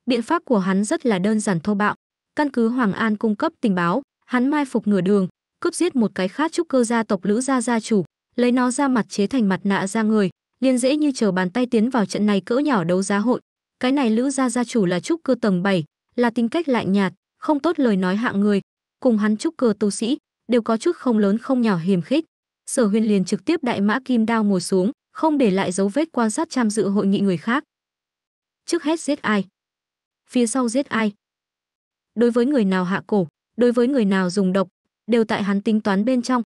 Biện pháp của hắn rất là đơn giản thô bạo, căn cứ Hoàng An cung cấp tình báo, hắn mai phục nửa đường, cướp giết một cái khác trúc cơ gia tộc Lữ gia gia chủ, lấy nó ra mặt chế thành mặt nạ ra người, liền dễ như chờ bàn tay tiến vào trận này cỡ nhỏ đấu giá hội. Cái này Lữ gia gia chủ là trúc cơ tầng 7, là tính cách lạnh nhạt, không tốt lời nói hạng người, cùng hắn trúc cơ tu sĩ, đều có chút không lớn không nhỏ hiềm khích. Sở Huyên liền trực tiếp đại mã kim đao ngồi xuống, không để lại dấu vết quan sát tham dự hội nghị người khác. Trước hết giết ai? Phía sau giết ai? đối với người nào hạ cổ, đối với người nào dùng độc, đều tại hắn tính toán bên trong.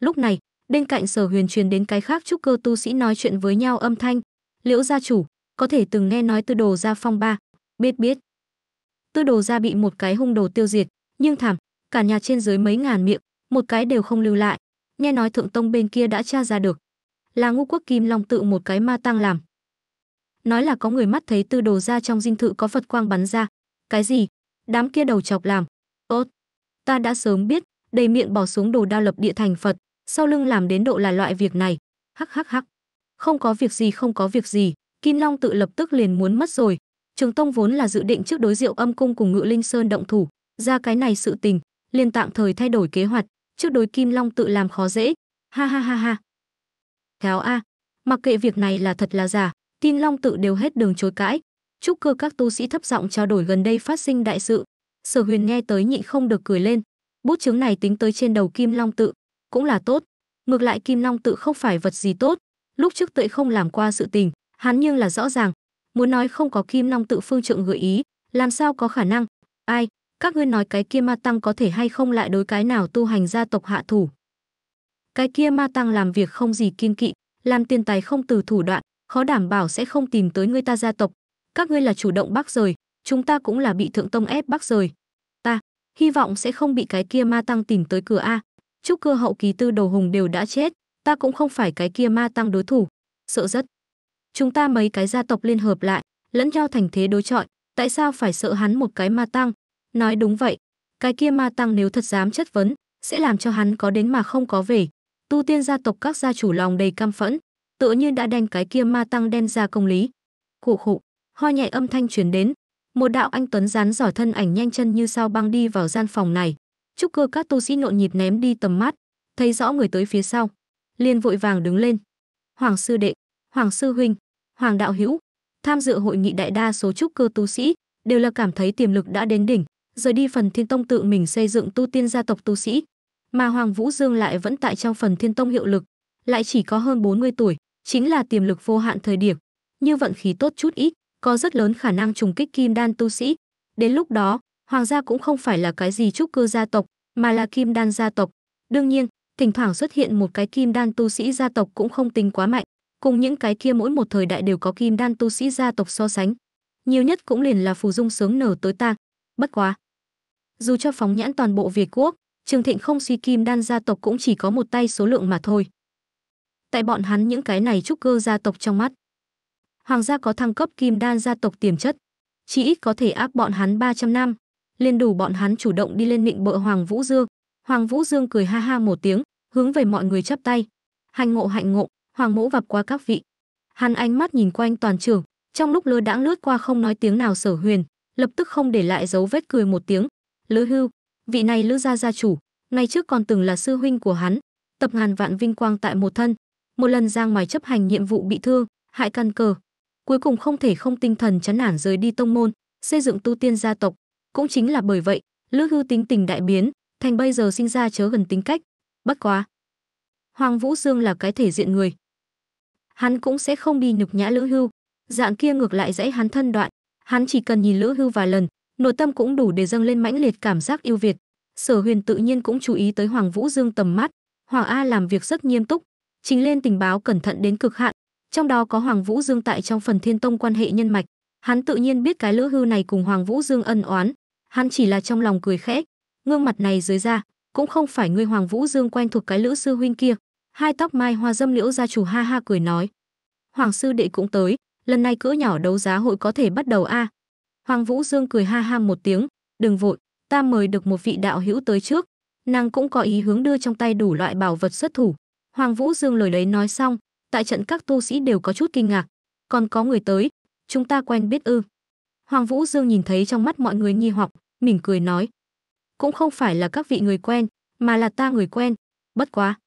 Lúc này, bên cạnh Sở Huyền truyền đến cái khác trúc cơ tu sĩ nói chuyện với nhau âm thanh, "Liễu gia chủ, có thể từng nghe nói Tư Đồ gia phong ba?" "Biết biết." Tư Đồ gia bị một cái hung đồ tiêu diệt, nhưng thảm, cả nhà trên dưới mấy ngàn miệng, một cái đều không lưu lại. Nghe nói Thượng Tông bên kia đã tra ra được, là ngu quốc Kim Long tự một cái ma tăng làm. Nói là có người mắt thấy Tư Đồ gia trong dinh thự có Phật quang bắn ra, cái gì? Đám kia đầu chọc làm. Tốt. Ta đã sớm biết, đầy miệng bỏ xuống đồ đao lập địa thành Phật, sau lưng làm đến độ là loại việc này. Hắc hắc hắc. Không có việc gì không có việc gì, Kim Long tự lập tức liền muốn mất rồi. Trường Tông vốn là dự định trước đối diệu âm cung cùng Ngự Linh Sơn động thủ, ra cái này sự tình, liền tạm thời thay đổi kế hoạch, trước đối Kim Long tự làm khó dễ. Ha ha ha ha. Khéo a, mặc kệ việc này là thật là giả, Kim Long tự đều hết đường chối cãi, Trúc cơ các tu sĩ thấp giọng trao đổi gần đây phát sinh đại sự. Sở Huyền nghe tới nhịn không được cười lên. Bút chứng này tính tới trên đầu Kim Long tự, cũng là tốt. Ngược lại Kim Long tự không phải vật gì tốt, lúc trước tự không làm qua sự tình, hắn nhưng là rõ ràng, muốn nói không có Kim Long tự phương trượng gợi ý, làm sao có khả năng? Ai, các ngươi nói cái kia ma tăng có thể hay không lại đối cái nào tu hành gia tộc hạ thủ? Cái kia ma tăng làm việc không gì kiên kỵ, làm tiền tài không từ thủ đoạn, khó đảm bảo sẽ không tìm tới người ta gia tộc, các ngươi là chủ động bắc rời chúng ta cũng là bị thượng tông ép bắc rời ta hy vọng sẽ không bị cái kia ma tăng tìm tới cửa a trúc cơ hậu kỳ tư đầu hùng đều đã chết ta cũng không phải cái kia ma tăng đối thủ sợ rất chúng ta mấy cái gia tộc liên hợp lại lẫn nhau thành thế đối chọi tại sao phải sợ hắn một cái ma tăng nói đúng vậy cái kia ma tăng nếu thật dám chất vấn sẽ làm cho hắn có đến mà không có về tu tiên gia tộc các gia chủ lòng đầy cam phẫn tựa như đã đem cái kia ma tăng đem ra công lý khổ khổ ho nhẹ âm thanh truyền đến một đạo anh tuấn rán giỏi thân ảnh nhanh chân như sao băng đi vào gian phòng này trúc cơ các tu sĩ nộn nhịp ném đi tầm mắt thấy rõ người tới phía sau liền vội vàng đứng lên hoàng sư đệ hoàng sư huynh hoàng đạo hữu tham dự hội nghị đại đa số trúc cơ tu sĩ đều là cảm thấy tiềm lực đã đến đỉnh rời đi phần thiên tông tự mình xây dựng tu tiên gia tộc tu sĩ mà hoàng vũ dương lại vẫn tại trong phần thiên tông hiệu lực lại chỉ có hơn 40 tuổi chính là tiềm lực vô hạn thời điểm như vận khí tốt chút ít có rất lớn khả năng trùng kích kim đan tu sĩ. Đến lúc đó, hoàng gia cũng không phải là cái gì trúc cơ gia tộc, mà là kim đan gia tộc. Đương nhiên, thỉnh thoảng xuất hiện một cái kim đan tu sĩ gia tộc cũng không tính quá mạnh, cùng những cái kia mỗi một thời đại đều có kim đan tu sĩ gia tộc so sánh. Nhiều nhất cũng liền là phù dung sướng nở tối tang, bất quá. Dù cho phóng nhãn toàn bộ Việt quốc, Trường Thịnh không suy kim đan gia tộc cũng chỉ có một tay số lượng mà thôi. Tại bọn hắn những cái này trúc cơ gia tộc trong mắt, Hoàng gia có thăng cấp kim đan gia tộc tiềm chất, chỉ ít có thể áp bọn hắn 300 năm, liền đủ bọn hắn chủ động đi lên nịnh bợ Hoàng Vũ Dương. Hoàng Vũ Dương cười ha ha một tiếng, hướng về mọi người chắp tay. Hành ngộ hạnh ngộ, Hoàng Mẫu gặp qua các vị. Hắn ánh mắt nhìn quanh toàn trường, trong lúc lơ đãng lướt qua không nói tiếng nào Sở Huyền, lập tức không để lại dấu vết cười một tiếng. Lữ Hưu, vị này Lữ gia gia chủ, ngày trước còn từng là sư huynh của hắn, tập ngàn vạn vinh quang tại một thân, một lần giang ngoài chấp hành nhiệm vụ bị thương, hại căn cờ, cuối cùng không thể không tinh thần chán nản rời đi tông môn, xây dựng tu tiên gia tộc. Cũng chính là bởi vậy, Lữ hưu tính tình đại biến, thành bây giờ sinh ra chớ gần tính cách. Bất quá, Hoàng Vũ Dương là cái thể diện người, hắn cũng sẽ không đi nhục nhã Lữ Hưu, dạng kia ngược lại dãy hắn thân đoạn, hắn chỉ cần nhìn Lữ Hưu vài lần, nội tâm cũng đủ để dâng lên mãnh liệt cảm giác yêu việt. Sở Huyền tự nhiên cũng chú ý tới Hoàng Vũ Dương tầm mắt, Hoàng A làm việc rất nghiêm túc, chính lên tình báo cẩn thận đến cực hạn, trong đó có Hoàng Vũ Dương tại trong phần Thiên Tông quan hệ nhân mạch, hắn tự nhiên biết cái lỡ hư này cùng Hoàng Vũ Dương ân oán, hắn chỉ là trong lòng cười khẽ, gương mặt này dưới ra, cũng không phải người Hoàng Vũ Dương quen thuộc cái lữ sư huynh kia. Hai tóc mai hoa dâm liễu gia chủ ha ha cười nói, Hoàng sư đệ cũng tới, lần này cỡ nhỏ đấu giá hội có thể bắt đầu a. À. Hoàng Vũ Dương cười ha ha một tiếng, đừng vội, ta mời được một vị đạo hữu tới trước. Nàng cũng có ý hướng đưa trong tay đủ loại bảo vật xuất thủ. Hoàng Vũ Dương lời lấy nói xong, tại trận các tu sĩ đều có chút kinh ngạc còn có người tới chúng ta quen biết ư hoàng vũ dương nhìn thấy trong mắt mọi người nghi hoặc mỉm cười nói cũng không phải là các vị người quen mà là ta người quen bất quá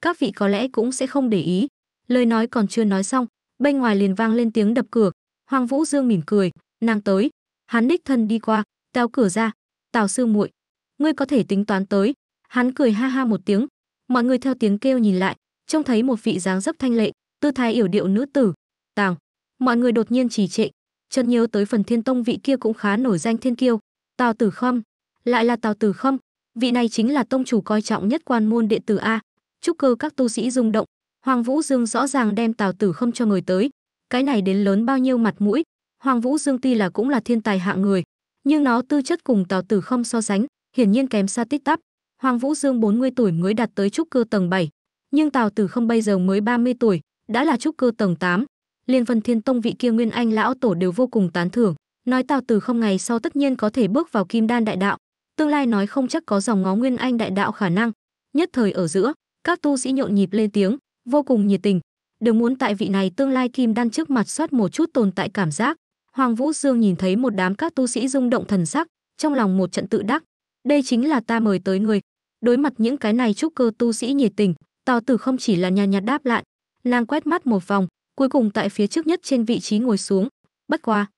các vị có lẽ cũng sẽ không để ý lời nói còn chưa nói xong bên ngoài liền vang lên tiếng đập cửa hoàng vũ dương mỉm cười nàng tới hắn đích thân đi qua tao cửa ra tào sư muội ngươi có thể tính toán tới hắn cười ha ha một tiếng mọi người theo tiếng kêu nhìn lại trông thấy một vị dáng dấp thanh lệ tư thái yểu điệu nữ tử tàng mọi người đột nhiên trì trệ chợt nhớ tới phần thiên tông vị kia cũng khá nổi danh thiên kiêu tào tử khâm lại là tào tử khâm vị này chính là tông chủ coi trọng nhất quan môn đệ tử a chúc cơ các tu sĩ rung động hoàng vũ dương rõ ràng đem tào tử khâm cho người tới cái này đến lớn bao nhiêu mặt mũi hoàng vũ dương tuy là cũng là thiên tài hạng người nhưng nó tư chất cùng tào tử khâm so sánh hiển nhiên kém xa tích tắp hoàng vũ dương 40 tuổi mới đạt tới trúc cơ tầng 7, nhưng Tào Tử không bây giờ mới 30 tuổi, đã là trúc cơ tầng 8. Liên Vân Thiên Tông vị kia Nguyên Anh lão tổ đều vô cùng tán thưởng, nói Tào Tử không ngày sau tất nhiên có thể bước vào Kim Đan đại đạo, tương lai nói không chắc có dòng ngó Nguyên Anh đại đạo khả năng. Nhất thời ở giữa, các tu sĩ nhộn nhịp lên tiếng, vô cùng nhiệt tình, đều muốn tại vị này tương lai Kim Đan trước mặt soát một chút tồn tại cảm giác. Hoàng Vũ Dương nhìn thấy một đám các tu sĩ rung động thần sắc, trong lòng một trận tự đắc, đây chính là ta mời tới người. Đối mặt những cái này trúc cơ tu sĩ nhiệt tình, Tào Tử không chỉ là nhà nhạt đáp lại, nàng quét mắt một vòng, cuối cùng tại phía trước nhất trên vị trí ngồi xuống. Bất quá,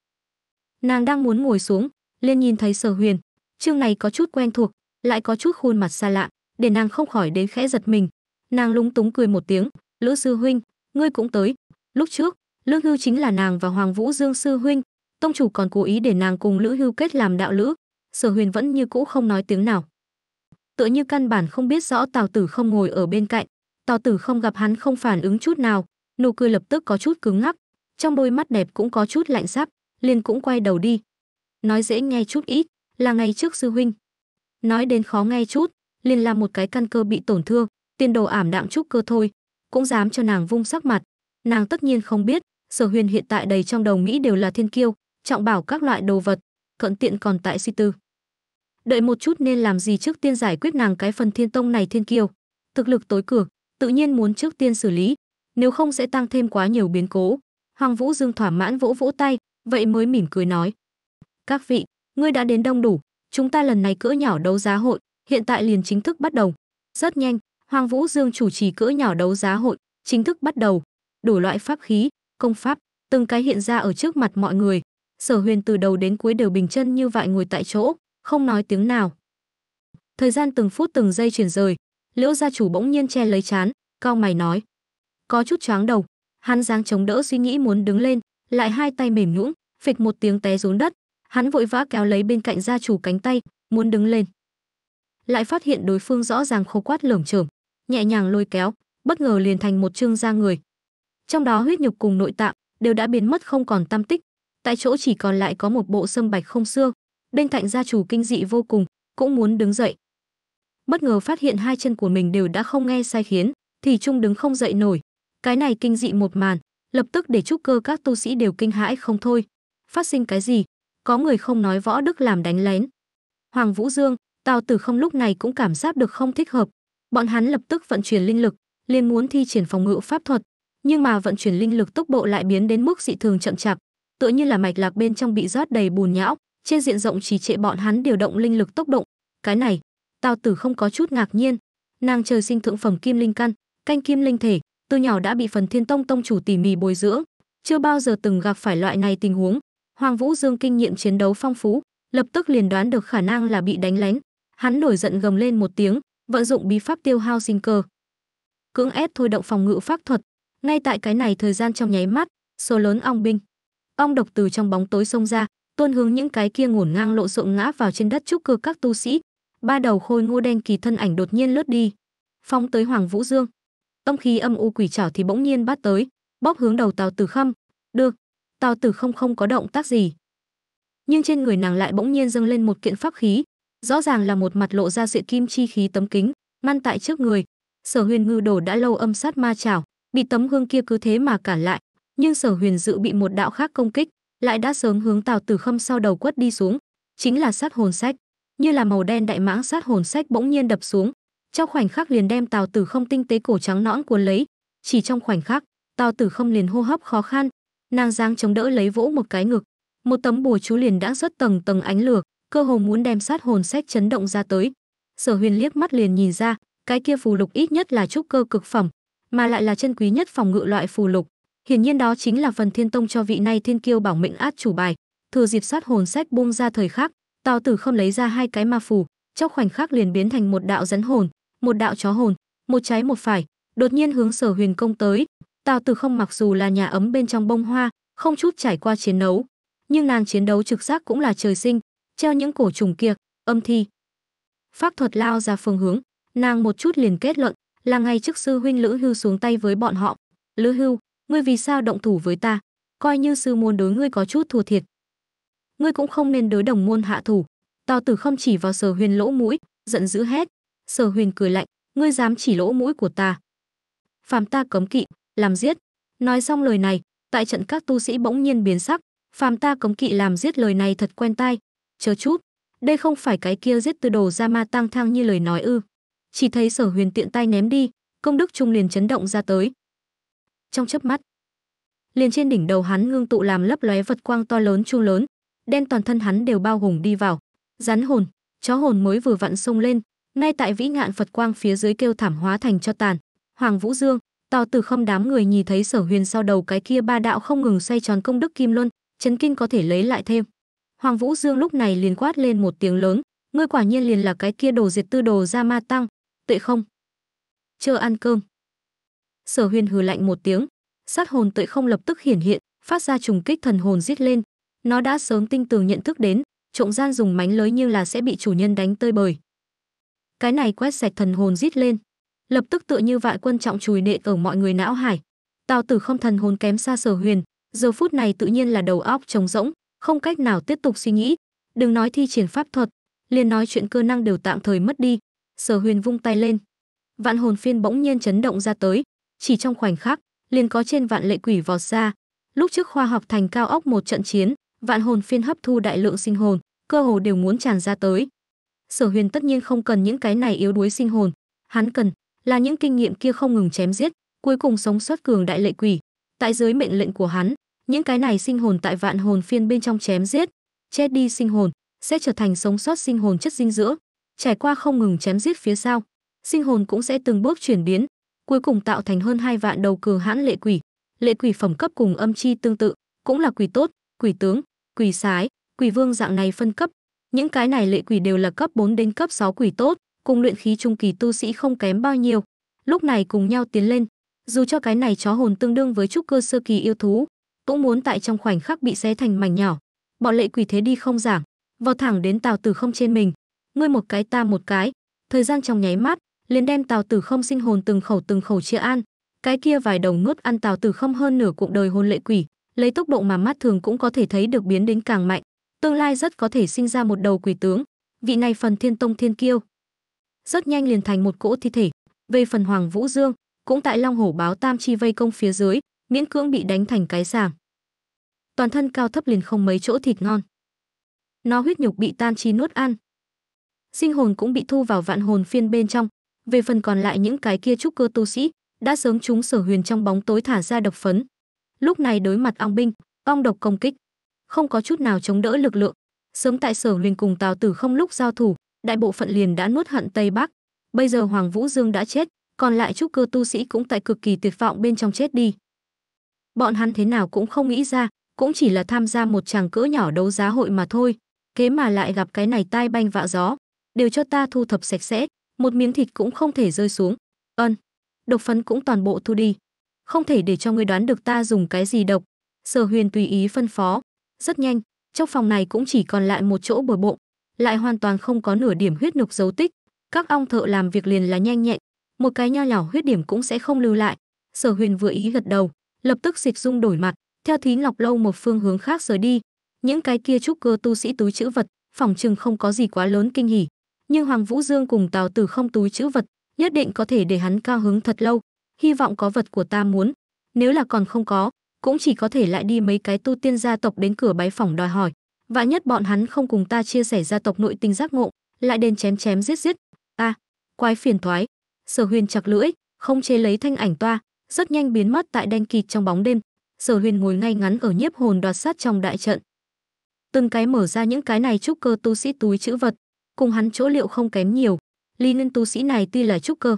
nàng đang muốn ngồi xuống, liền nhìn thấy Sở Huyền, chương này có chút quen thuộc, lại có chút khuôn mặt xa lạ, để nàng không khỏi đến khẽ giật mình. Nàng lúng túng cười một tiếng, "Lữ sư huynh, ngươi cũng tới." Lúc trước, Lữ Hưu chính là nàng và Hoàng Vũ Dương sư huynh, tông chủ còn cố ý để nàng cùng Lữ Hưu kết làm đạo lữ. Sở Huyền vẫn như cũ không nói tiếng nào. Tựa như căn bản không biết rõ Tào Tử không ngồi ở bên cạnh, Tào tử không gặp hắn không phản ứng chút nào, nụ cười lập tức có chút cứng ngắc, trong đôi mắt đẹp cũng có chút lạnh sắp, liền cũng quay đầu đi. Nói dễ nghe chút ít, là ngày trước sư huynh. Nói đến khó nghe chút, liền là một cái căn cơ bị tổn thương, tiền đồ ảm đạm chút cơ thôi, cũng dám cho nàng vung sắc mặt. Nàng tất nhiên không biết, Sở Huyền hiện tại đầy trong đầu nghĩ đều là thiên kiêu, trọng bảo các loại đồ vật, cận tiện còn tại suy tư. Đợi một chút nên làm gì trước tiên giải quyết nàng cái phần thiên tông này thiên kiêu, thực lực tối cường, tự nhiên muốn trước tiên xử lý, nếu không sẽ tăng thêm quá nhiều biến cố. Hoàng Vũ Dương thỏa mãn vỗ vỗ tay, vậy mới mỉm cười nói. Các vị, ngươi đã đến đông đủ, chúng ta lần này cỡ nhỏ đấu giá hội, hiện tại liền chính thức bắt đầu. Rất nhanh, Hoàng Vũ Dương chủ trì cỡ nhỏ đấu giá hội, chính thức bắt đầu. Đủ loại pháp khí, công pháp, từng cái hiện ra ở trước mặt mọi người. Sở huyền từ đầu đến cuối đều bình chân như vậy ngồi tại chỗ, không nói tiếng nào. Thời gian từng phút từng giây chuyển rời, liễu gia chủ bỗng nhiên che lấy chán cao mày nói có chút choáng đầu hắn dáng chống đỡ suy nghĩ muốn đứng lên lại hai tay mềm nhũn phịch một tiếng té xuống đất hắn vội vã kéo lấy bên cạnh gia chủ cánh tay muốn đứng lên lại phát hiện đối phương rõ ràng khô quát lởm chởm nhẹ nhàng lôi kéo bất ngờ liền thành một trương da người trong đó huyết nhục cùng nội tạng đều đã biến mất không còn tam tích tại chỗ chỉ còn lại có một bộ sâm bạch không xương đinh thạnh gia chủ kinh dị vô cùng cũng muốn đứng dậy bất ngờ phát hiện hai chân của mình đều đã không nghe sai khiến, thì Trung đứng không dậy nổi. Cái này kinh dị một màn, lập tức để trúc cơ các tu sĩ đều kinh hãi không thôi. Phát sinh cái gì? Có người không nói võ đức làm đánh lén. Hoàng Vũ Dương, Tào Tử không lúc này cũng cảm giác được không thích hợp. Bọn hắn lập tức vận chuyển linh lực, liền muốn thi triển phòng ngự pháp thuật, nhưng mà vận chuyển linh lực tốc độ lại biến đến mức dị thường chậm chạp, tựa như là mạch lạc bên trong bị rót đầy bùn nhão, trên diện rộng trì trệ bọn hắn điều động linh lực tốc độ. Cái này, Tào Tử không có chút ngạc nhiên, nàng trời sinh thượng phẩm kim linh căn, canh kim linh thể, từ nhỏ đã bị phần Thiên Tông tông chủ tỉ mỉ bồi dưỡng, chưa bao giờ từng gặp phải loại này tình huống. Hoàng Vũ Dương kinh nghiệm chiến đấu phong phú, lập tức liền đoán được khả năng là bị đánh lén, hắn nổi giận gầm lên một tiếng, vận dụng bí pháp tiêu hao sinh cơ. Cưỡng ép thôi động phòng ngự pháp thuật, ngay tại cái này thời gian trong nháy mắt, số lớn ong binh, ong độc từ trong bóng tối xông ra, tuôn hướng những cái kia ngổn ngang lộn xộn ngã vào trên đất trúc cơ các tu sĩ, ba đầu khôi ngô đen kỳ thân ảnh đột nhiên lướt đi, phóng tới Hoàng Vũ Dương. Tông khí âm u quỷ chảo thì bỗng nhiên bắt tới, bóp hướng đầu Tào Tử Khâm. Được, Tào Tử không không có động tác gì. Nhưng trên người nàng lại bỗng nhiên dâng lên một kiện pháp khí, rõ ràng là một mặt lộ ra sự kim chi khí tấm kính, man tại trước người. Sở Huyền ngư đồ đã lâu âm sát ma chảo, bị tấm gương kia cứ thế mà cản lại, nhưng Sở Huyền dự bị một đạo khác công kích, lại đã sớm hướng Tào Tử Khâm sau đầu quất đi xuống, chính là sát hồn sách như là màu đen đại mãng sát hồn sách bỗng nhiên đập xuống trong khoảnh khắc liền đem tào tử không tinh tế cổ trắng nõn cuốn lấy chỉ trong khoảnh khắc tào tử không liền hô hấp khó khăn nàng giang chống đỡ lấy vỗ một cái ngực một tấm bùa chú liền đã xuất tầng tầng ánh lửa cơ hồ muốn đem sát hồn sách chấn động ra tới sở huyền liếc mắt liền nhìn ra cái kia phù lục ít nhất là trúc cơ cực phẩm mà lại là chân quý nhất phòng ngự loại phù lục hiển nhiên đó chính là phần thiên tông cho vị này thiên kiêu bảo mệnh át chủ bài thừa dịp sát hồn sách buông ra thời khắc Tào Tử không lấy ra hai cái ma phù, trong khoảnh khắc liền biến thành một đạo rắn hồn, một đạo chó hồn, một trái một phải, đột nhiên hướng Sở Huyền công tới. Tào Tử không mặc dù là nhà ấm bên trong bông hoa, không chút trải qua chiến đấu, nhưng nàng chiến đấu trực giác cũng là trời sinh, treo những cổ trùng kia, âm thi. Pháp thuật lao ra phương hướng, nàng một chút liền kết luận, là ngày trước sư huynh Lữ Hưu xuống tay với bọn họ. Lữ Hưu, ngươi vì sao động thủ với ta? Coi như sư môn đối ngươi có chút thua thiệt, ngươi cũng không nên đối đồng môn hạ thủ tào tử không chỉ vào sở huyền lỗ mũi giận dữ hét sở huyền cười lạnh ngươi dám chỉ lỗ mũi của ta phàm ta cấm kỵ làm giết nói xong lời này tại trận các tu sĩ bỗng nhiên biến sắc phàm ta cấm kỵ làm giết lời này thật quen tai chờ chút đây không phải cái kia giết từ đồ ra ma tăng thang như lời nói ư chỉ thấy sở huyền tiện tay ném đi công đức trung liền chấn động ra tới trong chớp mắt liền trên đỉnh đầu hắn ngưng tụ làm lấp lóe vật quang to lớn chu lớn đen toàn thân hắn đều bao gồm đi vào rắn hồn chó hồn mới vừa vặn xông lên ngay tại vĩ ngạn phật quang phía dưới kêu thảm hóa thành cho tàn hoàng vũ dương tào từ không đám người nhìn thấy sở huyền sau đầu cái kia ba đạo không ngừng xoay tròn công đức kim luân chấn kinh có thể lấy lại thêm hoàng vũ dương lúc này liền quát lên một tiếng lớn ngươi quả nhiên liền là cái kia đồ diệt tư đồ ra ma tăng tuệ không chưa ăn cơm sở huyền hừ lạnh một tiếng sát hồn tuệ không lập tức hiển hiện phát ra trùng kích thần hồn giết lên nó đã sớm tinh tường nhận thức đến, trộm gian dùng mánh lới như là sẽ bị chủ nhân đánh tơi bời. Cái này quét sạch thần hồn rít lên, lập tức tựa như vại quân trọng chùi nện ở mọi người não hải. Tào Tử không thần hồn kém xa Sở Huyền, giờ phút này tự nhiên là đầu óc trống rỗng, không cách nào tiếp tục suy nghĩ, đừng nói thi triển pháp thuật, liền nói chuyện cơ năng đều tạm thời mất đi. Sở Huyền vung tay lên, vạn hồn phiên bỗng nhiên chấn động ra tới, chỉ trong khoảnh khắc, liền có trên vạn lệ quỷ vọt ra. Lúc trước khoa học thành cao ốc một trận chiến, vạn hồn phiên hấp thu đại lượng sinh hồn, cơ hồ đều muốn tràn ra tới. Sở Huyền tất nhiên không cần những cái này yếu đuối sinh hồn, hắn cần là những kinh nghiệm kia không ngừng chém giết, cuối cùng sống sót cường đại lệ quỷ. Tại dưới mệnh lệnh của hắn, những cái này sinh hồn tại vạn hồn phiên bên trong chém giết, chết đi sinh hồn sẽ trở thành sống sót sinh hồn chất dinh dưỡng, trải qua không ngừng chém giết phía sau, sinh hồn cũng sẽ từng bước chuyển biến, cuối cùng tạo thành hơn hai vạn đầu cường hãn lệ quỷ. Lệ quỷ phẩm cấp cùng âm chi tương tự, cũng là quỷ tốt, quỷ tướng, quỷ sái, quỷ vương dạng này phân cấp. Những cái này lệ quỷ đều là cấp 4 đến cấp 6 quỷ tốt, cùng luyện khí trung kỳ tu sĩ không kém bao nhiêu. Lúc này cùng nhau tiến lên, dù cho cái này chó hồn tương đương với trúc cơ sơ kỳ yêu thú, cũng muốn tại trong khoảnh khắc bị xé thành mảnh nhỏ. Bọn lệ quỷ thế đi không giảm, vào thẳng đến Tào Tử Không trên mình, ngươi một cái ta một cái, thời gian trong nháy mắt, liền đem Tào Tử Không sinh hồn từng khẩu từng khẩu chia an, Cái kia vài đầu nuốt ăn Tào Tử Không hơn nửa cuộc đời hồn lệ quỷ, lấy tốc độ mà mắt thường cũng có thể thấy được biến đến càng mạnh, tương lai rất có thể sinh ra một đầu quỷ tướng, vị này phần Thiên Tông Thiên Kiêu. Rất nhanh liền thành một cỗ thi thể, về phần Hoàng Vũ Dương, cũng tại Long Hổ báo Tam Chi vây công phía dưới, miễn cưỡng bị đánh thành cái sàng. Toàn thân cao thấp liền không mấy chỗ thịt ngon. Nó huyết nhục bị Tam Chi nuốt ăn. Sinh hồn cũng bị thu vào vạn hồn phiên bên trong, về phần còn lại những cái kia trúc cơ tu sĩ, đã sớm chúng sở huyền trong bóng tối thả ra độc phấn, lúc này đối mặt ong binh ong độc công kích không có chút nào chống đỡ lực lượng sớm tại sở liền cùng tào tử không lúc giao thủ đại bộ phận liền đã nuốt hận tây bắc bây giờ hoàng vũ dương đã chết còn lại trúc cơ tu sĩ cũng tại cực kỳ tuyệt vọng bên trong chết đi bọn hắn thế nào cũng không nghĩ ra cũng chỉ là tham gia một chàng cỡ nhỏ đấu giá hội mà thôi kế mà lại gặp cái này tai banh vạ gió đều cho ta thu thập sạch sẽ một miếng thịt cũng không thể rơi xuống ân độc phấn cũng toàn bộ thu đi không thể để cho ngươi đoán được ta dùng cái gì độc. Sở huyền tùy ý phân phó. Rất nhanh, trong phòng này cũng chỉ còn lại một chỗ bồi bộn lại hoàn toàn không có nửa điểm huyết nục dấu tích. Các ong thợ làm việc liền là nhanh nhẹn, một cái nho nhỏ huyết điểm cũng sẽ không lưu lại. Sở huyền vừa ý gật đầu, lập tức dịch dung đổi mặt, theo thí ngọc lâu một phương hướng khác rời đi. Những cái kia trúc cơ tu sĩ túi chữ vật, phòng trừng không có gì quá lớn kinh hỉ. Nhưng Hoàng Vũ Dương cùng Tào Tử không túi chữ vật, nhất định có thể để hắn cao hứng thật lâu hy vọng có vật của ta muốn. Nếu là còn không có, cũng chỉ có thể lại đi mấy cái tu tiên gia tộc đến cửa bái phỏng đòi hỏi. Vạ nhất bọn hắn không cùng ta chia sẻ gia tộc nội tình giác ngộ, lại đền chém chém giết giết. A, quái phiền thoái. Sở Huyền chặt lưỡi, không chế lấy thanh ảnh toa, rất nhanh biến mất tại đen kịt trong bóng đêm. Sở Huyền ngồi ngay ngắn ở nhiếp hồn đoạt sát trong đại trận. Từng cái mở ra những cái này trúc cơ tu sĩ túi chữ vật, cùng hắn chỗ liệu không kém nhiều. Ly Liên tu sĩ này tuy là trúc cơ,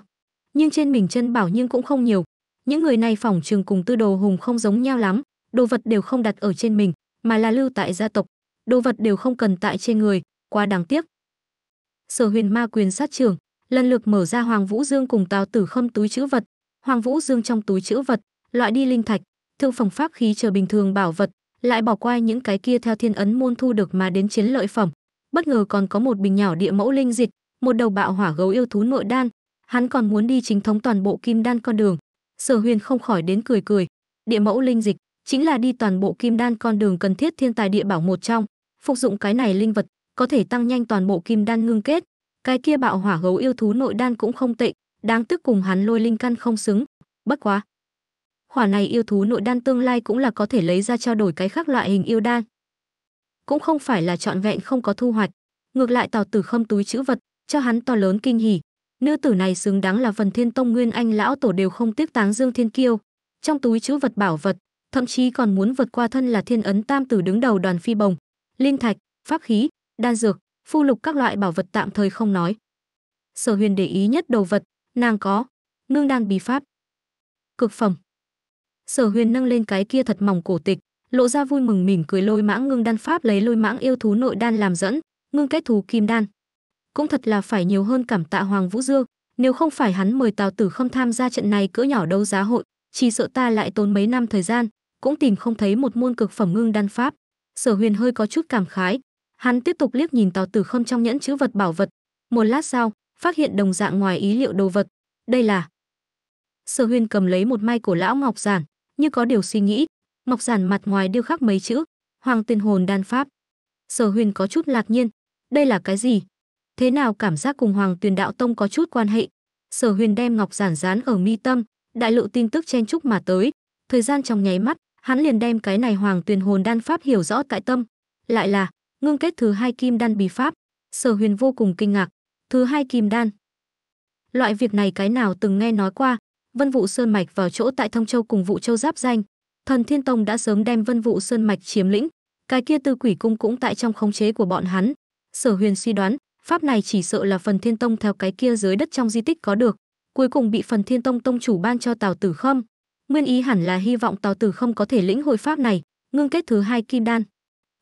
nhưng trên mình chân bảo nhưng cũng không nhiều những người này phỏng trường cùng tư đồ hùng không giống nhau lắm đồ vật đều không đặt ở trên mình mà là lưu tại gia tộc đồ vật đều không cần tại trên người quá đáng tiếc sở huyền ma quyền sát trưởng lần lượt mở ra hoàng vũ dương cùng tào tử khâm túi chữ vật hoàng vũ dương trong túi chữ vật loại đi linh thạch thương phẩm pháp khí chờ bình thường bảo vật lại bỏ qua những cái kia theo thiên ấn môn thu được mà đến chiến lợi phẩm bất ngờ còn có một bình nhỏ địa mẫu linh dịch một đầu bạo hỏa gấu yêu thú nội đan hắn còn muốn đi chính thống toàn bộ kim đan con đường sở huyền không khỏi đến cười cười địa mẫu linh dịch chính là đi toàn bộ kim đan con đường cần thiết thiên tài địa bảo một trong phục dụng cái này linh vật có thể tăng nhanh toàn bộ kim đan ngưng kết cái kia bạo hỏa gấu yêu thú nội đan cũng không tệ đáng tức cùng hắn lôi linh căn không xứng bất quá hỏa này yêu thú nội đan tương lai cũng là có thể lấy ra trao đổi cái khác loại hình yêu đan cũng không phải là trọn vẹn không có thu hoạch ngược lại tào tử khâm túi chữ vật cho hắn to lớn kinh hỉ Nữ tử này xứng đáng là phần thiên tông nguyên anh lão tổ đều không tiếc táng dương thiên kiêu. Trong túi chữ vật bảo vật, thậm chí còn muốn vượt qua thân là thiên ấn tam tử đứng đầu đoàn phi bồng, linh thạch, pháp khí, đan dược, phu lục các loại bảo vật tạm thời không nói. Sở Huyền để ý nhất đồ vật, nàng có, ngưng đan bí pháp. Cực phẩm. Sở Huyền nâng lên cái kia thật mỏng cổ tịch, lộ ra vui mừng mỉm cười lôi mãng ngưng đan pháp lấy lôi mãng yêu thú nội đan làm dẫn, ngưng kết thú kim đan cũng thật là phải nhiều hơn cảm tạ Hoàng Vũ Dương, nếu không phải hắn mời Tào Tử không tham gia trận này cỡ nhỏ đấu giá hội, chỉ sợ ta lại tốn mấy năm thời gian, cũng tìm không thấy một môn cực phẩm ngưng đan pháp. Sở Huyền hơi có chút cảm khái, hắn tiếp tục liếc nhìn Tào Tử không trong nhẫn chữ vật bảo vật, một lát sau, phát hiện đồng dạng ngoài ý liệu đồ vật, đây là Sở Huyền cầm lấy một mai cổ lão ngọc giản, như có điều suy nghĩ, ngọc giản mặt ngoài điêu khắc mấy chữ, Hoàng Tiên Hồn Đan Pháp. Sở Huyền có chút lạc nhiên, đây là cái gì? Thế nào cảm giác cùng Hoàng Tuyền Đạo Tông có chút quan hệ? Sở Huyền đem ngọc giản dán ở mi tâm, đại lượng tin tức chen chúc mà tới, thời gian trong nháy mắt, hắn liền đem cái này Hoàng Tuyền Hồn Đan pháp hiểu rõ tại tâm, lại là ngưng kết thứ hai kim đan bí pháp. Sở Huyền vô cùng kinh ngạc, thứ hai kim đan. Loại việc này cái nào từng nghe nói qua, Vân Vũ Sơn mạch vào chỗ tại Thông Châu cùng Vũ Châu giáp danh, Thần Thiên Tông đã sớm đem Vân Vũ Sơn mạch chiếm lĩnh, cái kia Tư Quỷ cung cũng tại trong khống chế của bọn hắn. Sở Huyền suy đoán, Pháp này chỉ sợ là phần thiên tông theo cái kia dưới đất trong di tích có được, cuối cùng bị phần thiên tông tông chủ ban cho Tào Tử Khâm. Nguyên ý hẳn là hy vọng Tào Tử Khâm có thể lĩnh hội pháp này, ngưng kết thứ hai kim đan.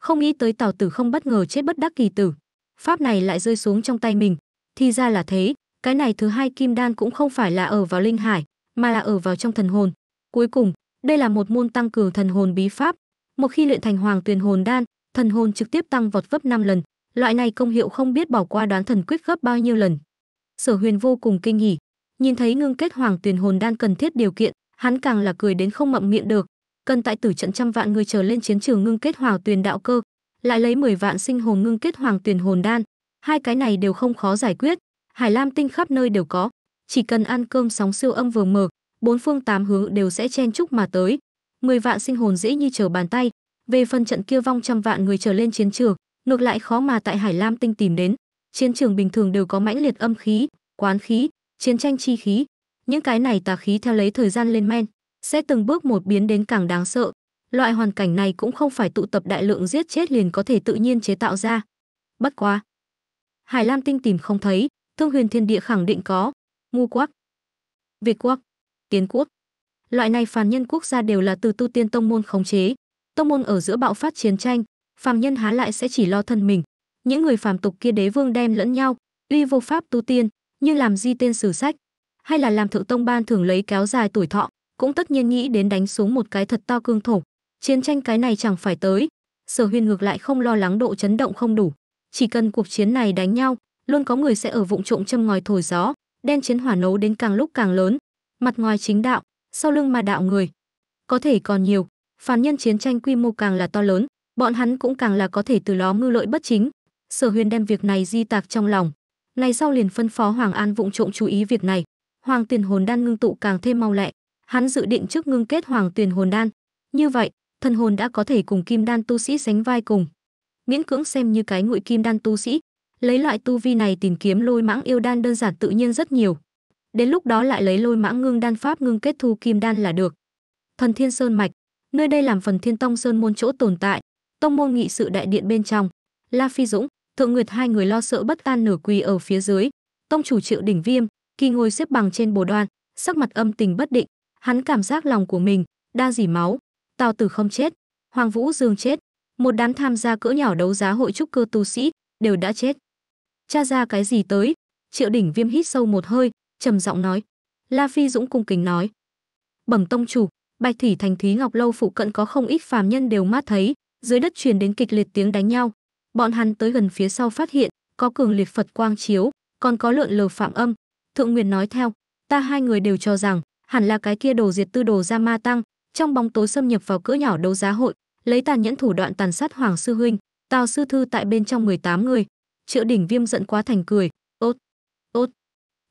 Không nghĩ tới Tào Tử không bất ngờ chết bất đắc kỳ tử. Pháp này lại rơi xuống trong tay mình, thì ra là thế, cái này thứ hai kim đan cũng không phải là ở vào linh hải, mà là ở vào trong thần hồn. Cuối cùng, đây là một môn tăng cường thần hồn bí pháp, một khi luyện thành hoàng tuyền hồn đan, thần hồn trực tiếp tăng vọt vấp 5 lần, Loại này công hiệu không biết bỏ qua đoán thần quyết gấp bao nhiêu lần. Sở Huyền vô cùng kinh hỉ, nhìn thấy ngưng kết hoàng tuyền hồn đan cần thiết điều kiện, hắn càng là cười đến không mậm miệng được. Cần tại tử trận trăm vạn người trở lên chiến trường ngưng kết hoàng tuyền đạo cơ, lại lấy 10 vạn sinh hồn ngưng kết hoàng tuyền hồn đan, hai cái này đều không khó giải quyết. Hải Lam tinh khắp nơi đều có, chỉ cần ăn cơm sóng siêu âm vừa mở, bốn phương tám hướng đều sẽ chen chúc mà tới. 10 vạn sinh hồn dễ như trở bàn tay, về phần trận kia vong trăm vạn người trở lên chiến trường, ngược lại khó mà tại Hải Lam tinh tìm đến. Chiến trường bình thường đều có mãnh liệt âm khí, quán khí, chiến tranh chi khí, những cái này tà khí theo lấy thời gian lên men, sẽ từng bước một biến đến càng đáng sợ. Loại hoàn cảnh này cũng không phải tụ tập đại lượng giết chết liền có thể tự nhiên chế tạo ra. Bất quá, Hải Lam tinh tìm không thấy, Thương Huyền Thiên Địa khẳng định có, ngu quốc, Việt quốc, Tiến quốc. Loại này phàm nhân quốc gia đều là từ tu tiên tông môn khống chế. Tông môn ở giữa bạo phát chiến tranh, phàm nhân há lại sẽ chỉ lo thân mình những người phàm tục kia đế vương đem lẫn nhau uy vô pháp tu tiên nhưng làm di tên sử sách hay là làm thượng tông ban thường lấy kéo dài tuổi thọ cũng tất nhiên nghĩ đến đánh xuống một cái thật to cương thổ chiến tranh cái này chẳng phải tới sở huyền ngược lại không lo lắng độ chấn động không đủ chỉ cần cuộc chiến này đánh nhau luôn có người sẽ ở vụng trộm châm ngòi thổi gió đen chiến hỏa nấu đến càng lúc càng lớn mặt ngoài chính đạo sau lưng mà đạo người có thể còn nhiều phản nhân chiến tranh quy mô càng là to lớn bọn hắn cũng càng là có thể từ đó mưu lợi bất chính. Sở Huyền đem việc này di tạc trong lòng, ngày sau liền phân phó Hoàng An vụng trộm chú ý việc này. Hoàng Tiền Hồn Đan ngưng tụ càng thêm mau lẹ, hắn dự định trước ngưng kết Hoàng Tiền Hồn Đan, như vậy, thần hồn đã có thể cùng Kim Đan tu sĩ sánh vai cùng. Miễn cưỡng xem như cái ngụy Kim Đan tu sĩ, lấy loại tu vi này tìm kiếm lôi mãng yêu đan đơn giản tự nhiên rất nhiều. Đến lúc đó lại lấy lôi mãng ngưng đan pháp ngưng kết thu kim đan là được. Thần Thiên Sơn mạch, nơi đây làm phần Thiên Tông Sơn môn chỗ tồn tại, tông môn nghị sự đại điện bên trong la phi dũng thượng nguyệt hai người lo sợ bất tan nửa quỳ ở phía dưới tông chủ triệu đỉnh viêm kỳ ngồi xếp bằng trên bồ đoan sắc mặt âm tình bất định hắn cảm giác lòng của mình đa dỉ máu tào tử không chết hoàng vũ dương chết một đám tham gia cỡ nhỏ đấu giá hội trúc cơ tu sĩ đều đã chết cha ra cái gì tới triệu đỉnh viêm hít sâu một hơi trầm giọng nói la phi dũng cung kính nói bẩm tông chủ bạch thủy thành thí ngọc lâu phụ cận có không ít phàm nhân đều mát thấy dưới đất truyền đến kịch liệt tiếng đánh nhau. Bọn hắn tới gần phía sau phát hiện, có cường liệt Phật quang chiếu, còn có lượn lờ phạm âm. Thượng Nguyên nói theo, ta hai người đều cho rằng, hẳn là cái kia đồ diệt tư đồ ra ma tăng, trong bóng tối xâm nhập vào cỡ nhỏ đấu giá hội, lấy tàn nhẫn thủ đoạn tàn sát Hoàng sư huynh, Tào sư thư tại bên trong 18 người. Triệu Đỉnh Viêm giận quá thành cười, "Tốt, tốt,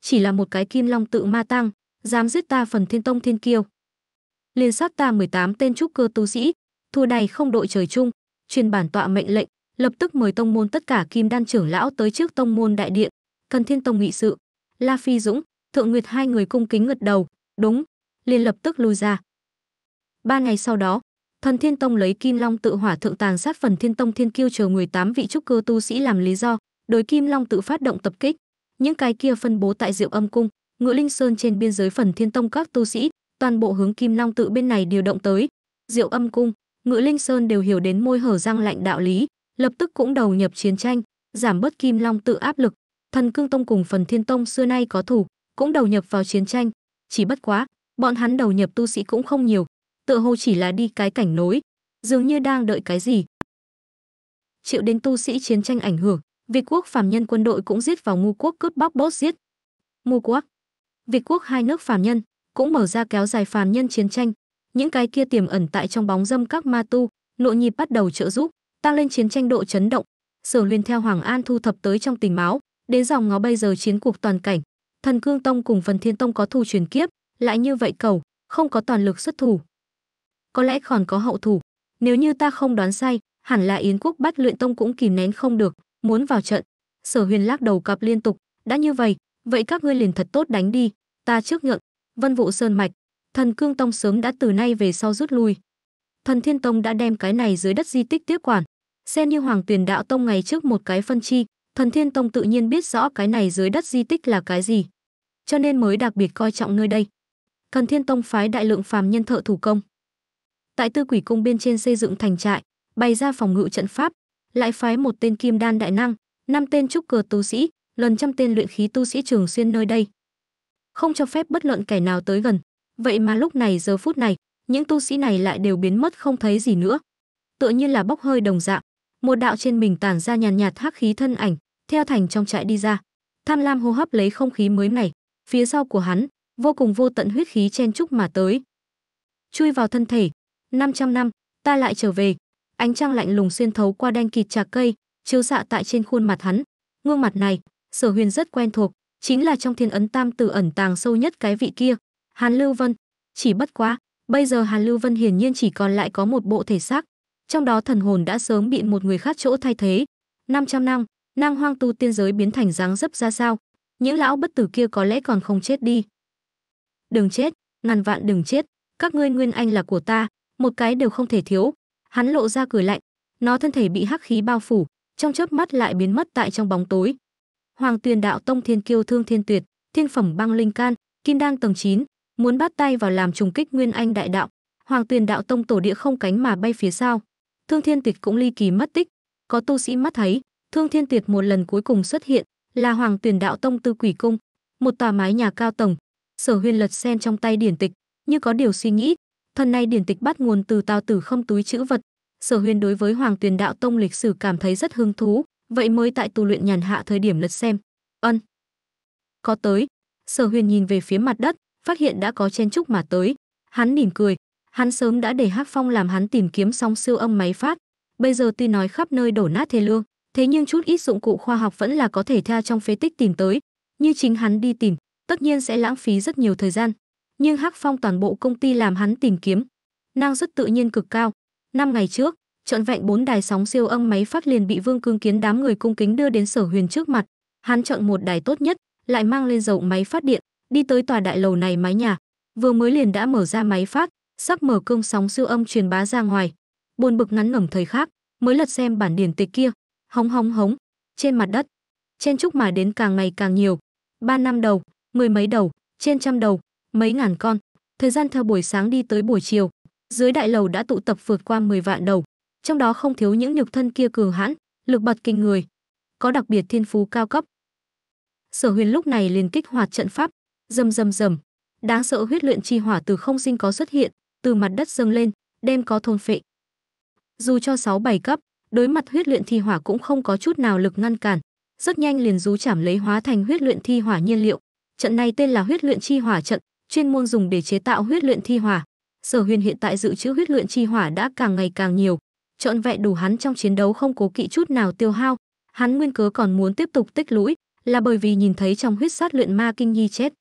chỉ là một cái Kim Long tự ma tăng, dám giết ta phần Thiên Tông Thiên Kiêu." Liên sát ta 18 tên trúc cơ tu sĩ, thua này không đội trời chung truyền bản tọa mệnh lệnh lập tức mời tông môn tất cả kim đan trưởng lão tới trước tông môn đại điện cần thiên tông nghị sự la phi dũng thượng nguyệt hai người cung kính ngật đầu đúng liền lập tức lui ra ba ngày sau đó thần thiên tông lấy kim long tự hỏa thượng tàng sát phần thiên tông thiên kiêu chờ 18 vị trúc cơ tu sĩ làm lý do đối kim long tự phát động tập kích những cái kia phân bố tại diệu âm cung ngựa linh sơn trên biên giới phần thiên tông các tu sĩ toàn bộ hướng kim long tự bên này điều động tới diệu âm cung Ngự Linh Sơn đều hiểu đến môi hở răng lạnh đạo lý, lập tức cũng đầu nhập chiến tranh, giảm bớt Kim Long tự áp lực. Thần Cương Tông cùng Phần Thiên Tông xưa nay có thù, cũng đầu nhập vào chiến tranh, chỉ bất quá, bọn hắn đầu nhập tu sĩ cũng không nhiều, tựa hồ chỉ là đi cái cảnh nối, dường như đang đợi cái gì. Chịu đến tu sĩ chiến tranh ảnh hưởng, Việt quốc phàm nhân quân đội cũng giết vào ngu quốc cướp bóc bốt giết. Ngu quốc, Việt quốc hai nước phàm nhân cũng mở ra kéo dài phàm nhân chiến tranh, những cái kia tiềm ẩn tại trong bóng dâm các ma tu, nội nhịp bắt đầu trợ giúp, tăng lên chiến tranh độ chấn động. Sở Liên theo Hoàng An thu thập tới trong tình máu đến dòng ngó bây giờ chiến cuộc toàn cảnh. Thần Cương Tông cùng Phần Thiên Tông có thu truyền kiếp, lại như vậy cầu, không có toàn lực xuất thủ. Có lẽ còn có hậu thủ, nếu như ta không đoán sai, hẳn là Yến Quốc bắt luyện tông cũng kìm nén không được, muốn vào trận. Sở Huyền lắc đầu cặp liên tục, đã như vậy, vậy các ngươi liền thật tốt đánh đi, ta trước nhượng. Vân Vũ Sơn mạch, Thần Cương Tông sớm đã từ nay về sau rút lui. Thần Thiên Tông đã đem cái này dưới đất di tích tiếp quản. Xem như Hoàng Tuyền Đạo Tông ngày trước một cái phân chi, Thần Thiên Tông tự nhiên biết rõ cái này dưới đất di tích là cái gì, cho nên mới đặc biệt coi trọng nơi đây. Thần Thiên Tông phái đại lượng phàm nhân thợ thủ công. Tại Tư Quỷ Cung bên trên xây dựng thành trại, bày ra phòng ngự trận pháp, lại phái một tên kim đan đại năng, năm tên trúc cờ tu sĩ, lần trăm tên luyện khí tu sĩ trường xuyên nơi đây. Không cho phép bất luận kẻ nào tới gần, Vậy mà lúc này giờ phút này, những tu sĩ này lại đều biến mất không thấy gì nữa. Tựa như là bốc hơi đồng dạng, một đạo trên mình tản ra nhàn nhạt hắc khí thân ảnh, theo thành trong trại đi ra. Tham Lam hô hấp lấy không khí mới này, phía sau của hắn, vô cùng vô tận huyết khí chen chúc mà tới. Chui vào thân thể, 500 năm, ta lại trở về. Ánh trăng lạnh lùng xuyên thấu qua đen kịt trà cây, chiếu xạ tại trên khuôn mặt hắn. Gương mặt này, Sở Huyền rất quen thuộc, chính là trong thiên ấn tam tử ẩn tàng sâu nhất cái vị kia, Hàn Lưu Vân, chỉ bất quá, bây giờ Hàn Lưu Vân hiển nhiên chỉ còn lại có một bộ thể xác, trong đó thần hồn đã sớm bị một người khác chỗ thay thế. 500 năm, năng hoang tu tiên giới biến thành dáng dấp ra sao? Những lão bất tử kia có lẽ còn không chết đi. Đừng chết, ngàn vạn đừng chết, các ngươi nguyên anh là của ta, một cái đều không thể thiếu. Hắn lộ ra cười lạnh, nó thân thể bị hắc khí bao phủ, trong chớp mắt lại biến mất tại trong bóng tối. Hoàng Tuyền Đạo Tông Thiên Kiêu Thương Thiên Tuyệt, Thiên phẩm Băng Linh Can, Kim Đan tầng 9, muốn bắt tay vào làm trùng kích Nguyên Anh đại đạo. Hoàng Tuyền đạo tông tổ địa không cánh mà bay phía sau. Thương Thiên Tuyệt cũng ly kỳ mất tích, có tu sĩ mắt thấy, Thương Thiên Tuyệt một lần cuối cùng xuất hiện, là Hoàng Tuyền đạo tông Tư Quỷ cung, một tòa mái nhà cao tầng. Sở huyền lật sen trong tay điển tịch, như có điều suy nghĩ, thần này điển tịch bắt nguồn từ tao tử không túi chữ vật. Sở huyền đối với Hoàng Tuyền đạo tông lịch sử cảm thấy rất hứng thú, vậy mới tại tu luyện nhàn hạ thời điểm lật xem. Ân. Có tới. Sở Huyền nhìn về phía mặt đất, phát hiện đã có chen chúc mà tới. Hắn mỉm cười, hắn sớm đã để Hắc Phong làm hắn tìm kiếm xong siêu âm máy phát. Bây giờ tuy nói khắp nơi đổ nát thê lương, thế nhưng chút ít dụng cụ khoa học vẫn là có thể tha trong phế tích tìm tới. Như chính hắn đi tìm, tất nhiên sẽ lãng phí rất nhiều thời gian. Nhưng Hắc Phong toàn bộ công ty làm hắn tìm kiếm, năng suất tự nhiên cực cao. Năm ngày trước, trọn vẹn bốn đài sóng siêu âm máy phát liền bị Vương Cương Kiến đám người cung kính đưa đến Sở Huyền trước mặt. Hắn chọn một đài tốt nhất, lại mang lên dầu máy phát điện, đi tới tòa đại lầu này mái nhà vừa mới liền đã mở ra máy phát sắp mở cương sóng siêu âm truyền bá ra ngoài buồn bực ngắn ngẩm thời khác mới lật xem bản điển tịch kia hóng hóng hống trên mặt đất trên trúc mà đến càng ngày càng nhiều ba năm đầu mười mấy đầu trên trăm đầu mấy ngàn con thời gian theo buổi sáng đi tới buổi chiều dưới đại lầu đã tụ tập vượt qua 10 vạn đầu trong đó không thiếu những nhục thân kia cường hãn lực bật kinh người có đặc biệt thiên phú cao cấp sở huyền lúc này liền kích hoạt trận pháp Rầm rầm rầm, đáng sợ huyết luyện chi hỏa từ không sinh có xuất hiện, từ mặt đất dâng lên, đem có thôn phệ. Dù cho sáu bảy cấp, đối mặt huyết luyện thi hỏa cũng không có chút nào lực ngăn cản, rất nhanh liền rú chảm lấy hóa thành huyết luyện thi hỏa nhiên liệu. Trận này tên là huyết luyện chi hỏa trận, chuyên môn dùng để chế tạo huyết luyện thi hỏa. Sở Huyền hiện tại dự trữ huyết luyện chi hỏa đã càng ngày càng nhiều, trọn vẹn đủ hắn trong chiến đấu không cố kỵ chút nào tiêu hao. Hắn nguyên cớ còn muốn tiếp tục tích lũy, là bởi vì nhìn thấy trong huyết sát luyện ma kinh nhi chết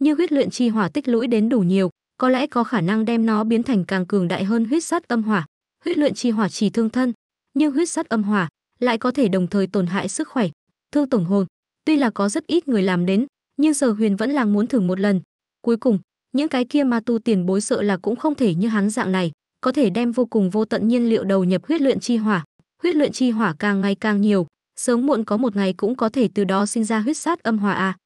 như huyết luyện chi hỏa tích lũy đến đủ nhiều có lẽ có khả năng đem nó biến thành càng cường đại hơn huyết sát âm hỏa huyết luyện chi hỏa chỉ thương thân nhưng huyết sát âm hỏa lại có thể đồng thời tổn hại sức khỏe thương tổn hồn tuy là có rất ít người làm đến nhưng giờ huyền vẫn là muốn thử một lần cuối cùng những cái kia ma tu tiền bối sợ là cũng không thể như hắn dạng này có thể đem vô cùng vô tận nhiên liệu đầu nhập huyết luyện chi hỏa huyết luyện chi hỏa càng ngày càng nhiều sớm muộn có một ngày cũng có thể từ đó sinh ra huyết sát âm hỏa à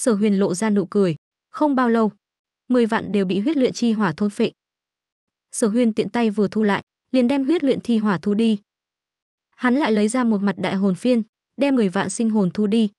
Sở Huyền lộ ra nụ cười, không bao lâu, 10 vạn đều bị huyết luyện chi hỏa thôn phệ. Sở Huyền tiện tay vừa thu lại, liền đem huyết luyện thi hỏa thu đi. Hắn lại lấy ra một mặt đại hồn phiên, đem 10 vạn sinh hồn thu đi.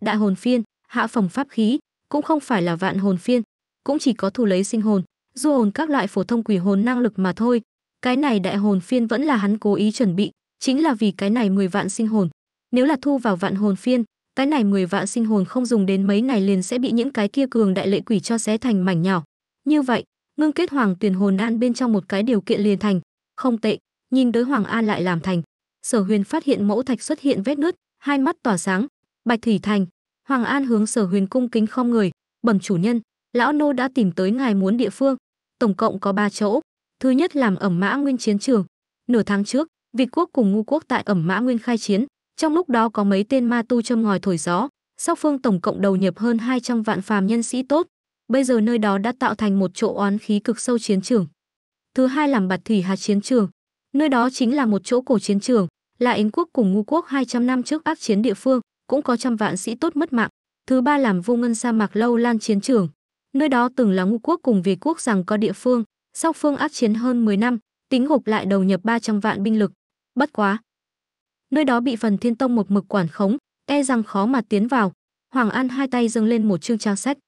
Đại hồn phiên, hạ phẩm pháp khí, cũng không phải là vạn hồn phiên, cũng chỉ có thu lấy sinh hồn, du hồn các loại phổ thông quỷ hồn năng lực mà thôi. Cái này đại hồn phiên vẫn là hắn cố ý chuẩn bị, chính là vì cái này 10 vạn sinh hồn. Nếu là thu vào vạn hồn phiên, cái này mười vạn sinh hồn không dùng đến mấy này liền sẽ bị những cái kia cường đại lệ quỷ cho xé thành mảnh nhỏ như vậy ngưng kết hoàng tuyền hồn an bên trong một cái điều kiện liền thành không tệ nhìn tới hoàng an lại làm thành sở huyền phát hiện mẫu thạch xuất hiện vết nứt hai mắt tỏa sáng bạch thủy thành hoàng an hướng sở huyền cung kính khom người bẩm chủ nhân lão nô đã tìm tới ngài muốn địa phương tổng cộng có ba chỗ thứ nhất làm ẩm mã nguyên chiến trường nửa tháng trước việt quốc cùng ngu quốc tại ẩm mã nguyên khai chiến trong lúc đó có mấy tên ma tu châm ngòi thổi gió, sóc phương tổng cộng đầu nhập hơn 200 vạn phàm nhân sĩ tốt. Bây giờ nơi đó đã tạo thành một chỗ oán khí cực sâu chiến trường. Thứ hai làm bạt thủy hà chiến trường. Nơi đó chính là một chỗ cổ chiến trường, là Yến quốc cùng ngu quốc 200 năm trước ác chiến địa phương, cũng có trăm vạn sĩ tốt mất mạng. Thứ ba làm vô ngân sa mạc lâu lan chiến trường. Nơi đó từng là ngu quốc cùng Việt quốc rằng có địa phương, sóc phương ác chiến hơn 10 năm, tính gộp lại đầu nhập 300 vạn binh lực. Bất quá, nơi đó bị phần thiên tông một mực quản khống e rằng khó mà tiến vào hoàng an hai tay dâng lên một chương trang sách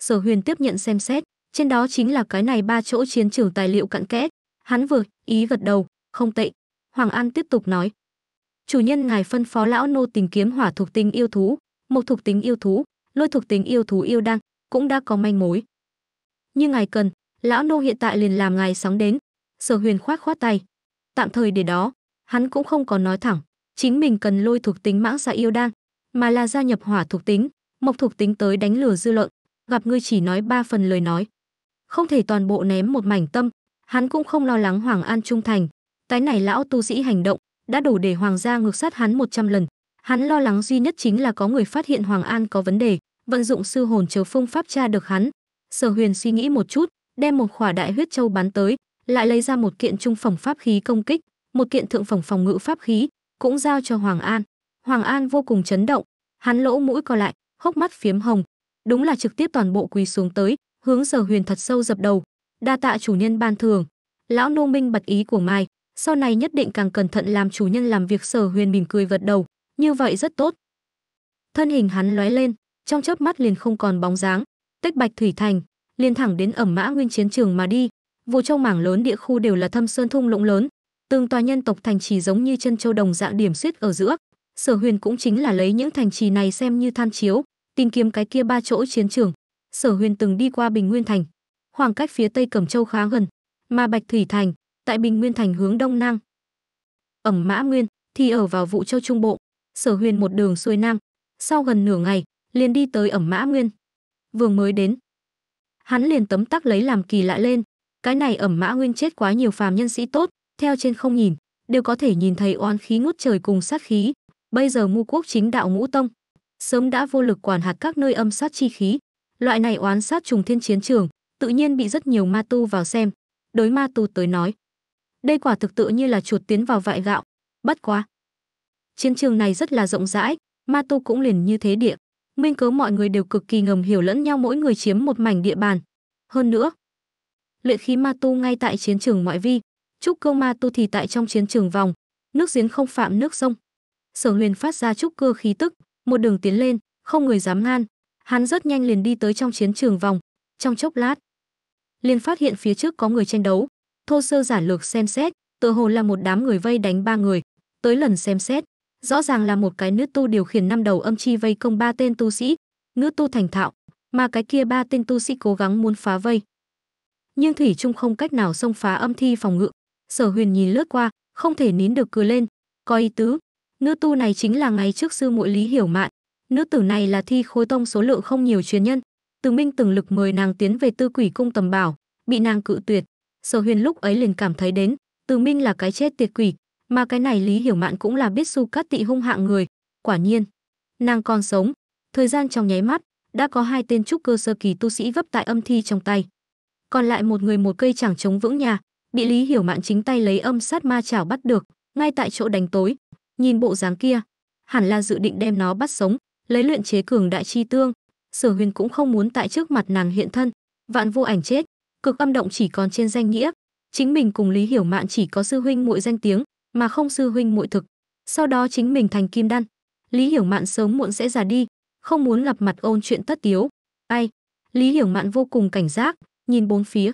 sở huyền tiếp nhận xem xét trên đó chính là cái này ba chỗ chiến trường tài liệu cặn kẽ hắn vừa ý gật đầu không tệ hoàng an tiếp tục nói chủ nhân ngài phân phó lão nô tìm kiếm hỏa thuộc tính yêu thú một thuộc tính yêu thú lôi thuộc tính yêu thú yêu đăng cũng đã có manh mối như ngài cần lão nô hiện tại liền làm ngài sóng đến sở huyền khoát khoát tay tạm thời để đó hắn cũng không có nói thẳng, chính mình cần lôi thuộc tính mãng xà yêu đan, mà là gia nhập hỏa thuộc tính, mộc thuộc tính tới đánh lừa dư luận, gặp ngươi chỉ nói ba phần lời nói. Không thể toàn bộ ném một mảnh tâm, hắn cũng không lo lắng Hoàng An trung thành, cái này lão tu sĩ hành động đã đủ để hoàng gia ngược sát hắn 100 lần. Hắn lo lắng duy nhất chính là có người phát hiện Hoàng An có vấn đề, vận dụng sư hồn chờ phương pháp tra được hắn. Sở Huyền suy nghĩ một chút, đem một khỏa đại huyết châu bắn tới, lại lấy ra một kiện trung phẩm pháp khí công kích, một kiện thượng phẩm phòng ngự pháp khí, cũng giao cho Hoàng An. Hoàng An vô cùng chấn động, hắn lỗ mũi co lại, hốc mắt phiếm hồng, đúng là trực tiếp toàn bộ quỳ xuống tới, hướng Sở Huyền thật sâu dập đầu, đa tạ chủ nhân ban thưởng Lão nô minh bật ý của Mai, sau này nhất định càng cẩn thận làm chủ nhân làm việc Sở Huyền mỉm cười gật đầu, như vậy rất tốt. Thân hình hắn lóe lên, trong chớp mắt liền không còn bóng dáng, tách bạch thủy thành, liền thẳng đến ẩm mã nguyên chiến trường mà đi. Vô trong mảng lớn địa khu đều là thâm sơn thung lũng lớn, Từng tòa nhân tộc thành trì giống như chân châu đồng dạng điểm xuyết ở giữa, Sở Huyền cũng chính là lấy những thành trì này xem như tham chiếu, tìm kiếm cái kia ba chỗ chiến trường. Sở Huyền từng đi qua Bình Nguyên thành, khoảng cách phía Tây Cẩm Châu khá gần, mà Bạch Thủy thành tại Bình Nguyên thành hướng đông nam. Ẩm Mã Nguyên thì ở vào vụ Châu Trung Bộ, Sở Huyền một đường xuôi nam, sau gần nửa ngày, liền đi tới Ẩm Mã Nguyên. Vừa mới đến, hắn liền tấm tắc lấy làm kỳ lạ lên, cái này Ẩm Mã Nguyên chết quá nhiều phàm nhân sĩ tốt, theo trên không nhìn đều có thể nhìn thấy oán khí ngút trời cùng sát khí bây giờ mu quốc chính đạo ngũ tông sớm đã vô lực quản hạt các nơi âm sát chi khí loại này oán sát trùng thiên chiến trường tự nhiên bị rất nhiều ma tu vào xem đối ma tu tới nói đây quả thực tự như là chuột tiến vào vại gạo bất quá chiến trường này rất là rộng rãi ma tu cũng liền như thế địa minh cớ mọi người đều cực kỳ ngầm hiểu lẫn nhau mỗi người chiếm một mảnh địa bàn hơn nữa luyện khí ma tu ngay tại chiến trường ngoại vi Trúc cơ ma tu thì tại trong chiến trường vòng, nước giếng không phạm nước sông. Sở Huyền phát ra trúc cơ khí tức, một đường tiến lên, không người dám ngăn. Hắn rất nhanh liền đi tới trong chiến trường vòng, trong chốc lát, liền phát hiện phía trước có người tranh đấu, thô sơ giản lược xem xét, tựa hồ là một đám người vây đánh ba người, tới lần xem xét, rõ ràng là một cái nữ tu điều khiển năm đầu âm chi vây công ba tên tu sĩ, nữ tu thành thạo, mà cái kia ba tên tu sĩ cố gắng muốn phá vây. Nhưng thủy trung không cách nào xông phá âm thi phòng ngự, sở huyền nhìn lướt qua không thể nín được cười lên có ý tứ nữ tu này chính là ngày trước sư muội lý hiểu mạn nữ tử này là thi khối tông số lượng không nhiều chuyên nhân từ minh từng lực mời nàng tiến về tư quỷ cung tầm bảo bị nàng cự tuyệt sở huyền lúc ấy liền cảm thấy đến từ minh là cái chết tiệt quỷ mà cái này lý hiểu mạn cũng là biết su cát tị hung hạng người quả nhiên nàng còn sống thời gian trong nháy mắt đã có hai tên trúc cơ sơ kỳ tu sĩ vấp tại âm thi trong tay còn lại một người một cây chẳng chống vững nhà bị lý hiểu mạn chính tay lấy âm sát ma chảo bắt được ngay tại chỗ đánh tối nhìn bộ dáng kia hẳn là dự định đem nó bắt sống lấy luyện chế cường đại chi tương sở huyền cũng không muốn tại trước mặt nàng hiện thân vạn vô ảnh chết cực âm động chỉ còn trên danh nghĩa chính mình cùng lý hiểu mạn chỉ có sư huynh muội danh tiếng mà không sư huynh muội thực sau đó chính mình thành kim đan lý hiểu mạn sớm muộn sẽ già đi không muốn gặp mặt ôn chuyện tất yếu ai lý hiểu mạn vô cùng cảnh giác nhìn bốn phía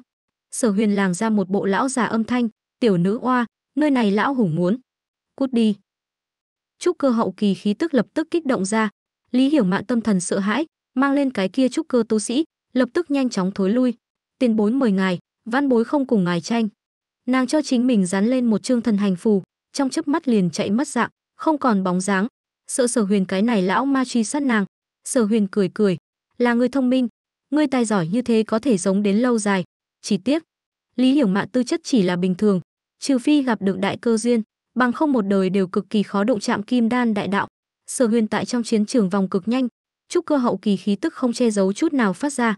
sở huyền làng ra một bộ lão già âm thanh tiểu nữ oa nơi này lão hùng muốn cút đi trúc cơ hậu kỳ khí tức lập tức kích động ra lý hiểu mạn tâm thần sợ hãi mang lên cái kia trúc cơ tu sĩ lập tức nhanh chóng thối lui tiền bối mời ngài văn bối không cùng ngài tranh nàng cho chính mình dán lên một chương thần hành phù trong chớp mắt liền chạy mất dạng không còn bóng dáng sợ sở huyền cái này lão ma truy sát nàng sở huyền cười cười là người thông minh người tài giỏi như thế có thể giống đến lâu dài chỉ tiếc, Lý Hiểu Mạn tư chất chỉ là bình thường, trừ phi gặp được đại cơ duyên, bằng không một đời đều cực kỳ khó đụng chạm kim đan đại đạo. Sở Huyền tại trong chiến trường vòng cực nhanh, trúc cơ hậu kỳ khí tức không che giấu chút nào phát ra.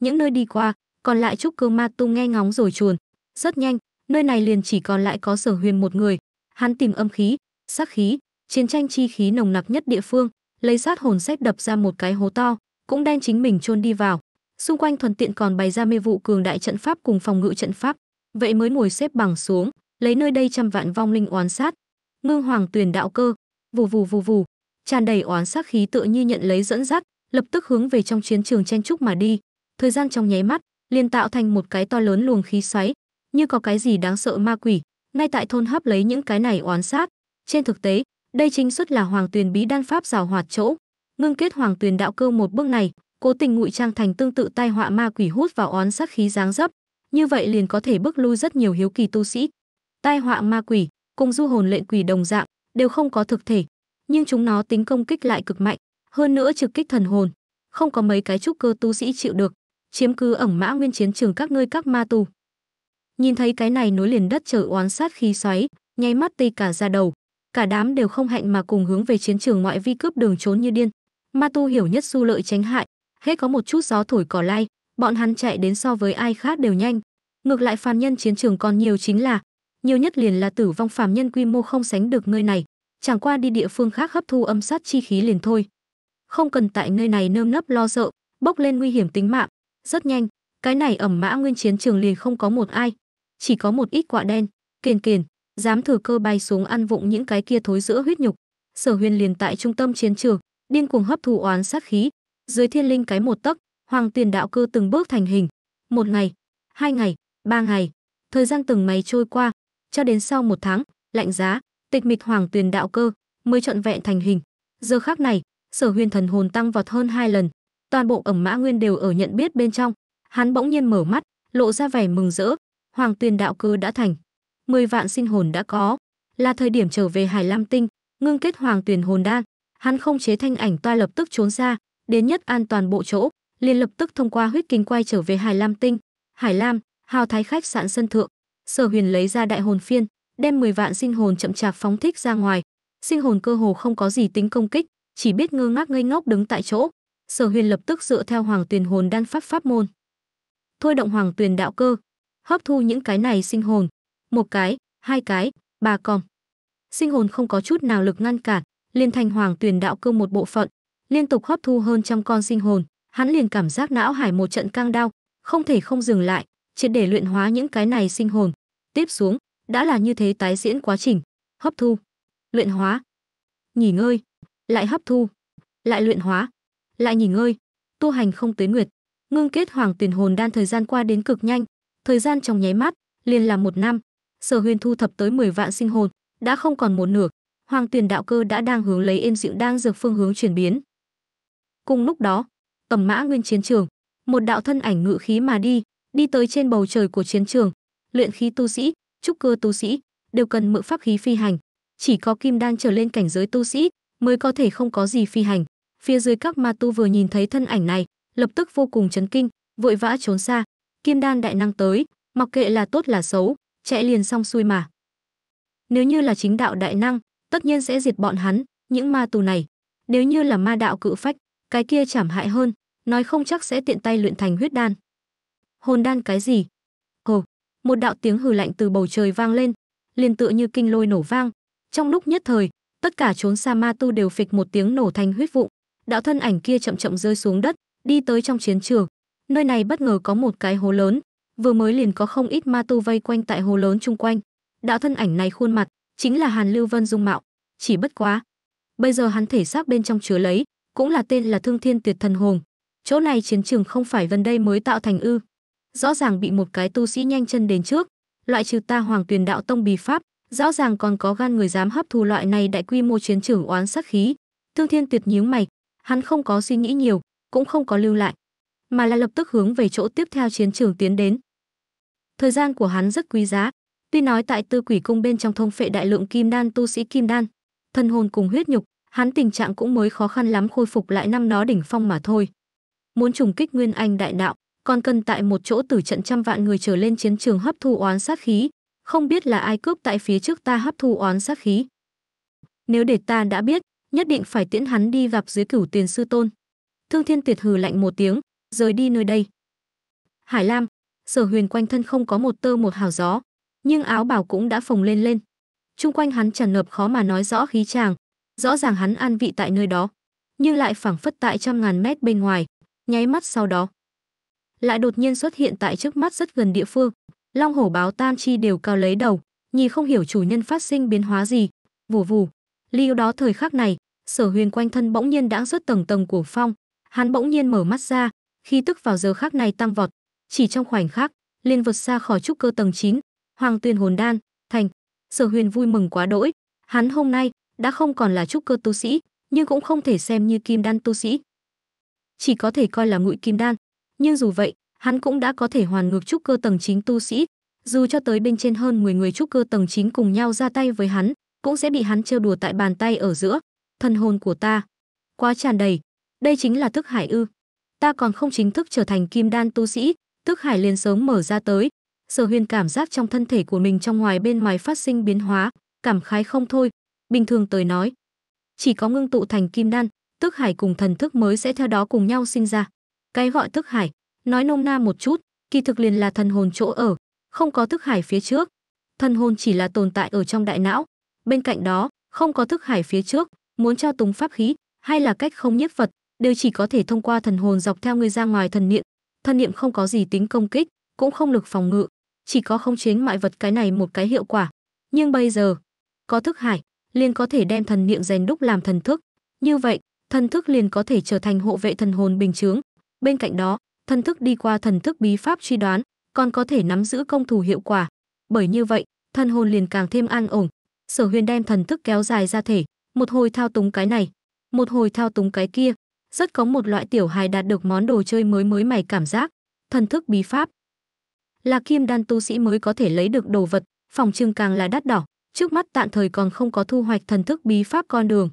Những nơi đi qua, còn lại trúc cơ ma tu nghe ngóng rồi chuồn, rất nhanh, nơi này liền chỉ còn lại có Sở Huyền một người. Hắn tìm âm khí, sắc khí, chiến tranh chi khí nồng nặc nhất địa phương, lấy sát hồn sách đập ra một cái hố to, cũng đem chính mình chôn đi vào xung quanh thuần tiện còn bày ra mê vụ cường đại trận pháp cùng phòng ngự trận pháp vậy mới ngồi xếp bằng xuống lấy nơi đây trăm vạn vong linh oán sát ngưng hoàng tuyền đạo cơ vù vù vù vù tràn đầy oán sát khí tựa như nhận lấy dẫn dắt lập tức hướng về trong chiến trường chen trúc mà đi thời gian trong nháy mắt liền tạo thành một cái to lớn luồng khí xoáy như có cái gì đáng sợ ma quỷ ngay tại thôn hấp lấy những cái này oán sát trên thực tế đây chính xuất là hoàng tuyền bí đan pháp rào hoạt chỗ ngưng kết hoàng tuyền đạo cơ một bước này cố tình ngụy trang thành tương tự tai họa ma quỷ hút vào oán sát khí dáng dấp, như vậy liền có thể bức lui rất nhiều hiếu kỳ tu sĩ. Tai họa ma quỷ cùng du hồn lệnh quỷ đồng dạng, đều không có thực thể, nhưng chúng nó tính công kích lại cực mạnh, hơn nữa trực kích thần hồn, không có mấy cái trúc cơ tu sĩ chịu được, chiếm cứ ẩn mã nguyên chiến trường các ngươi các ma tu. Nhìn thấy cái này nối liền đất trở oán sát khí xoáy, nháy mắt tê cả ra đầu, cả đám đều không hạnh mà cùng hướng về chiến trường ngoại vi cướp đường trốn như điên. Ma tu hiểu nhất su lợi tránh hại, hết có một chút gió thổi cỏ lay, bọn hắn chạy đến so với ai khác đều nhanh. Ngược lại phàm nhân chiến trường còn nhiều chính là, nhiều nhất liền là tử vong phàm nhân quy mô không sánh được nơi này, chẳng qua đi địa phương khác hấp thu âm sát chi khí liền thôi. Không cần tại nơi này nơm nấp lo sợ, bốc lên nguy hiểm tính mạng, rất nhanh, cái này ẩm mã nguyên chiến trường liền không có một ai, chỉ có một ít quạ đen, kiền kiền, dám thử cơ bay xuống ăn vụng những cái kia thối giữa huyết nhục. Sở Huyền liền tại trung tâm chiến trường, điên cuồng hấp thu oán sát khí, dưới thiên linh cái một tấc, hoàng tiền đạo cơ từng bước thành hình. Một ngày, hai ngày, ba ngày, thời gian từng ngày trôi qua, cho đến sau một tháng, lạnh giá, tịch mịch hoàng tuyền đạo cơ mới trọn vẹn thành hình. Giờ khác này, sở huyền thần hồn tăng vọt hơn hai lần, toàn bộ ẩm mã nguyên đều ở nhận biết bên trong. Hắn bỗng nhiên mở mắt, lộ ra vẻ mừng rỡ, hoàng tuyền đạo cơ đã thành, mười vạn sinh hồn đã có, là thời điểm trở về Hải Lam Tinh, ngưng kết hoàng tuyền hồn đan. Hắn không chế thanh ảnh toa lập tức trốn ra, đến nhất an toàn bộ chỗ, liền lập tức thông qua huyết kính quay trở về Hải Lam Tinh. Hải Lam, hào thái khách sạn sân thượng, Sở Huyền lấy ra đại hồn phiên, đem 10 vạn sinh hồn chậm chạp phóng thích ra ngoài. Sinh hồn cơ hồ không có gì tính công kích, chỉ biết ngơ ngác ngây ngốc đứng tại chỗ. Sở Huyền lập tức dựa theo Hoàng Tuyền Hồn đan pháp pháp môn, thôi động Hoàng Tuyền đạo cơ, hấp thu những cái này sinh hồn, một cái, hai cái, ba con. Sinh hồn không có chút nào lực ngăn cản, liền thành Hoàng Tuyền đạo cơ một bộ phận, liên tục hấp thu hơn trăm con sinh hồn, hắn liền cảm giác não hải một trận căng đau, không thể không dừng lại, chỉ để luyện hóa những cái này sinh hồn. Tiếp xuống, đã là như thế tái diễn quá trình, hấp thu, luyện hóa, nghỉ ngơi, lại hấp thu, lại luyện hóa, lại nghỉ ngơi, tu hành không tới nguyệt. Ngưng kết hoàng tuyển hồn đan thời gian qua đến cực nhanh, thời gian trong nháy mắt, liền là một năm. Sở Huyền thu thập tới 10 vạn sinh hồn, đã không còn một nửa. Hoàng tuyển đạo cơ đã đang hướng lấy êm dịu đang dược phương hướng chuyển biến. Cùng lúc đó, tầm mã nguyên chiến trường, một đạo thân ảnh ngự khí mà đi, đi tới trên bầu trời của chiến trường. Luyện khí tu sĩ, trúc cơ tu sĩ đều cần mượn pháp khí phi hành, chỉ có kim đan trở lên cảnh giới tu sĩ mới có thể không có gì phi hành. Phía dưới các ma tu vừa nhìn thấy thân ảnh này, lập tức vô cùng chấn kinh, vội vã trốn xa. Kim đan đại năng tới, mặc kệ là tốt là xấu, chạy liền xong xuôi mà. Nếu như là chính đạo đại năng, tất nhiên sẽ diệt bọn hắn, những ma tu này. Nếu như là ma đạo cự phách, cái kia chảm hại hơn, nói không chắc sẽ tiện tay luyện thành huyết đan. Hồn đan cái gì? Hồ, một đạo tiếng hừ lạnh từ bầu trời vang lên, liền tựa như kinh lôi nổ vang, trong lúc nhất thời, tất cả trốn xa ma tu đều phịch một tiếng nổ thành huyết vụ. Đạo thân ảnh kia chậm chậm rơi xuống đất, đi tới trong chiến trường. Nơi này bất ngờ có một cái hố lớn, vừa mới liền có không ít ma tu vây quanh tại hồ lớn chung quanh. Đạo thân ảnh này khuôn mặt chính là Hàn Lưu Vân dung mạo, chỉ bất quá, bây giờ hắn thể xác bên trong chứa lấy cũng là tên là Thương Thiên Tuyệt Thần Hồn. Chỗ này chiến trường không phải gần đây mới tạo thành ư? Rõ ràng bị một cái tu sĩ nhanh chân đến trước, loại trừ ta Hoàng Tuyền Đạo Tông bí pháp, rõ ràng còn có gan người dám hấp thu loại này đại quy mô chiến trường oán sát khí. Thương Thiên Tuyệt nhíu mày, hắn không có suy nghĩ nhiều, cũng không có lưu lại, mà là lập tức hướng về chỗ tiếp theo chiến trường tiến đến. Thời gian của hắn rất quý giá, tuy nói tại Tư Quỷ Cung bên trong thông phệ đại lượng kim đan tu sĩ kim đan, thân hồn cùng huyết nhục, hắn tình trạng cũng mới khó khăn lắm khôi phục lại năm đó đỉnh phong mà thôi. Muốn trùng kích Nguyên Anh đại đạo, còn cần tại một chỗ tử trận trăm vạn người trở lên chiến trường hấp thu oán sát khí, không biết là ai cướp tại phía trước ta hấp thu oán sát khí. Nếu để ta đã biết, nhất định phải tiễn hắn đi gặp dưới cửu tiền sư tôn. Thương Thiên tuyệt hừ lạnh một tiếng, rời đi nơi đây. Hải Lam, Sở Huyền quanh thân không có một tơ một hào gió, nhưng áo bào cũng đã phồng lên lên. Trung quanh hắn tràn ngập khó mà nói rõ khí tràng rõ ràng hắn an vị tại nơi đó nhưng lại phảng phất tại trăm ngàn mét bên ngoài nháy mắt sau đó lại đột nhiên xuất hiện tại trước mắt rất gần địa phương long hổ báo tam chi đều cao lấy đầu nhì không hiểu chủ nhân phát sinh biến hóa gì vù vù lưu đó thời khắc này sở huyền quanh thân bỗng nhiên đã xuất tầng tầng của phong hắn bỗng nhiên mở mắt ra khi tức vào giờ khắc này tăng vọt chỉ trong khoảnh khắc liền vượt xa khỏi trúc cơ tầng 9, hoàng tuyên hồn đan thành sở huyền vui mừng quá đỗi hắn hôm nay đã không còn là trúc cơ tu sĩ, nhưng cũng không thể xem như kim đan tu sĩ. Chỉ có thể coi là ngụy kim đan, nhưng dù vậy, hắn cũng đã có thể hoàn ngược trúc cơ tầng chính tu sĩ, dù cho tới bên trên hơn 10 người trúc cơ tầng chính cùng nhau ra tay với hắn, cũng sẽ bị hắn trêu đùa tại bàn tay ở giữa. thần hồn của ta, quá tràn đầy, đây chính là thức hải ư? Ta còn không chính thức trở thành kim đan tu sĩ, thức hải liền sớm mở ra tới. Sở Huyền cảm giác trong thân thể của mình trong ngoài bên ngoài phát sinh biến hóa, cảm khái không thôi, Bình thường tới nói, chỉ có ngưng tụ thành kim đan, tức hải cùng thần thức mới sẽ theo đó cùng nhau sinh ra. Cái gọi tức hải, nói nông na một chút, kỳ thực liền là thần hồn chỗ ở, không có thức hải phía trước. Thần hồn chỉ là tồn tại ở trong đại não. Bên cạnh đó, không có thức hải phía trước, muốn trao túng pháp khí hay là cách không nhiếp vật, đều chỉ có thể thông qua thần hồn dọc theo người ra ngoài thần niệm. Thần niệm không có gì tính công kích, cũng không lực phòng ngự, chỉ có không chế mại vật cái này một cái hiệu quả. Nhưng bây giờ, có thức hải, liền có thể đem thần niệm rèn đúc làm thần thức. Như vậy, thần thức liền có thể trở thành hộ vệ thần hồn bình chướng. Bên cạnh đó, thần thức đi qua thần thức bí pháp truy đoán, còn có thể nắm giữ công thủ hiệu quả. Bởi như vậy, thần hồn liền càng thêm an ổn. Sở Huyền đem thần thức kéo dài ra thể, một hồi thao túng cái này, một hồi thao túng cái kia, rất có một loại tiểu hài đạt được món đồ chơi mới mới mày cảm giác. Thần thức bí pháp là kim đan tu sĩ mới có thể lấy được đồ vật, phòng trưng càng là đắt đỏ, trước mắt tạm thời còn không có thu hoạch thần thức bí pháp con đường.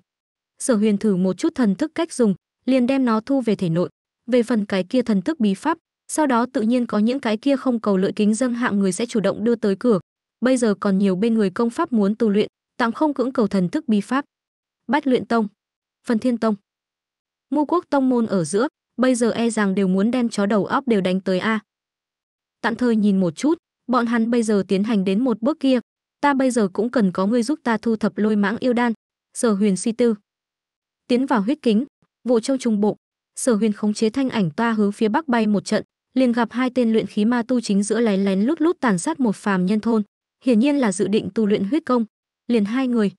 Sở Huyền thử một chút thần thức cách dùng, liền đem nó thu về thể nội. Về phần cái kia thần thức bí pháp, sau đó tự nhiên có những cái kia không cầu lợi kính dâng hạng người sẽ chủ động đưa tới cửa. Bây giờ còn nhiều bên người công pháp muốn tu luyện, tặng không cưỡng cầu thần thức bí pháp. Bách luyện tông, Phần Thiên tông, Mu quốc tông môn ở giữa, bây giờ e rằng đều muốn đem chó đầu óc đều đánh tới a. Tạm thời nhìn một chút, bọn hắn bây giờ tiến hành đến một bước kia, ta bây giờ cũng cần có ngươi giúp ta thu thập lôi mãng yêu đan sở huyền suy tư tiến vào huyết kính vụ châu trùng bộ sở huyền khống chế thanh ảnh toa hướng phía bắc bay một trận liền gặp hai tên luyện khí ma tu chính giữa lén lén lút lút tàn sát một phàm nhân thôn hiển nhiên là dự định tu luyện huyết công liền hai người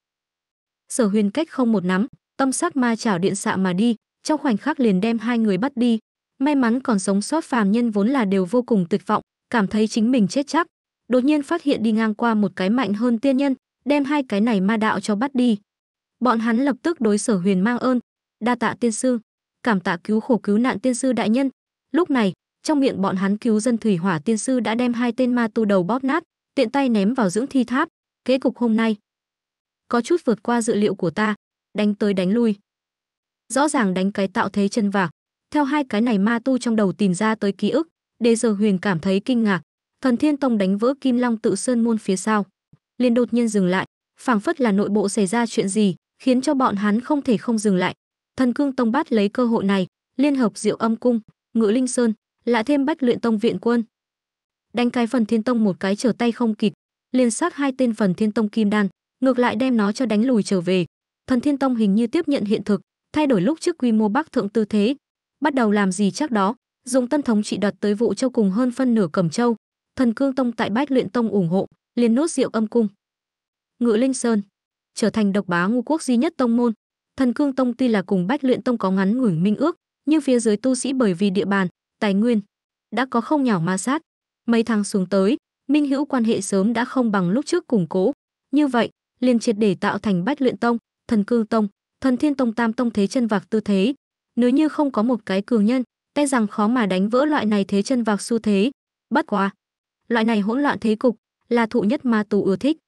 sở huyền cách không một nắm tâm sắc ma chảo điện xạ mà đi trong khoảnh khắc liền đem hai người bắt đi may mắn còn sống sót phàm nhân vốn là đều vô cùng tuyệt vọng cảm thấy chính mình chết chắc đột nhiên phát hiện đi ngang qua một cái mạnh hơn tiên nhân, đem hai cái này ma đạo cho bắt đi. Bọn hắn lập tức đối Sở Huyền mang ơn, đa tạ tiên sư, cảm tạ cứu khổ cứu nạn tiên sư đại nhân. Lúc này, trong miệng bọn hắn cứu dân thủy hỏa tiên sư đã đem hai tên ma tu đầu bóp nát, tiện tay ném vào dưỡng thi tháp, kế cục hôm nay có chút vượt qua dự liệu của ta, đánh tới đánh lui. Rõ ràng đánh cái tạo thế chân vào. Theo hai cái này ma tu trong đầu tìm ra tới ký ức, Đề Giờ Huyền cảm thấy kinh ngạc, Thần Thiên Tông đánh vỡ Kim Long tự sơn môn phía sau, liền đột nhiên dừng lại, phảng phất là nội bộ xảy ra chuyện gì, khiến cho bọn hắn không thể không dừng lại. Thần Cương Tông bắt lấy cơ hội này, liên hợp Diệu Âm cung, Ngự Linh Sơn, lại thêm Bách Luyện Tông viện quân. Đánh cái phần Thiên Tông một cái trở tay không kịp, liền sát hai tên phần Thiên Tông Kim Đan, ngược lại đem nó cho đánh lùi trở về. Thần Thiên Tông hình như tiếp nhận hiện thực, thay đổi lúc trước quy mô Bắc thượng tư thế, bắt đầu làm gì chắc đó, dùng tân thống trị đoạt tới vụ châu cùng hơn phân nửa Cẩm Châu, thần cương tông tại bách luyện tông ủng hộ liền nốt rượu âm cung ngự linh sơn trở thành độc bá ngu quốc duy nhất tông môn thần cương tông tuy là cùng bách luyện tông có ngắn ngủi minh ước nhưng phía dưới tu sĩ bởi vì địa bàn tài nguyên đã có không nhỏ ma sát mấy tháng xuống tới minh hữu quan hệ sớm đã không bằng lúc trước củng cố như vậy liền triệt để tạo thành bách luyện tông thần cương tông thần thiên tông tam tông thế chân vạc tư thế nếu như không có một cái cường nhân tay e rằng khó mà đánh vỡ loại này thế chân vạc xu thế bất quá loại này hỗn loạn thế cục là thụ nhất ma tù ưa thích.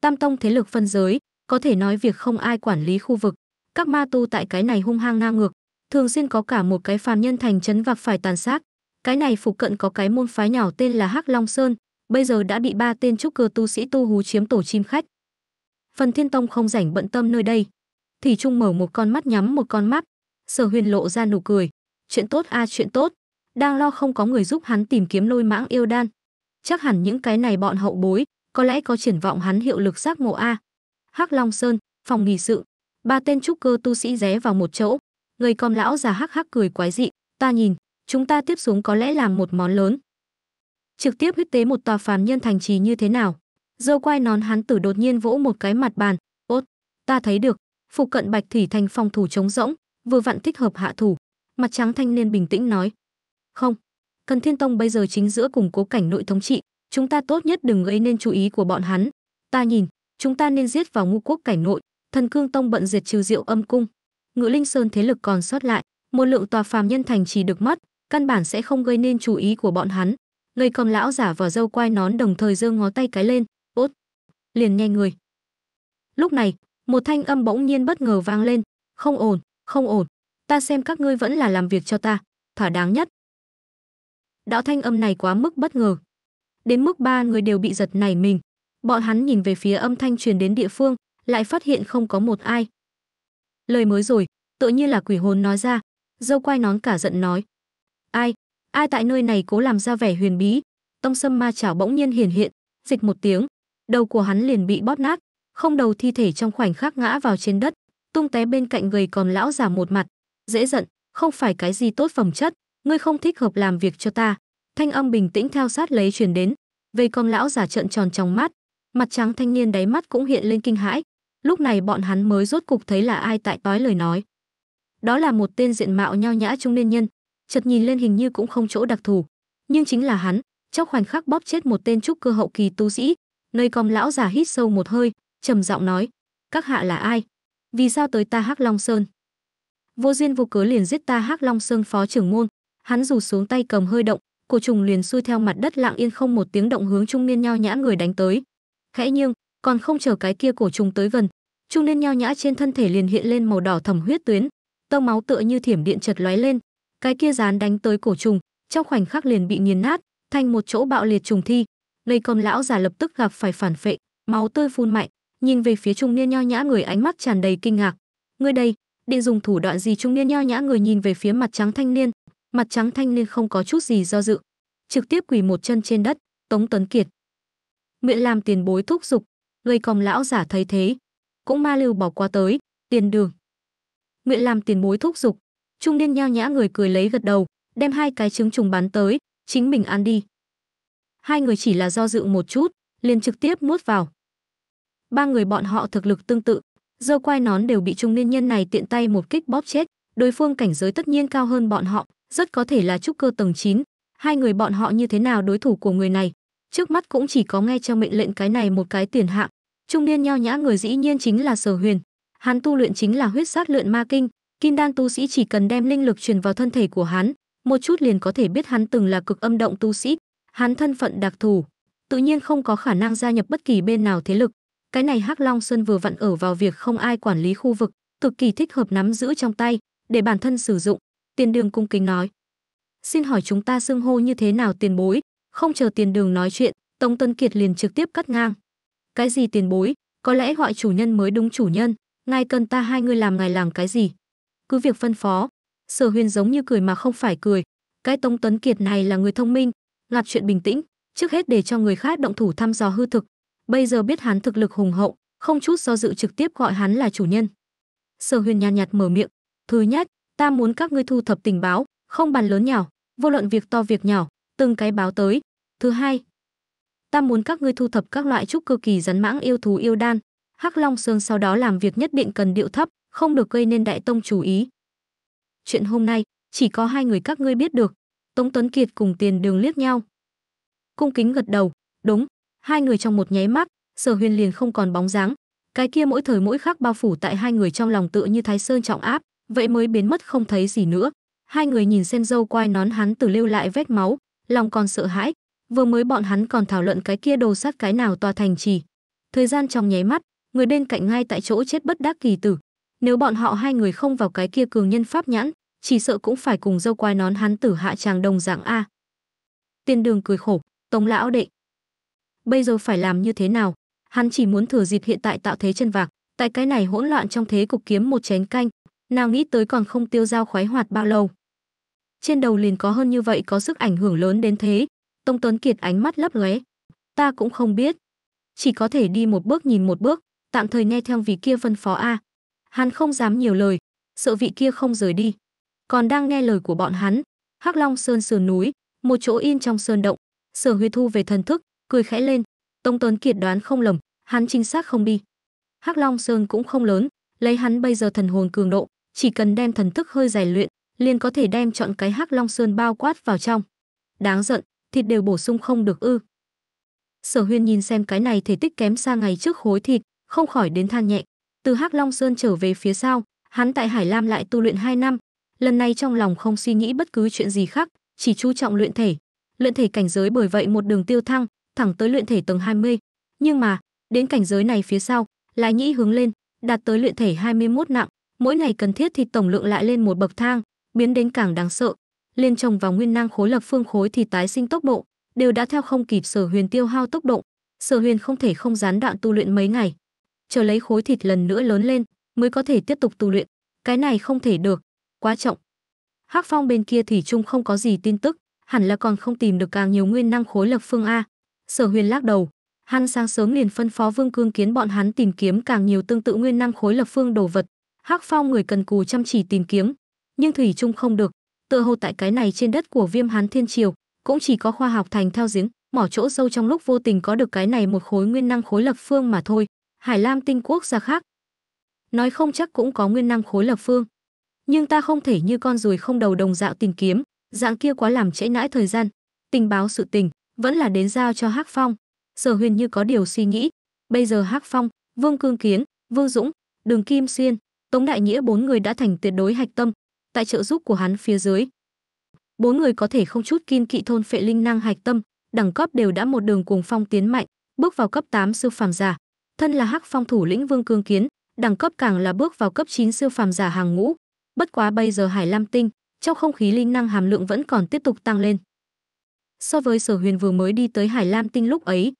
Tam tông thế lực phân giới, có thể nói việc không ai quản lý khu vực, các ma tu tại cái này hung hăng ngang ngược, thường xuyên có cả một cái phàm nhân thành trấn vạc phải tàn sát. Cái này phụ cận có cái môn phái nhỏ tên là Hắc Long Sơn, bây giờ đã bị ba tên trúc cơ tu sĩ tu hú chiếm tổ chim khách. Phần Thiên Tông không rảnh bận tâm nơi đây, thì trung mở một con mắt nhắm một con mắt, Sở Huyền lộ ra nụ cười, chuyện tốt a chuyện tốt, đang lo không có người giúp hắn tìm kiếm lôi mãng yêu đan, chắc hẳn những cái này bọn hậu bối có lẽ có triển vọng hắn hiệu lực giác ngộ a hắc long sơn phòng nghỉ sự ba tên trúc cơ tu sĩ ré vào một chỗ người com lão già hắc hắc cười quái dị ta nhìn chúng ta tiếp xuống có lẽ làm một món lớn trực tiếp huyết tế một tòa phàm nhân thành trì như thế nào dâu quai nón hắn tử đột nhiên vỗ một cái mặt bàn ốt ta thấy được phụ cận bạch thủy thành phòng thủ trống rỗng vừa vặn thích hợp hạ thủ mặt trắng thanh niên bình tĩnh nói không Cần Thiên Tông bây giờ chính giữa củng cố cảnh nội thống trị, chúng ta tốt nhất đừng gây nên chú ý của bọn hắn. Ta nhìn, chúng ta nên giết vào ngũ quốc cảnh nội, thần cương tông bận diệt trừ diệu âm cung. Ngự Linh Sơn thế lực còn sót lại, một lượng tòa phàm nhân thành chỉ được mất, căn bản sẽ không gây nên chú ý của bọn hắn. Người còn lão giả vỏ dâu quai nón đồng thời giơ ngó tay cái lên, "Tốt!" liền nghe người. Lúc này, một thanh âm bỗng nhiên bất ngờ vang lên, "Không ổn, không ổn, ta xem các ngươi vẫn là làm việc cho ta, thỏa đáng nhất." Đạo thanh âm này quá mức bất ngờ. Đến mức ba người đều bị giật nảy mình. Bọn hắn nhìn về phía âm thanh truyền đến địa phương, lại phát hiện không có một ai. Lời mới rồi, tự nhiên là quỷ hồn nói ra, dâu quay nón cả giận nói. Ai, ai tại nơi này cố làm ra vẻ huyền bí, tông sâm ma chảo bỗng nhiên hiển hiện, dịch một tiếng, đầu của hắn liền bị bóp nát, không đầu thi thể trong khoảnh khắc ngã vào trên đất, tung té bên cạnh người còn lão già một mặt, dễ giận, không phải cái gì tốt phẩm chất, ngươi không thích hợp làm việc cho ta thanh âm bình tĩnh theo sát lấy truyền đến vây con lão giả trợn tròn trong mắt mặt trắng thanh niên đáy mắt cũng hiện lên kinh hãi lúc này bọn hắn mới rốt cục thấy là ai tại tói lời nói đó là một tên diện mạo nhao nhã trung niên nhân chợt nhìn lên hình như cũng không chỗ đặc thù nhưng chính là hắn trong khoảnh khắc bóp chết một tên trúc cơ hậu kỳ tu sĩ nơi con lão giả hít sâu một hơi trầm giọng nói các hạ là ai vì sao tới ta hắc long sơn vô duyên vô cớ liền giết ta hắc long sơn phó trưởng môn hắn dù xuống tay cầm hơi động cổ trùng liền xuôi theo mặt đất lặng yên không một tiếng động hướng trung niên nhao nhã người đánh tới khẽ nhưng còn không chờ cái kia cổ trùng tới gần trung niên nhao nhã trên thân thể liền hiện lên màu đỏ thầm huyết tuyến tông máu tựa như thiểm điện chật lóe lên cái kia dán đánh tới cổ trùng trong khoảnh khắc liền bị nghiền nát thành một chỗ bạo liệt trùng thi lây công lão già lập tức gặp phải phản phệ máu tươi phun mạnh nhìn về phía trung niên nho nhã người ánh mắt tràn đầy kinh ngạc ngươi đây định dùng thủ đoạn gì trung niên nho nhã người nhìn về phía mặt trắng thanh niên mặt trắng thanh niên không có chút gì do dự, trực tiếp quỳ một chân trên đất, Tống Tấn Kiệt. Miệng làm tiền bối thúc giục, người còng lão giả thấy thế, cũng ma lưu bỏ qua tới, tiền đường. Nguyện làm tiền bối thúc giục, trung niên nhao nhã người cười lấy gật đầu, đem hai cái trứng trùng bán tới, chính mình ăn đi. Hai người chỉ là do dự một chút, liền trực tiếp nuốt vào. Ba người bọn họ thực lực tương tự, dâu quai nón đều bị trung niên nhân này tiện tay một kích bóp chết, đối phương cảnh giới tất nhiên cao hơn bọn họ, rất có thể là trúc cơ tầng 9. Hai người bọn họ như thế nào đối thủ của người này, trước mắt cũng chỉ có nghe cho mệnh lệnh cái này một cái tiền hạng. Trung niên nho nhã người dĩ nhiên chính là Sở Huyền. Hắn tu luyện chính là huyết sát luyện ma kinh, kim đan tu sĩ chỉ cần đem linh lực truyền vào thân thể của hắn, một chút liền có thể biết hắn từng là cực âm động tu sĩ. Hắn thân phận đặc thù, tự nhiên không có khả năng gia nhập bất kỳ bên nào thế lực. Cái này Hắc Long Sơn vừa vặn ở vào việc không ai quản lý khu vực, cực kỳ thích hợp nắm giữ trong tay để bản thân sử dụng. Tiền đường cung kính nói. Xin hỏi chúng ta xưng hô như thế nào tiền bối? Không chờ tiền đường nói chuyện, Tống Tân Kiệt liền trực tiếp cắt ngang. Cái gì tiền bối? Có lẽ gọi chủ nhân mới đúng chủ nhân. Ngài cần ta hai người làm ngài làm cái gì? Cứ việc phân phó. Sở huyền giống như cười mà không phải cười. Cái Tống Tấn Kiệt này là người thông minh, gặp chuyện bình tĩnh, trước hết để cho người khác động thủ thăm dò hư thực. Bây giờ biết hắn thực lực hùng hậu, không chút do dự trực tiếp gọi hắn là chủ nhân. Sở Huyền nhàn nhạt mở miệng, "Thứ nhất, ta muốn các ngươi thu thập tình báo không bàn lớn nhỏ vô luận việc to việc nhỏ từng cái báo tới thứ hai ta muốn các ngươi thu thập các loại trúc cơ kỳ rắn mãng yêu thú yêu đan hắc long sơn sau đó làm việc nhất định cần điệu thấp không được gây nên đại tông chú ý chuyện hôm nay chỉ có hai người các ngươi biết được tống tuấn kiệt cùng tiền đường liếc nhau cung kính gật đầu đúng hai người trong một nháy mắt sở huyền liền không còn bóng dáng cái kia mỗi thời mỗi khắc bao phủ tại hai người trong lòng tựa như thái sơn trọng áp vậy mới biến mất không thấy gì nữa. Hai người nhìn sen dâu quai nón hắn từ lưu lại vết máu, lòng còn sợ hãi. Vừa mới bọn hắn còn thảo luận cái kia đồ sát cái nào tòa thành trì. Thời gian trong nháy mắt, người bên cạnh ngay tại chỗ chết bất đắc kỳ tử. Nếu bọn họ hai người không vào cái kia cường nhân pháp nhãn, chỉ sợ cũng phải cùng dâu quai nón hắn tử hạ tràng đồng dạng a. Tiên đường cười khổ, Tống lão đệ. Bây giờ phải làm như thế nào? Hắn chỉ muốn thừa dịp hiện tại tạo thế chân vạc, tại cái này hỗn loạn trong thế cục kiếm một chén canh, nào nghĩ tới còn không tiêu dao khoái hoạt bao lâu. Trên đầu liền có hơn như vậy có sức ảnh hưởng lớn đến thế. Tông Tuấn Kiệt ánh mắt lấp lóe. Ta cũng không biết. Chỉ có thể đi một bước nhìn một bước, tạm thời nghe theo vị kia phân phó A. Hắn không dám nhiều lời, sợ vị kia không rời đi. Còn đang nghe lời của bọn hắn, Hắc Long Sơn sườn núi, một chỗ in trong sơn động, Sở Huy Thu về thần thức, cười khẽ lên, Tông Tuấn Kiệt đoán không lầm, hắn chính xác không đi. Hắc Long Sơn cũng không lớn, lấy hắn bây giờ thần hồn cường độ, chỉ cần đem thần thức hơi rèn luyện, liền có thể đem chọn cái hắc long sơn bao quát vào trong. Đáng giận, thịt đều bổ sung không được ư? Sở Huyên nhìn xem cái này thể tích kém xa ngày trước khối thịt, không khỏi đến than nhẹ. Từ Hắc Long Sơn trở về phía sau, hắn tại Hải Lam lại tu luyện 2 năm, lần này trong lòng không suy nghĩ bất cứ chuyện gì khác, chỉ chú trọng luyện thể. Luyện thể cảnh giới bởi vậy một đường tiêu thăng, thẳng tới luyện thể tầng 20. Nhưng mà, đến cảnh giới này phía sau, lại nhĩ hướng lên, đạt tới luyện thể 21 nặng, mỗi ngày cần thiết thì tổng lượng lại lên một bậc thang, biến đến càng đáng sợ. Liên trồng vào nguyên năng khối lập phương khối thì tái sinh tốc độ, đều đã theo không kịp Sở Huyền tiêu hao tốc độ. Sở Huyền không thể không gián đoạn tu luyện mấy ngày, chờ lấy khối thịt lần nữa lớn lên mới có thể tiếp tục tu luyện. Cái này không thể được, quá trọng. Hắc Phong bên kia thì chung không có gì tin tức, hẳn là còn không tìm được càng nhiều nguyên năng khối lập phương a. Sở Huyền lắc đầu, hắn sáng sớm liền phân phó Vương Cương Kiến bọn hắn tìm kiếm càng nhiều tương tự nguyên năng khối lập phương đồ vật, Hắc Phong người cần cù chăm chỉ tìm kiếm, nhưng thủy chung không được, tựa hồ tại cái này trên đất của Viêm Hán Thiên Triều, cũng chỉ có khoa học thành theo giếng, mỏ chỗ sâu trong lúc vô tình có được cái này một khối nguyên năng khối lập phương mà thôi. Hải Lam tinh quốc gia khác, nói không chắc cũng có nguyên năng khối lập phương, nhưng ta không thể như con ruồi không đầu đồng dạo tìm kiếm, dạng kia quá làm trễ nãi thời gian. Tình báo sự tình vẫn là đến giao cho Hắc Phong. Sở Huyền như có điều suy nghĩ, bây giờ Hắc Phong, Vương Cương Kiến, Vương Dũng, Đường Kim Xuyên, Tống Đại Nghĩa bốn người đã thành tuyệt đối hạch tâm, tại trợ giúp của hắn phía dưới. Bốn người có thể không chút kiên kỵ thôn phệ linh năng hạch tâm, đẳng cấp đều đã một đường cuồng phong tiến mạnh, bước vào cấp 8 siêu phàm giả. Thân là Hắc Phong thủ lĩnh Vương Cương Kiến, đẳng cấp càng là bước vào cấp 9 siêu phàm giả hàng ngũ. Bất quá bây giờ Hải Lam Tinh, trong không khí linh năng hàm lượng vẫn còn tiếp tục tăng lên. So với Sở Huyền vừa mới đi tới Hải Lam Tinh lúc ấy,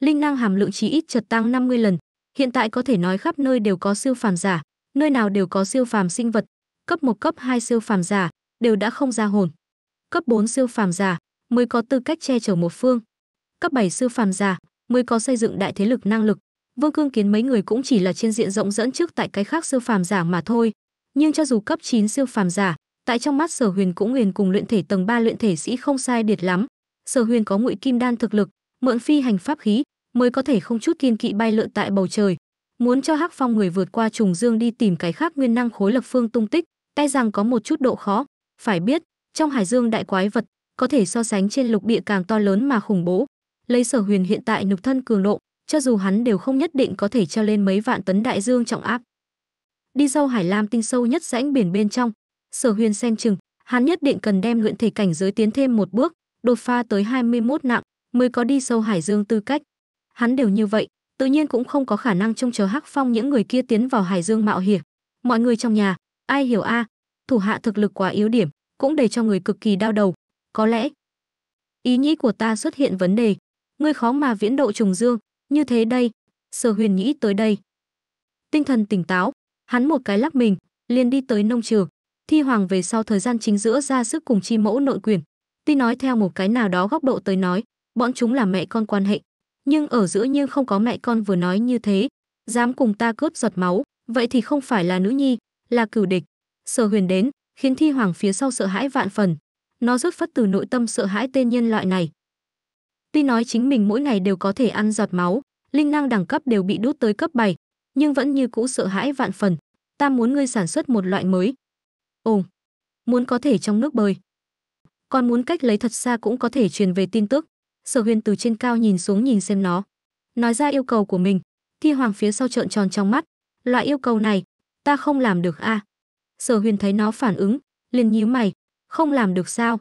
linh năng hàm lượng chỉ ít chợt tăng 50 lần, hiện tại có thể nói khắp nơi đều có siêu phàm giả, nơi nào đều có siêu phàm sinh vật, cấp 1 cấp 2 siêu phàm giả đều đã không ra hồn. Cấp 4 siêu phàm giả mới có tư cách che chở một phương. Cấp 7 siêu phàm giả mới có xây dựng đại thế lực năng lực. Vương Cương Kiến mấy người cũng chỉ là trên diện rộng dẫn trước tại cái khác siêu phàm giả mà thôi, nhưng cho dù cấp 9 siêu phàm giả, tại trong mắt Sở Huyền cũng huyền cùng luyện thể tầng 3 luyện thể sĩ không sai biệt lắm. Sở Huyền có ngụy kim đan thực lực, mượn phi hành pháp khí, mới có thể không chút kiên kỵ bay lượn tại bầu trời, Muốn cho Hắc Phong người vượt qua trùng dương đi tìm cái khác nguyên năng khối lập phương tung tích, e rằng có một chút độ khó, phải biết, trong hải dương đại quái vật, có thể so sánh trên lục địa càng to lớn mà khủng bố. Lấy Sở Huyền hiện tại nục thân cường độ, cho dù hắn đều không nhất định có thể cho lên mấy vạn tấn đại dương trọng áp. Đi sâu Hải Lam tinh sâu nhất rãnh biển bên trong, Sở Huyền xem chừng, hắn nhất định cần đem luyện thể cảnh giới tiến thêm một bước, đột pha tới 21 nặng mới có đi sâu Hải Dương tư cách. Hắn đều như vậy, tự nhiên cũng không có khả năng trông chờ hắc phong những người kia tiến vào hải dương mạo hiểm mọi người trong nhà ai hiểu a à, thủ hạ thực lực quá yếu điểm cũng để cho người cực kỳ đau đầu có lẽ ý nghĩ của ta xuất hiện vấn đề ngươi khó mà viễn độ trùng dương như thế đây sở huyền nghĩ tới đây tinh thần tỉnh táo hắn một cái lắc mình liền đi tới nông trường thi hoàng về sau thời gian chính giữa ra sức cùng chi mẫu nội quyền tuy nói theo một cái nào đó góc độ tới nói bọn chúng là mẹ con quan hệ nhưng ở giữa nhưng không có mẹ con vừa nói như thế, dám cùng ta cướp giọt máu, vậy thì không phải là nữ nhi, là cửu địch. Sở huyền đến, khiến thi hoàng phía sau sợ hãi vạn phần. Nó rút phất từ nội tâm sợ hãi tên nhân loại này. Tuy nói chính mình mỗi ngày đều có thể ăn giọt máu, linh năng đẳng cấp đều bị đút tới cấp 7, nhưng vẫn như cũ sợ hãi vạn phần. Ta muốn ngươi sản xuất một loại mới. Ồ, muốn có thể trong nước bơi. Còn muốn cách lấy thật xa cũng có thể truyền về tin tức sở huyền từ trên cao nhìn xuống nhìn xem nó nói ra yêu cầu của mình thi hoàng phía sau trợn tròn trong mắt loại yêu cầu này ta không làm được a à? sở huyền thấy nó phản ứng liền nhíu mày không làm được sao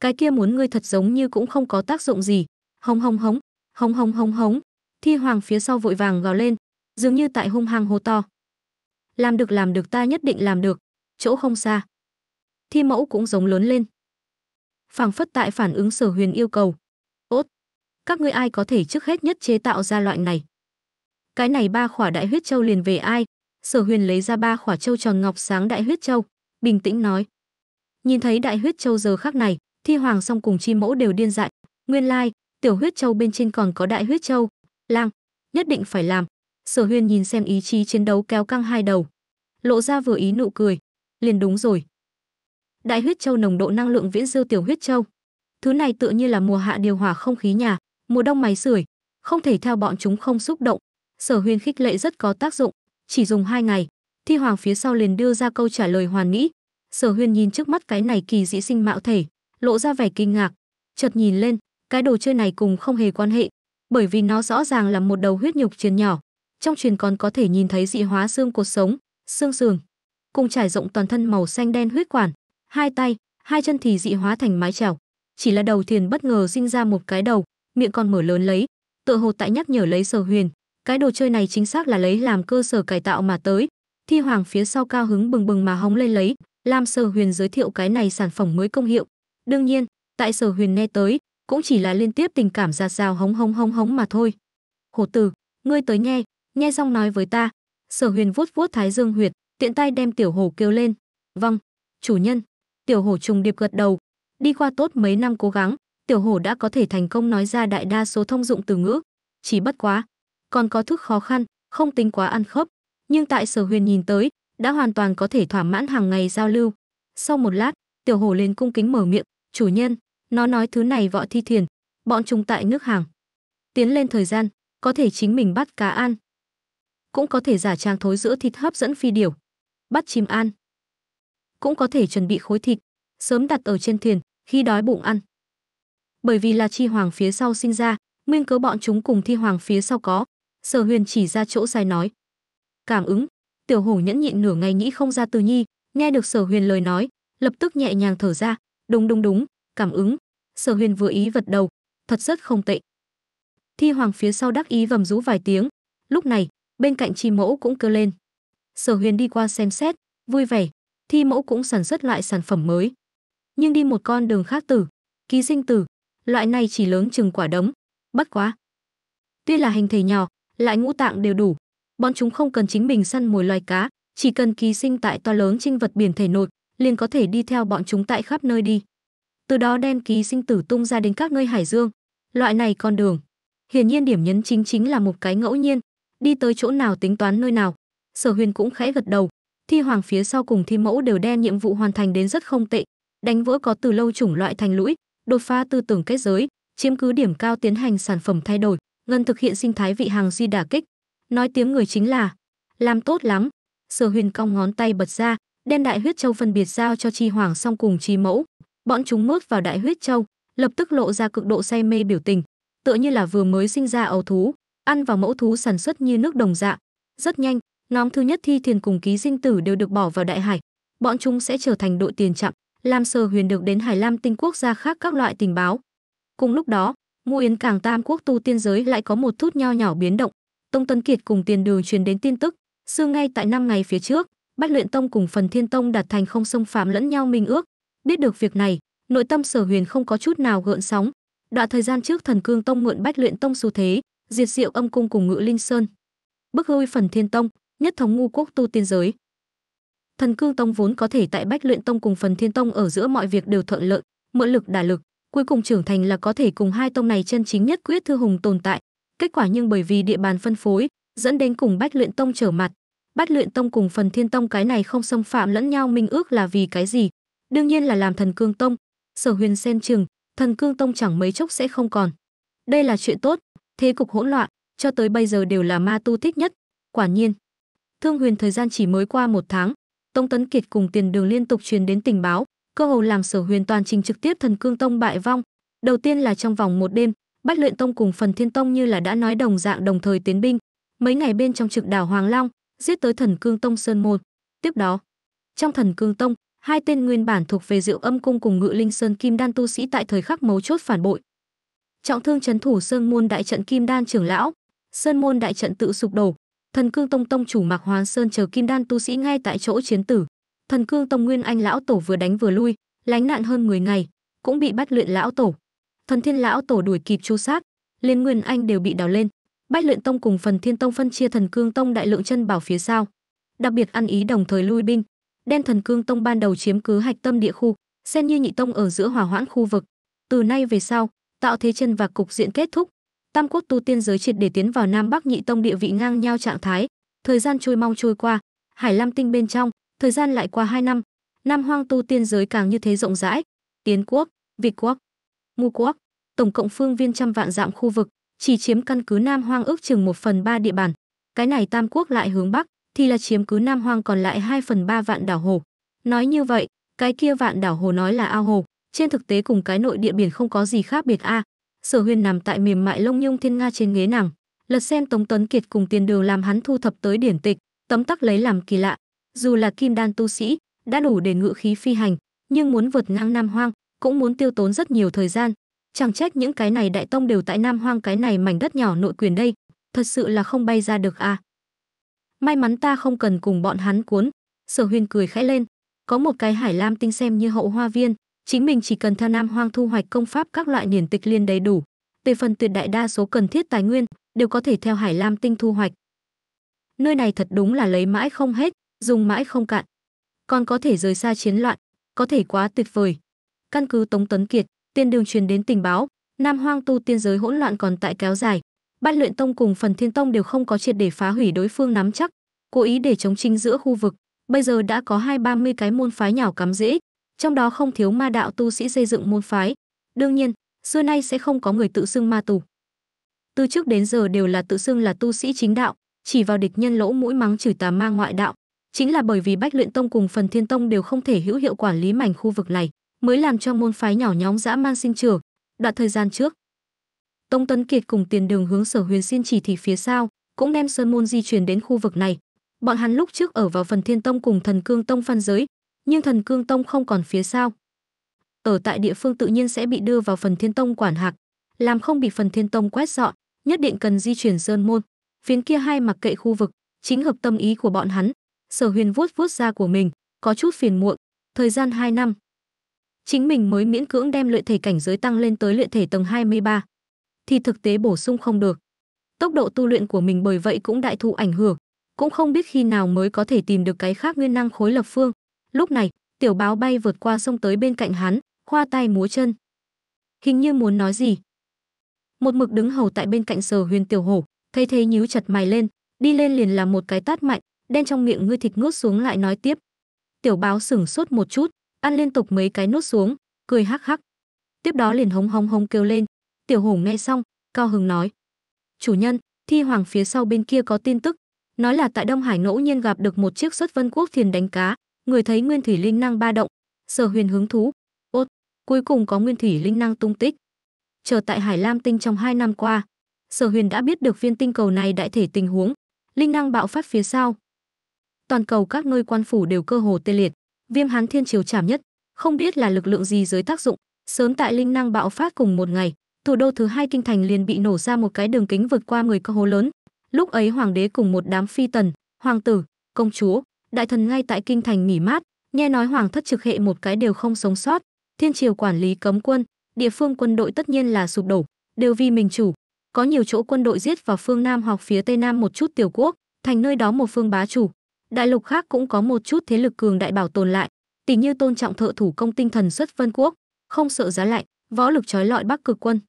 cái kia muốn ngươi thật giống như cũng không có tác dụng gì hống hống hống hống hống hống hống thi hoàng phía sau vội vàng gào lên dường như tại hung hăng hô to làm được làm được ta nhất định làm được chỗ không xa thi mẫu cũng giống lớn lên phảng phất tại phản ứng sở huyền yêu cầu các ngươi ai có thể trước hết nhất chế tạo ra loại này cái này ba khỏa đại huyết châu liền về ai sở huyền lấy ra ba khỏa châu tròn ngọc sáng đại huyết châu bình tĩnh nói nhìn thấy đại huyết châu giờ khác này thi hoàng song cùng chi mẫu đều điên dại nguyên lai tiểu huyết châu bên trên còn có đại huyết châu lang nhất định phải làm sở huyền nhìn xem ý chí chiến đấu kéo căng hai đầu lộ ra vừa ý nụ cười liền đúng rồi đại huyết châu nồng độ năng lượng viễn dư tiểu huyết châu thứ này tựa như là mùa hạ điều hòa không khí nhà mùa đông máy sưởi không thể theo bọn chúng không xúc động sở huyên khích lệ rất có tác dụng chỉ dùng hai ngày thi hoàng phía sau liền đưa ra câu trả lời hoàn mỹ. sở huyên nhìn trước mắt cái này kỳ dị sinh mạo thể lộ ra vẻ kinh ngạc chợt nhìn lên cái đồ chơi này cùng không hề quan hệ bởi vì nó rõ ràng là một đầu huyết nhục truyền nhỏ trong truyền còn có thể nhìn thấy dị hóa xương cột sống xương sườn cùng trải rộng toàn thân màu xanh đen huyết quản hai tay hai chân thì dị hóa thành mái trèo chỉ là đầu thiền bất ngờ sinh ra một cái đầu miệng còn mở lớn lấy, tựa hồ tại nhắc nhở lấy Sở Huyền, cái đồ chơi này chính xác là lấy làm cơ sở cải tạo mà tới. Thi Hoàng phía sau cao hứng bừng bừng mà hóng lên lấy, làm Sở Huyền giới thiệu cái này sản phẩm mới công hiệu. Đương nhiên, tại Sở Huyền nghe tới, cũng chỉ là liên tiếp tình cảm ra rào hống hống hống hống mà thôi. Hổ tử, ngươi tới nghe, nghe xong nói với ta. Sở Huyền vuốt vuốt thái dương huyệt, tiện tay đem tiểu hồ kêu lên. Vâng, chủ nhân. Tiểu hồ trùng điệp gật đầu. Đi qua tốt mấy năm cố gắng, tiểu hổ đã có thể thành công nói ra đại đa số thông dụng từ ngữ chỉ bất quá còn có thức khó khăn không tính quá ăn khớp nhưng tại sở huyền nhìn tới đã hoàn toàn có thể thỏa mãn hàng ngày giao lưu sau một lát tiểu hổ lên cung kính mở miệng chủ nhân nó nói thứ này võ thi thiền bọn chúng tại nước hàng tiến lên thời gian có thể chính mình bắt cá ăn cũng có thể giả trang thối giữa thịt hấp dẫn phi điểu bắt chim ăn cũng có thể chuẩn bị khối thịt sớm đặt ở trên thuyền khi đói bụng ăn bởi vì là chi hoàng phía sau sinh ra nguyên cớ bọn chúng cùng thi hoàng phía sau có sở huyền chỉ ra chỗ sai nói cảm ứng tiểu hổ nhẫn nhịn nửa ngày nghĩ không ra từ nhi nghe được sở huyền lời nói lập tức nhẹ nhàng thở ra đúng đúng đúng cảm ứng sở huyền vừa ý vật đầu thật rất không tệ thi hoàng phía sau đắc ý vầm rú vài tiếng lúc này bên cạnh chi mẫu cũng cơ lên sở huyền đi qua xem xét vui vẻ thi mẫu cũng sản xuất loại sản phẩm mới nhưng đi một con đường khác tử ký sinh tử loại này chỉ lớn chừng quả đấm bất quá tuy là hình thể nhỏ lại ngũ tạng đều đủ bọn chúng không cần chính mình săn mồi loài cá chỉ cần ký sinh tại to lớn trinh vật biển thể nội liền có thể đi theo bọn chúng tại khắp nơi đi từ đó đem ký sinh tử tung ra đến các nơi hải dương loại này con đường hiển nhiên điểm nhấn chính chính là một cái ngẫu nhiên đi tới chỗ nào tính toán nơi nào sở huyền cũng khẽ gật đầu thi hoàng phía sau cùng thi mẫu đều đem nhiệm vụ hoàn thành đến rất không tệ đánh vỡ có từ lâu chủng loại thành lũi đột phá tư tưởng kết giới, chiếm cứ điểm cao tiến hành sản phẩm thay đổi, ngân thực hiện sinh thái vị hàng duy đả kích. Nói tiếng người chính là làm tốt lắm. Sở Huyền cong ngón tay bật ra, đem đại huyết châu phân biệt giao cho Chi Hoàng song cùng Chi Mẫu. Bọn chúng mướt vào đại huyết châu, lập tức lộ ra cực độ say mê biểu tình, tựa như là vừa mới sinh ra ấu thú, ăn vào mẫu thú sản xuất như nước đồng dạng. Rất nhanh, nhóm thứ nhất thi thiền cùng ký sinh tử đều được bỏ vào đại hải. Bọn chúng sẽ trở thành đội tiền chạm, Lam Sơ Huyền được đến Hải Lam Tinh quốc gia khác các loại tình báo. Cùng lúc đó, Ngũ Yến Càng Tam Quốc tu tiên giới lại có một chút nho nhỏ biến động. Tông Tân Kiệt cùng Tiền Đường truyền đến tin tức, xưa ngay tại năm ngày phía trước, Bách Luyện Tông cùng Phần Thiên Tông đạt thành không xông phạm lẫn nhau minh ước. Biết được việc này, nội tâm Sở Huyền không có chút nào gợn sóng. Đoạn thời gian trước Thần Cương Tông mượn Bách Luyện Tông xu thế, diệt Diệu Âm Cung cùng Ngự Linh Sơn, bức hôi Phần Thiên Tông, nhất thống ngu quốc tu tiên giới. Thần Cương Tông vốn có thể tại Bách Luyện Tông cùng Phần Thiên Tông ở giữa mọi việc đều thuận lợi, mượn lực đả lực, cuối cùng trưởng thành là có thể cùng hai tông này chân chính nhất quyết thư hùng tồn tại. Kết quả nhưng bởi vì địa bàn phân phối, dẫn đến cùng Bách Luyện Tông trở mặt. Bách Luyện Tông cùng Phần Thiên Tông cái này không xâm phạm lẫn nhau minh ước là vì cái gì? Đương nhiên là làm Thần Cương Tông. Sở Huyền xem chừng, Thần Cương Tông chẳng mấy chốc sẽ không còn. Đây là chuyện tốt, thế cục hỗn loạn, cho tới bây giờ đều là ma tu thích nhất. Quả nhiên, Thương Huyền thời gian chỉ mới qua một tháng, Tông Tấn Kiệt cùng Tiền Đường liên tục truyền đến tình báo, cơ hồ làm Sở Huyền toàn trình trực tiếp thần cương tông bại vong. Đầu tiên là trong vòng một đêm, Bách Luyện Tông cùng Phần Thiên Tông như là đã nói đồng dạng đồng thời tiến binh, mấy ngày bên trong trực đảo Hoàng Long, giết tới Thần Cương Tông Sơn Môn. Tiếp đó, trong Thần Cương Tông, hai tên nguyên bản thuộc về Diệu Âm cung cùng Ngự Linh Sơn Kim Đan tu sĩ tại thời khắc mấu chốt phản bội. Trọng thương trấn thủ Sơn Môn đại trận Kim Đan trưởng lão, Sơn Môn đại trận tự sụp đổ, Thần Cương Tông tông chủ Mạc Hoàn Sơn chờ Kim Đan tu sĩ ngay tại chỗ chiến tử. Thần Cương Tông Nguyên Anh lão tổ vừa đánh vừa lui, lánh nạn hơn 10 ngày, cũng bị bắt luyện lão tổ. Thần Thiên lão tổ đuổi kịp chu sát, liên Nguyên Anh đều bị đào lên. Bách Luyện Tông cùng Phần Thiên Tông phân chia Thần Cương Tông đại lượng chân bảo phía sau. Đặc biệt ăn ý đồng thời lui binh, đen Thần Cương Tông ban đầu chiếm cứ hạch tâm địa khu, xen như nhị tông ở giữa hỏa hoãn khu vực. Từ nay về sau, tạo thế chân và cục diện kết thúc, tam quốc tu tiên giới triệt để tiến vào nam bắc nhị tông địa vị ngang nhau trạng thái thời gian trôi mong trôi qua hải lam tinh bên trong thời gian lại qua hai năm nam hoang tu tiên giới càng như thế rộng rãi tiến quốc việt quốc ngu quốc tổng cộng phương viên trăm vạn dạng khu vực chỉ chiếm căn cứ nam hoang ước chừng một phần ba địa bàn cái này tam quốc lại hướng bắc thì là chiếm cứ nam hoang còn lại hai phần ba vạn đảo hồ nói như vậy cái kia vạn đảo hồ nói là ao hồ trên thực tế cùng cái nội địa biển không có gì khác biệt a à, Sở Huyền nằm tại mềm mại lông nhung thiên nga trên ghế nàng, lật xem Tống Tuấn Kiệt cùng tiền đường làm hắn thu thập tới điển tịch, tấm tắc lấy làm kỳ lạ. Dù là kim đan tu sĩ, đã đủ để ngự khí phi hành, nhưng muốn vượt ngang Nam Hoang, cũng muốn tiêu tốn rất nhiều thời gian. Chẳng trách những cái này đại tông đều tại Nam Hoang cái này mảnh đất nhỏ nội quyền đây, thật sự là không bay ra được à. May mắn ta không cần cùng bọn hắn cuốn, Sở Huyền cười khẽ lên, có một cái hải lam tinh xem như hậu hoa viên, chính mình chỉ cần theo Nam Hoang thu hoạch công pháp các loại niển tịch liên đầy đủ. Về phần tuyệt đại đa số cần thiết tài nguyên đều có thể theo Hải Lam Tinh thu hoạch. Nơi này thật đúng là lấy mãi không hết, dùng mãi không cạn. Còn có thể rời xa chiến loạn, có thể quá tuyệt vời. Căn cứ Tống Tấn Kiệt, tiên đường truyền đến tình báo, Nam Hoang tu tiên giới hỗn loạn còn tại kéo dài. Bát luyện tông cùng phần thiên tông đều không có triệt để phá hủy đối phương nắm chắc, cố ý để chống chính giữa khu vực. Bây giờ đã có hai ba mươi cái môn phái nhảo cắm rễ, trong đó không thiếu ma đạo tu sĩ xây dựng môn phái. Đương nhiên, xưa nay sẽ không có người tự xưng ma tù. Từ trước đến giờ đều là tự xưng là tu sĩ chính đạo, chỉ vào địch nhân lỗ mũi mắng chửi tà ma ngoại đạo, chính là bởi vì Bách Luyện Tông cùng Phần Thiên Tông đều không thể hữu hiệu quản lý mảnh khu vực này, mới làm cho môn phái nhỏ nhóm dã man sinh trưởng. Đoạn thời gian trước, Tông Tấn Kiệt cùng Tiền Đường hướng Sở Huyền xin chỉ thị phía sau, cũng đem sơn môn di chuyển đến khu vực này. Bọn hắn lúc trước ở vào Phần Thiên Tông cùng Thần Cương Tông phân giới, nhưng thần cương tông không còn phía sau. Ở tại địa phương tự nhiên sẽ bị đưa vào phần thiên tông quản hạt, làm không bị phần thiên tông quét dọn, nhất định cần di chuyển sơn môn. Phiến kia hay mặc kệ khu vực, chính hợp tâm ý của bọn hắn. Sở Huyền vuốt vuốt ra của mình, có chút phiền muộn, thời gian 2 năm. Chính mình mới miễn cưỡng đem luyện thể cảnh giới tăng lên tới luyện thể tầng 23, thì thực tế bổ sung không được. Tốc độ tu luyện của mình bởi vậy cũng đại thụ ảnh hưởng, cũng không biết khi nào mới có thể tìm được cái khác nguyên năng khối lập phương, Lúc này, tiểu báo bay vượt qua sông tới bên cạnh hắn, khoa tay múa chân. Hình như muốn nói gì. Một mực đứng hầu tại bên cạnh sở huyền tiểu hổ, thấy thế nhíu chặt mày lên, đi lên liền là một cái tát mạnh, đen trong miệng ngươi thịt nuốt xuống lại nói tiếp. Tiểu báo sửng sốt một chút, ăn liên tục mấy cái nuốt xuống, cười hắc hắc. Tiếp đó liền hống hống hống kêu lên, tiểu hổ nghe xong, cao hứng nói. Chủ nhân, thi hoàng phía sau bên kia có tin tức, nói là tại Đông Hải ngẫu nhiên gặp được một chiếc xuất vân quốc thuyền đánh cá, người thấy nguyên thủy linh năng ba động, Sở Huyền hứng thú, "Ốt, cuối cùng có nguyên thủy linh năng tung tích." Chờ tại Hải Lam tinh trong hai năm qua, Sở Huyền đã biết được viên tinh cầu này đại thể tình huống, linh năng bạo phát phía sau. Toàn cầu các nơi quan phủ đều cơ hồ tê liệt, Viêm Hán Thiên Triều chảm nhất, không biết là lực lượng gì dưới tác dụng, sớm tại linh năng bạo phát cùng một ngày, thủ đô thứ hai kinh thành liền bị nổ ra một cái đường kính vượt qua 10 cơ hồ lớn. Lúc ấy hoàng đế cùng một đám phi tần, hoàng tử, công chúa, đại thần ngay tại kinh thành nghỉ mát nghe nói hoàng thất trực hệ một cái đều không sống sót thiên triều quản lý cấm quân địa phương quân đội tất nhiên là sụp đổ đều vì mình chủ có nhiều chỗ quân đội giết vào phương nam hoặc phía tây nam một chút tiểu quốc thành nơi đó một phương bá chủ đại lục khác cũng có một chút thế lực cường đại bảo tồn lại tỷ như tôn trọng thợ thủ công tinh thần xuất vân quốc không sợ giá lạnh võ lực trói lọi bắc cực quân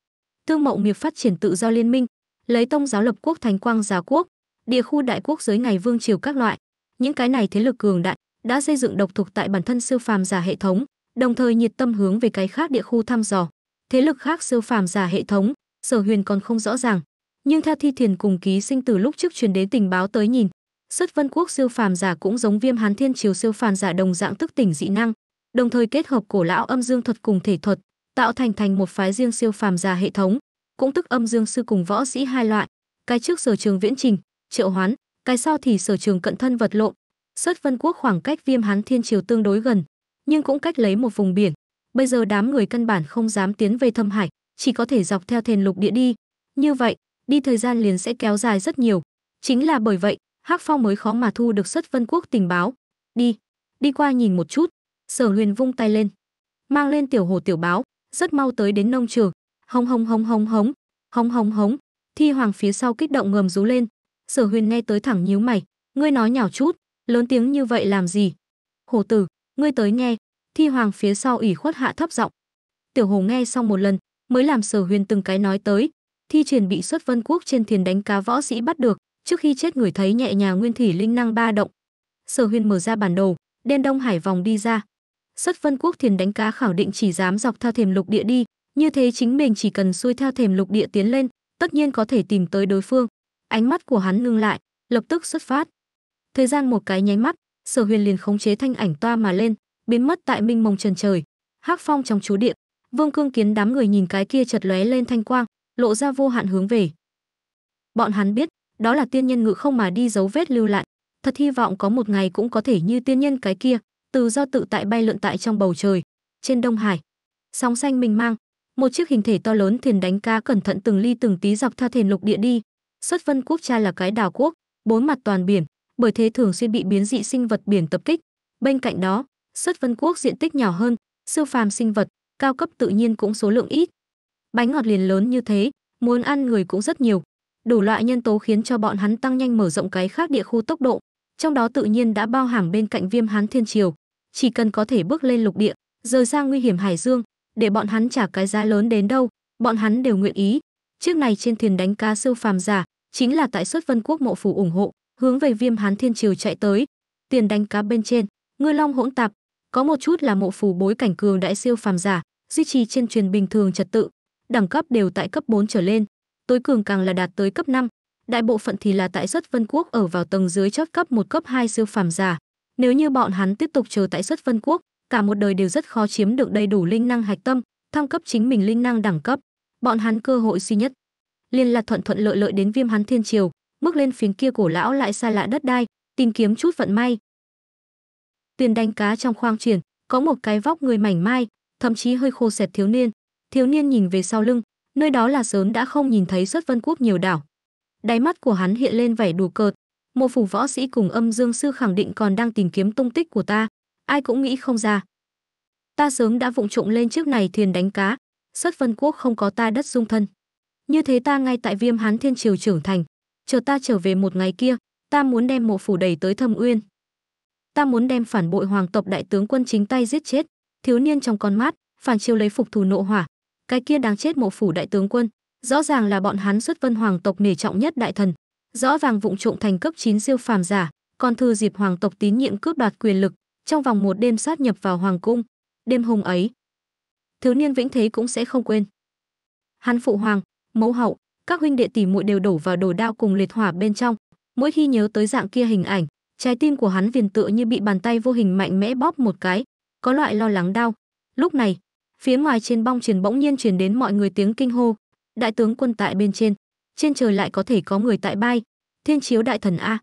thương mậu nghiệp phát triển tự do liên minh lấy tông giáo lập quốc thành quang giáo quốc địa khu đại quốc giới ngày vương triều các loại những cái này thế lực cường đại đã xây dựng độc thuộc tại bản thân siêu phàm giả hệ thống đồng thời nhiệt tâm hướng về cái khác địa khu thăm dò thế lực khác siêu phàm giả hệ thống sở huyền còn không rõ ràng nhưng theo thi thiền cùng ký sinh từ lúc trước truyền đến tình báo tới nhìn xuất vân quốc siêu phàm giả cũng giống viêm hán thiên triều siêu phàm giả đồng dạng tức tỉnh dị năng đồng thời kết hợp cổ lão âm dương thuật cùng thể thuật tạo thành thành một phái riêng siêu phàm giả hệ thống cũng tức âm dương sư cùng võ sĩ hai loại cái trước sở trường viễn trình triệu hoán cái sau thì sở trường cận thân vật lộn xuất vân quốc khoảng cách viêm hán thiên triều tương đối gần nhưng cũng cách lấy một vùng biển bây giờ đám người căn bản không dám tiến về thâm hải chỉ có thể dọc theo thềm lục địa đi như vậy đi thời gian liền sẽ kéo dài rất nhiều chính là bởi vậy hắc phong mới khó mà thu được xuất vân quốc tình báo đi đi qua nhìn một chút sở huyền vung tay lên mang lên tiểu hồ tiểu báo rất mau tới đến nông trường hống hống hống hống hống hống hống hống thi hoàng phía sau kích động ngầm rú lên Sở Huyền nghe tới thẳng nhíu mày, ngươi nói nhỏ chút, lớn tiếng như vậy làm gì? Hồ tử, ngươi tới nghe. Thi Hoàng phía sau ủy khuất hạ thấp giọng. Tiểu Hồ nghe xong một lần, mới làm Sở Huyền từng cái nói tới. Thi truyền bị xuất vân quốc trên thuyền đánh cá võ sĩ bắt được, trước khi chết người thấy nhẹ nhàng nguyên thủy linh năng ba động. Sở Huyền mở ra bản đồ, đen Đông Hải vòng đi ra. Xuất vân quốc thuyền đánh cá khảo định chỉ dám dọc theo thềm lục địa đi, như thế chính mình chỉ cần xuôi theo thềm lục địa tiến lên, tất nhiên có thể tìm tới đối phương ánh mắt của hắn ngưng lại lập tức xuất phát thời gian một cái nháy mắt sở huyền liền khống chế thanh ảnh toa mà lên biến mất tại minh mông trần trời hắc phong trong chú điện vương cương kiến đám người nhìn cái kia chật lóe lên thanh quang lộ ra vô hạn hướng về bọn hắn biết đó là tiên nhân ngự không mà đi dấu vết lưu lại thật hy vọng có một ngày cũng có thể như tiên nhân cái kia tự do tự tại bay lượn tại trong bầu trời trên đông hải sóng xanh mình mang một chiếc hình thể to lớn thuyền đánh cá cẩn thận từng ly từng tí dọc theo thềm lục địa đi Xuất Vân Quốc Cha là cái đảo quốc, bốn mặt toàn biển, bởi thế thường xuyên bị biến dị sinh vật biển tập kích. Bên cạnh đó, Xuất Vân Quốc diện tích nhỏ hơn, siêu phàm sinh vật, cao cấp tự nhiên cũng số lượng ít. Bánh ngọt liền lớn như thế, muốn ăn người cũng rất nhiều. Đủ loại nhân tố khiến cho bọn hắn tăng nhanh mở rộng cái khác địa khu tốc độ, trong đó tự nhiên đã bao hàm bên cạnh Viêm Hán Thiên Triều, chỉ cần có thể bước lên lục địa, rời ra nguy hiểm hải dương, để bọn hắn trả cái giá lớn đến đâu, bọn hắn đều nguyện ý. Trước này trên thuyền đánh cá siêu phàm giả, chính là tại xuất vân quốc mộ phủ ủng hộ hướng về viêm hán thiên triều chạy tới tiền đánh cá bên trên ngư long hỗn tạp có một chút là mộ phủ bối cảnh cường đại siêu phàm giả duy trì trên truyền bình thường trật tự đẳng cấp đều tại cấp 4 trở lên tối cường càng là đạt tới cấp 5 đại bộ phận thì là tại xuất vân quốc ở vào tầng dưới chót cấp một cấp 2 siêu phàm giả nếu như bọn hắn tiếp tục chờ tại xuất vân quốc cả một đời đều rất khó chiếm được đầy đủ linh năng hạch tâm thăng cấp chính mình linh năng đẳng cấp bọn hắn cơ hội duy nhất liên là thuận thuận lợi lợi đến viêm hắn thiên triều bước lên phiến kia cổ lão lại xa lạ đất đai tìm kiếm chút vận may tiền đánh cá trong khoang chuyển có một cái vóc người mảnh mai thậm chí hơi khô sệt thiếu niên thiếu niên nhìn về sau lưng nơi đó là sớm đã không nhìn thấy xuất vân quốc nhiều đảo đáy mắt của hắn hiện lên vẻ đùa cợt một phủ võ sĩ cùng âm dương sư khẳng định còn đang tìm kiếm tung tích của ta ai cũng nghĩ không ra ta sớm đã vụng trộm lên trước này thuyền đánh cá xuất vân quốc không có ta đất dung thân như thế ta ngay tại Viêm Hán Thiên Triều trưởng thành, chờ ta trở về một ngày kia, ta muốn đem mộ phủ đầy tới Thâm Uyên. Ta muốn đem phản bội hoàng tộc đại tướng quân chính tay giết chết, thiếu niên trong con mắt phản chiêu lấy phục thù nộ hỏa, cái kia đáng chết mộ phủ đại tướng quân, rõ ràng là bọn hắn xuất vân hoàng tộc nể trọng nhất đại thần, rõ vàng vụng trộm thành cấp 9 siêu phàm giả, còn thư dịp hoàng tộc tín nhiệm cướp đoạt quyền lực, trong vòng một đêm sát nhập vào hoàng cung, đêm hùng ấy, thiếu niên vĩnh thế cũng sẽ không quên. Hắn phụ hoàng, mẫu hậu các huynh đệ tỷ muội đều đổ vào đồ đao cùng liệt hỏa bên trong mỗi khi nhớ tới dạng kia hình ảnh trái tim của hắn viền tựa như bị bàn tay vô hình mạnh mẽ bóp một cái có loại lo lắng đau lúc này phía ngoài trên bong truyền bỗng nhiên truyền đến mọi người tiếng kinh hô đại tướng quân tại bên trên trên trời lại có thể có người tại bay thiên chiếu đại thần a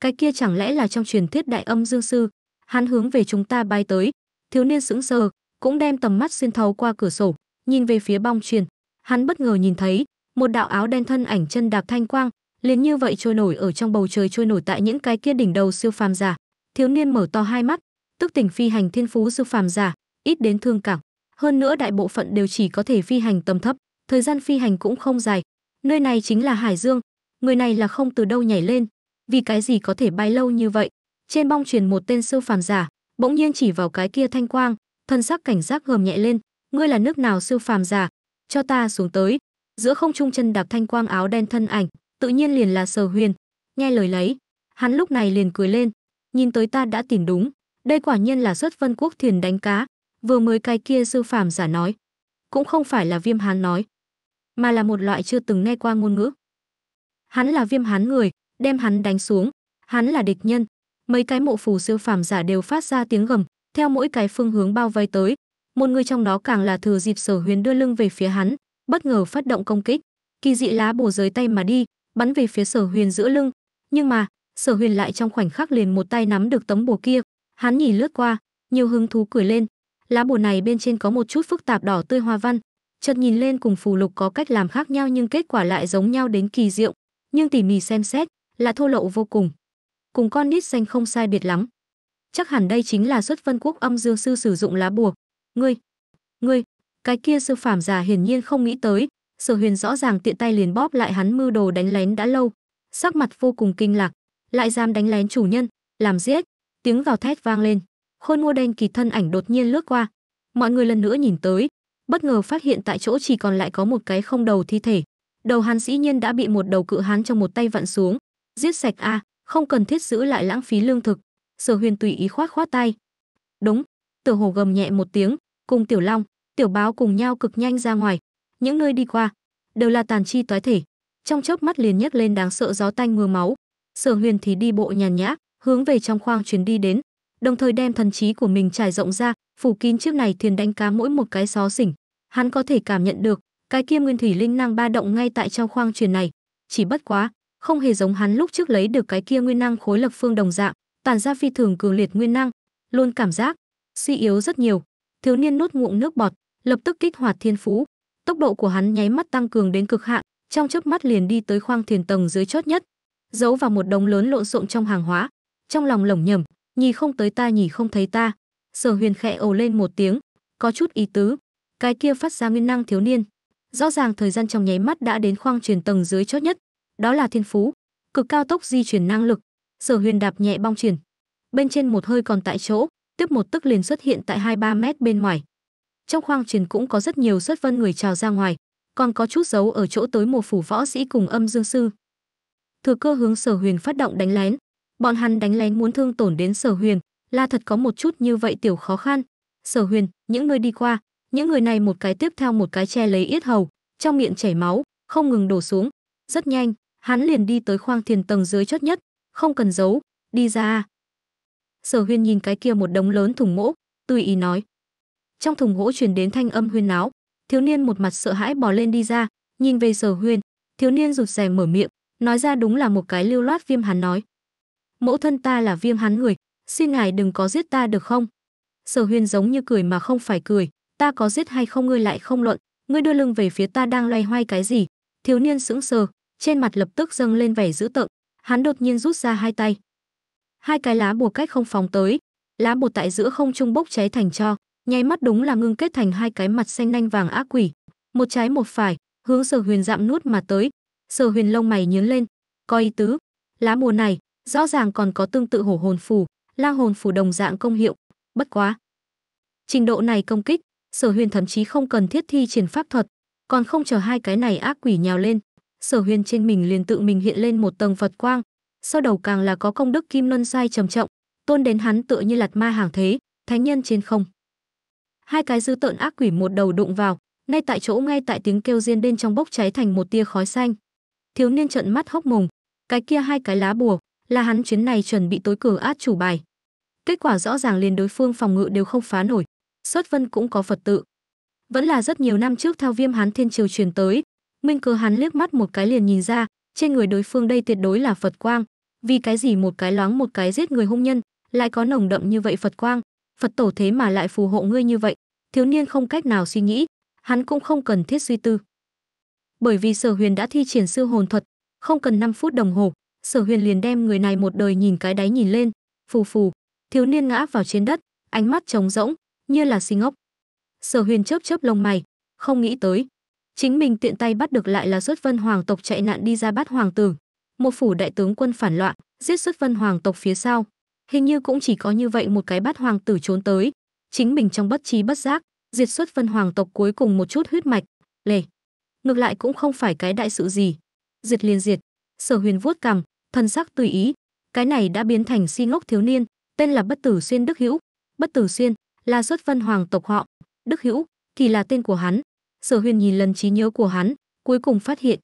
cái kia chẳng lẽ là trong truyền thuyết đại âm dương sư hắn hướng về chúng ta bay tới thiếu niên sững sờ cũng đem tầm mắt xuyên thấu qua cửa sổ nhìn về phía bong truyền hắn bất ngờ nhìn thấy một đạo áo đen thân ảnh chân đạp thanh quang liền như vậy trôi nổi ở trong bầu trời trôi nổi tại những cái kia đỉnh đầu siêu phàm giả thiếu niên mở to hai mắt tức tỉnh phi hành thiên phú siêu phàm giả ít đến thương cảm hơn nữa đại bộ phận đều chỉ có thể phi hành tầm thấp thời gian phi hành cũng không dài nơi này chính là hải dương người này là không từ đâu nhảy lên vì cái gì có thể bay lâu như vậy trên bong truyền một tên siêu phàm giả bỗng nhiên chỉ vào cái kia thanh quang thân sắc cảnh giác gầm nhẹ lên ngươi là nước nào siêu phàm giả cho ta xuống tới giữa không trung chân đạp thanh quang áo đen thân ảnh tự nhiên liền là sở huyền nghe lời lấy hắn lúc này liền cười lên nhìn tới ta đã tìm đúng đây quả nhiên là xuất vân quốc thiền đánh cá vừa mới cái kia sư phàm giả nói cũng không phải là viêm hán nói mà là một loại chưa từng nghe qua ngôn ngữ hắn là viêm hán người đem hắn đánh xuống hắn là địch nhân mấy cái mộ phù sư phàm giả đều phát ra tiếng gầm theo mỗi cái phương hướng bao vây tới một người trong đó càng là thừa dịp sở huyền đưa lưng về phía hắn bất ngờ phát động công kích kỳ dị lá bổ dưới tay mà đi bắn về phía sở huyền giữa lưng nhưng mà sở huyền lại trong khoảnh khắc liền một tay nắm được tấm bùa kia hắn nhìn lướt qua nhiều hứng thú cười lên lá bùa này bên trên có một chút phức tạp đỏ tươi hoa văn chợt nhìn lên cùng phù lục có cách làm khác nhau nhưng kết quả lại giống nhau đến kỳ diệu nhưng tỉ mỉ xem xét là thô lậu vô cùng cùng con nít xanh không sai biệt lắm chắc hẳn đây chính là xuất vân quốc âm dương sư sử dụng lá bùa Ngươi, ngươi, cái kia sư phạm già hiển nhiên không nghĩ tới, Sở Huyền rõ ràng tiện tay liền bóp lại hắn mưu đồ đánh lén đã lâu, sắc mặt vô cùng kinh lạc, lại dám đánh lén chủ nhân, làm giết, tiếng gào thét vang lên. Khôn Ngô đen kỳ thân ảnh đột nhiên lướt qua, mọi người lần nữa nhìn tới, bất ngờ phát hiện tại chỗ chỉ còn lại có một cái không đầu thi thể. Đầu hắn dĩ nhiên đã bị một đầu cự hắn trong một tay vặn xuống, giết sạch a, à, không cần thiết giữ lại lãng phí lương thực. Sở Huyền tùy ý khoát khoát tay. Đúng, Tử Hồ gầm nhẹ một tiếng, cùng Tiểu Long, Tiểu Báo cùng nhau cực nhanh ra ngoài, những nơi đi qua đều là tàn chi toái thể, trong chớp mắt liền nhấc lên đáng sợ gió tanh mưa máu. Sở Huyền thì đi bộ nhàn nhã, hướng về trong khoang chuyến đi đến, đồng thời đem thần trí của mình trải rộng ra, phủ kín chiếc này thiền đánh cá mỗi một cái xó xỉnh. Hắn có thể cảm nhận được, cái kia nguyên thủy linh năng ba động ngay tại trong khoang truyền này, chỉ bất quá, không hề giống hắn lúc trước lấy được cái kia nguyên năng khối lập phương đồng dạng, tản ra phi thường cường liệt nguyên năng, luôn cảm giác suy yếu rất nhiều. Thiếu niên nuốt ngụm nước bọt, lập tức kích hoạt thiên phú. Tốc độ của hắn nháy mắt tăng cường đến cực hạn, trong chớp mắt liền đi tới khoang thuyền tầng dưới chót nhất, giấu vào một đống lớn lộn xộn trong hàng hóa. Trong lòng lẩm nhẩm, nhì không tới ta nhì không thấy ta. Sở Huyền khẽ ồ lên một tiếng, có chút ý tứ. Cái kia phát ra nguyên năng thiếu niên, rõ ràng thời gian trong nháy mắt đã đến khoang truyền tầng dưới chót nhất, đó là thiên phú, cực cao tốc di chuyển năng lực. Sở Huyền đạp nhẹ bong chuyển, bên trên một hơi còn tại chỗ, tiếp một tức liền xuất hiện tại hai ba mét bên ngoài. Trong khoang truyền cũng có rất nhiều xuất vân người trào ra ngoài, còn có chút dấu ở chỗ tối một phủ võ sĩ cùng âm dương sư. Thừa cơ hướng Sở Huyền phát động đánh lén, bọn hắn đánh lén muốn thương tổn đến Sở Huyền, là thật có một chút như vậy tiểu khó khăn. Sở Huyền, những người đi qua, những người này một cái tiếp theo một cái che lấy yết hầu, trong miệng chảy máu, không ngừng đổ xuống. Rất nhanh, hắn liền đi tới khoang thiền tầng dưới chót nhất, không cần giấu, đi ra, sở huyên nhìn cái kia một đống lớn thùng gỗ tùy ý nói trong thùng gỗ truyền đến thanh âm huyên náo thiếu niên một mặt sợ hãi bò lên đi ra nhìn về sở huyên thiếu niên rụt rè mở miệng nói ra đúng là một cái lưu loát viêm hắn nói mẫu thân ta là viêm hắn người xin ngài đừng có giết ta được không sở huyên giống như cười mà không phải cười ta có giết hay không ngươi lại không luận ngươi đưa lưng về phía ta đang loay hoay cái gì thiếu niên sững sờ trên mặt lập tức dâng lên vẻ dữ tợn hắn đột nhiên rút ra hai tay hai cái lá bùa cách không phóng tới lá bùa tại giữa không trung bốc cháy thành cho nháy mắt đúng là ngưng kết thành hai cái mặt xanh nanh vàng ác quỷ một trái một phải hướng sở huyền dạm nuốt mà tới sở huyền lông mày nhướng lên có ý tứ lá bùa này rõ ràng còn có tương tự hổ hồn phù la hồn phù đồng dạng công hiệu bất quá trình độ này công kích sở huyền thậm chí không cần thiết thi triển pháp thuật còn không chờ hai cái này ác quỷ nhào lên sở huyền trên mình liền tự mình hiện lên một tầng phật quang sau đầu càng là có công đức kim luân sai trầm trọng, tôn đến hắn tựa như lạt ma hàng thế, thánh nhân trên không. Hai cái dư tợn ác quỷ một đầu đụng vào, ngay tại chỗ ngay tại tiếng kêu riêng bên trong bốc cháy thành một tia khói xanh. Thiếu niên trợn mắt hốc mồm, cái kia hai cái lá bùa là hắn chuyến này chuẩn bị tối cửa át chủ bài. Kết quả rõ ràng liền đối phương phòng ngự đều không phá nổi, xuất Vân cũng có Phật tự. Vẫn là rất nhiều năm trước theo Viêm hắn Thiên Triều truyền tới, Minh Cơ hắn liếc mắt một cái liền nhìn ra, trên người đối phương đây tuyệt đối là Phật quang, vì cái gì một cái loáng một cái giết người hung nhân, lại có nồng đậm như vậy Phật quang, Phật tổ thế mà lại phù hộ ngươi như vậy, thiếu niên không cách nào suy nghĩ, hắn cũng không cần thiết suy tư. Bởi vì Sở Huyền đã thi triển siêu hồn thuật, không cần 5 phút đồng hồ, Sở Huyền liền đem người này một đời nhìn cái đáy nhìn lên, phù phù, thiếu niên ngã vào trên đất, ánh mắt trống rỗng, như là si ngốc. Sở Huyền chớp chớp lông mày, không nghĩ tới, chính mình tiện tay bắt được lại là xuất vân hoàng tộc chạy nạn đi ra bắt hoàng tử một phủ đại tướng quân phản loạn giết xuất vân hoàng tộc phía sau hình như cũng chỉ có như vậy một cái bắt hoàng tử trốn tới chính mình trong bất trí bất giác diệt xuất vân hoàng tộc cuối cùng một chút huyết mạch lề ngược lại cũng không phải cái đại sự gì diệt liền diệt sở huyền vuốt cằm thân sắc tùy ý cái này đã biến thành si ngốc thiếu niên tên là bất tử xuyên đức hữu bất tử xuyên là xuất vân hoàng tộc họ đức hữu thì là tên của hắn sở huyền nhìn lần trí nhớ của hắn cuối cùng phát hiện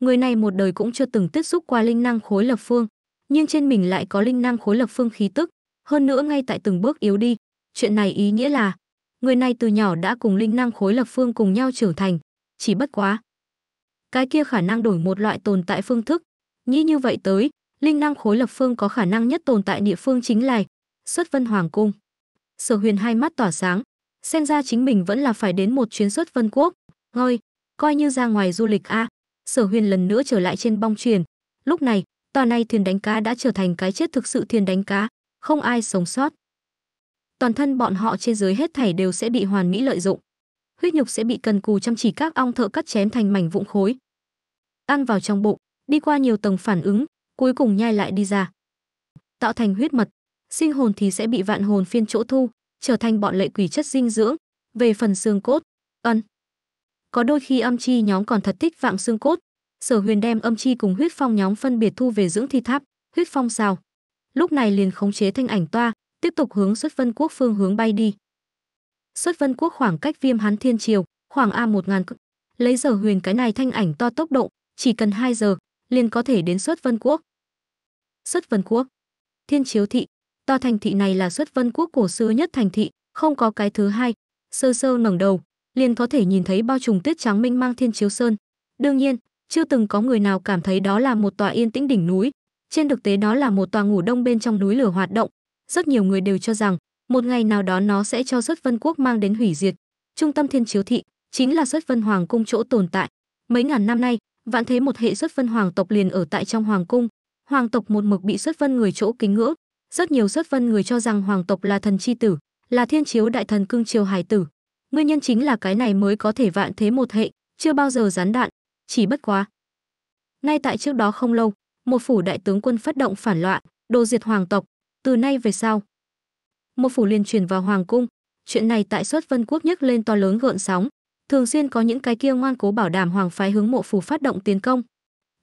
người này một đời cũng chưa từng tiếp xúc qua linh năng khối lập phương nhưng trên mình lại có linh năng khối lập phương khí tức hơn nữa ngay tại từng bước yếu đi chuyện này ý nghĩa là người này từ nhỏ đã cùng linh năng khối lập phương cùng nhau trưởng thành chỉ bất quá cái kia khả năng đổi một loại tồn tại phương thức nghĩ như vậy tới linh năng khối lập phương có khả năng nhất tồn tại địa phương chính là xuất vân hoàng cung sở huyền hai mắt tỏa sáng xem ra chính mình vẫn là phải đến một chuyến xuất vân quốc ngôi coi như ra ngoài du lịch a à. sở huyền lần nữa trở lại trên bong truyền, lúc này tòa này thuyền đánh cá đã trở thành cái chết thực sự thuyền đánh cá không ai sống sót toàn thân bọn họ trên dưới hết thảy đều sẽ bị hoàn mỹ lợi dụng huyết nhục sẽ bị cần cù chăm chỉ các ong thợ cắt chém thành mảnh vụn khối ăn vào trong bụng đi qua nhiều tầng phản ứng cuối cùng nhai lại đi ra tạo thành huyết mật sinh hồn thì sẽ bị vạn hồn phiên chỗ thu trở thành bọn lệ quỷ chất dinh dưỡng. Về phần xương cốt, ân. Có đôi khi âm chi nhóm còn thật thích vạng xương cốt. Sở Huyền đem âm chi cùng huyết phong nhóm phân biệt thu về dưỡng thi tháp, huyết phong sao? Lúc này liền khống chế thanh ảnh toa, tiếp tục hướng xuất vân quốc phương hướng bay đi. Xuất vân quốc khoảng cách viêm hán thiên triều, khoảng A một ngàn Lấy giờ huyền cái này thanh ảnh to tốc độ, chỉ cần 2 giờ, liền có thể đến xuất vân quốc. Xuất vân quốc, thiên chiếu thị, Tòa thành thị này là xuất vân quốc cổ xưa nhất thành thị, không có cái thứ hai. Sơ sơ ngẩng đầu, liền có thể nhìn thấy bao trùng tuyết trắng minh mang thiên chiếu sơn. Đương nhiên, chưa từng có người nào cảm thấy đó là một tòa yên tĩnh đỉnh núi. Trên thực tế đó là một tòa ngủ đông bên trong núi lửa hoạt động. Rất nhiều người đều cho rằng, một ngày nào đó nó sẽ cho xuất vân quốc mang đến hủy diệt. Trung tâm thiên chiếu thị chính là xuất vân hoàng cung chỗ tồn tại. Mấy ngàn năm nay, vạn thế một hệ xuất vân hoàng tộc liền ở tại trong hoàng cung. Hoàng tộc một mực bị xuất vân người chỗ kính ngưỡng, rất nhiều xuất vân người cho rằng hoàng tộc là thần chi tử, là thiên chiếu đại thần cưng triều hải tử. Nguyên nhân chính là cái này mới có thể vạn thế một hệ, chưa bao giờ gián đoạn. chỉ bất quá. Ngay tại trước đó không lâu, một phủ đại tướng quân phát động phản loạn, đồ diệt hoàng tộc, từ nay về sau. Một phủ liền truyền vào hoàng cung, chuyện này tại xuất vân quốc nhất lên to lớn gợn sóng, thường xuyên có những cái kia ngoan cố bảo đảm hoàng phái hướng mộ phủ phát động tiến công.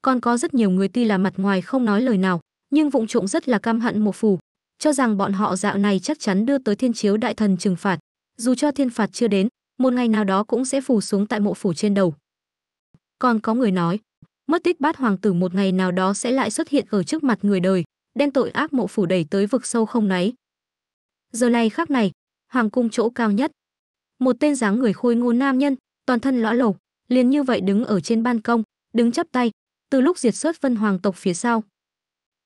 Còn có rất nhiều người tuy là mặt ngoài không nói lời nào, nhưng vụng trộm rất là căm hận một phủ, cho rằng bọn họ dạo này chắc chắn đưa tới thiên chiếu đại thần trừng phạt, dù cho thiên phạt chưa đến, một ngày nào đó cũng sẽ phủ xuống tại mộ phủ trên đầu. Còn có người nói, mất tích bát hoàng tử một ngày nào đó sẽ lại xuất hiện ở trước mặt người đời, đem tội ác mộ phủ đẩy tới vực sâu không nấy Giờ này khác này, hoàng cung chỗ cao nhất, một tên dáng người khôi ngô nam nhân, toàn thân lõa lồ, liền như vậy đứng ở trên ban công, đứng chắp tay, từ lúc diệt xuất Vân Hoàng tộc phía sau,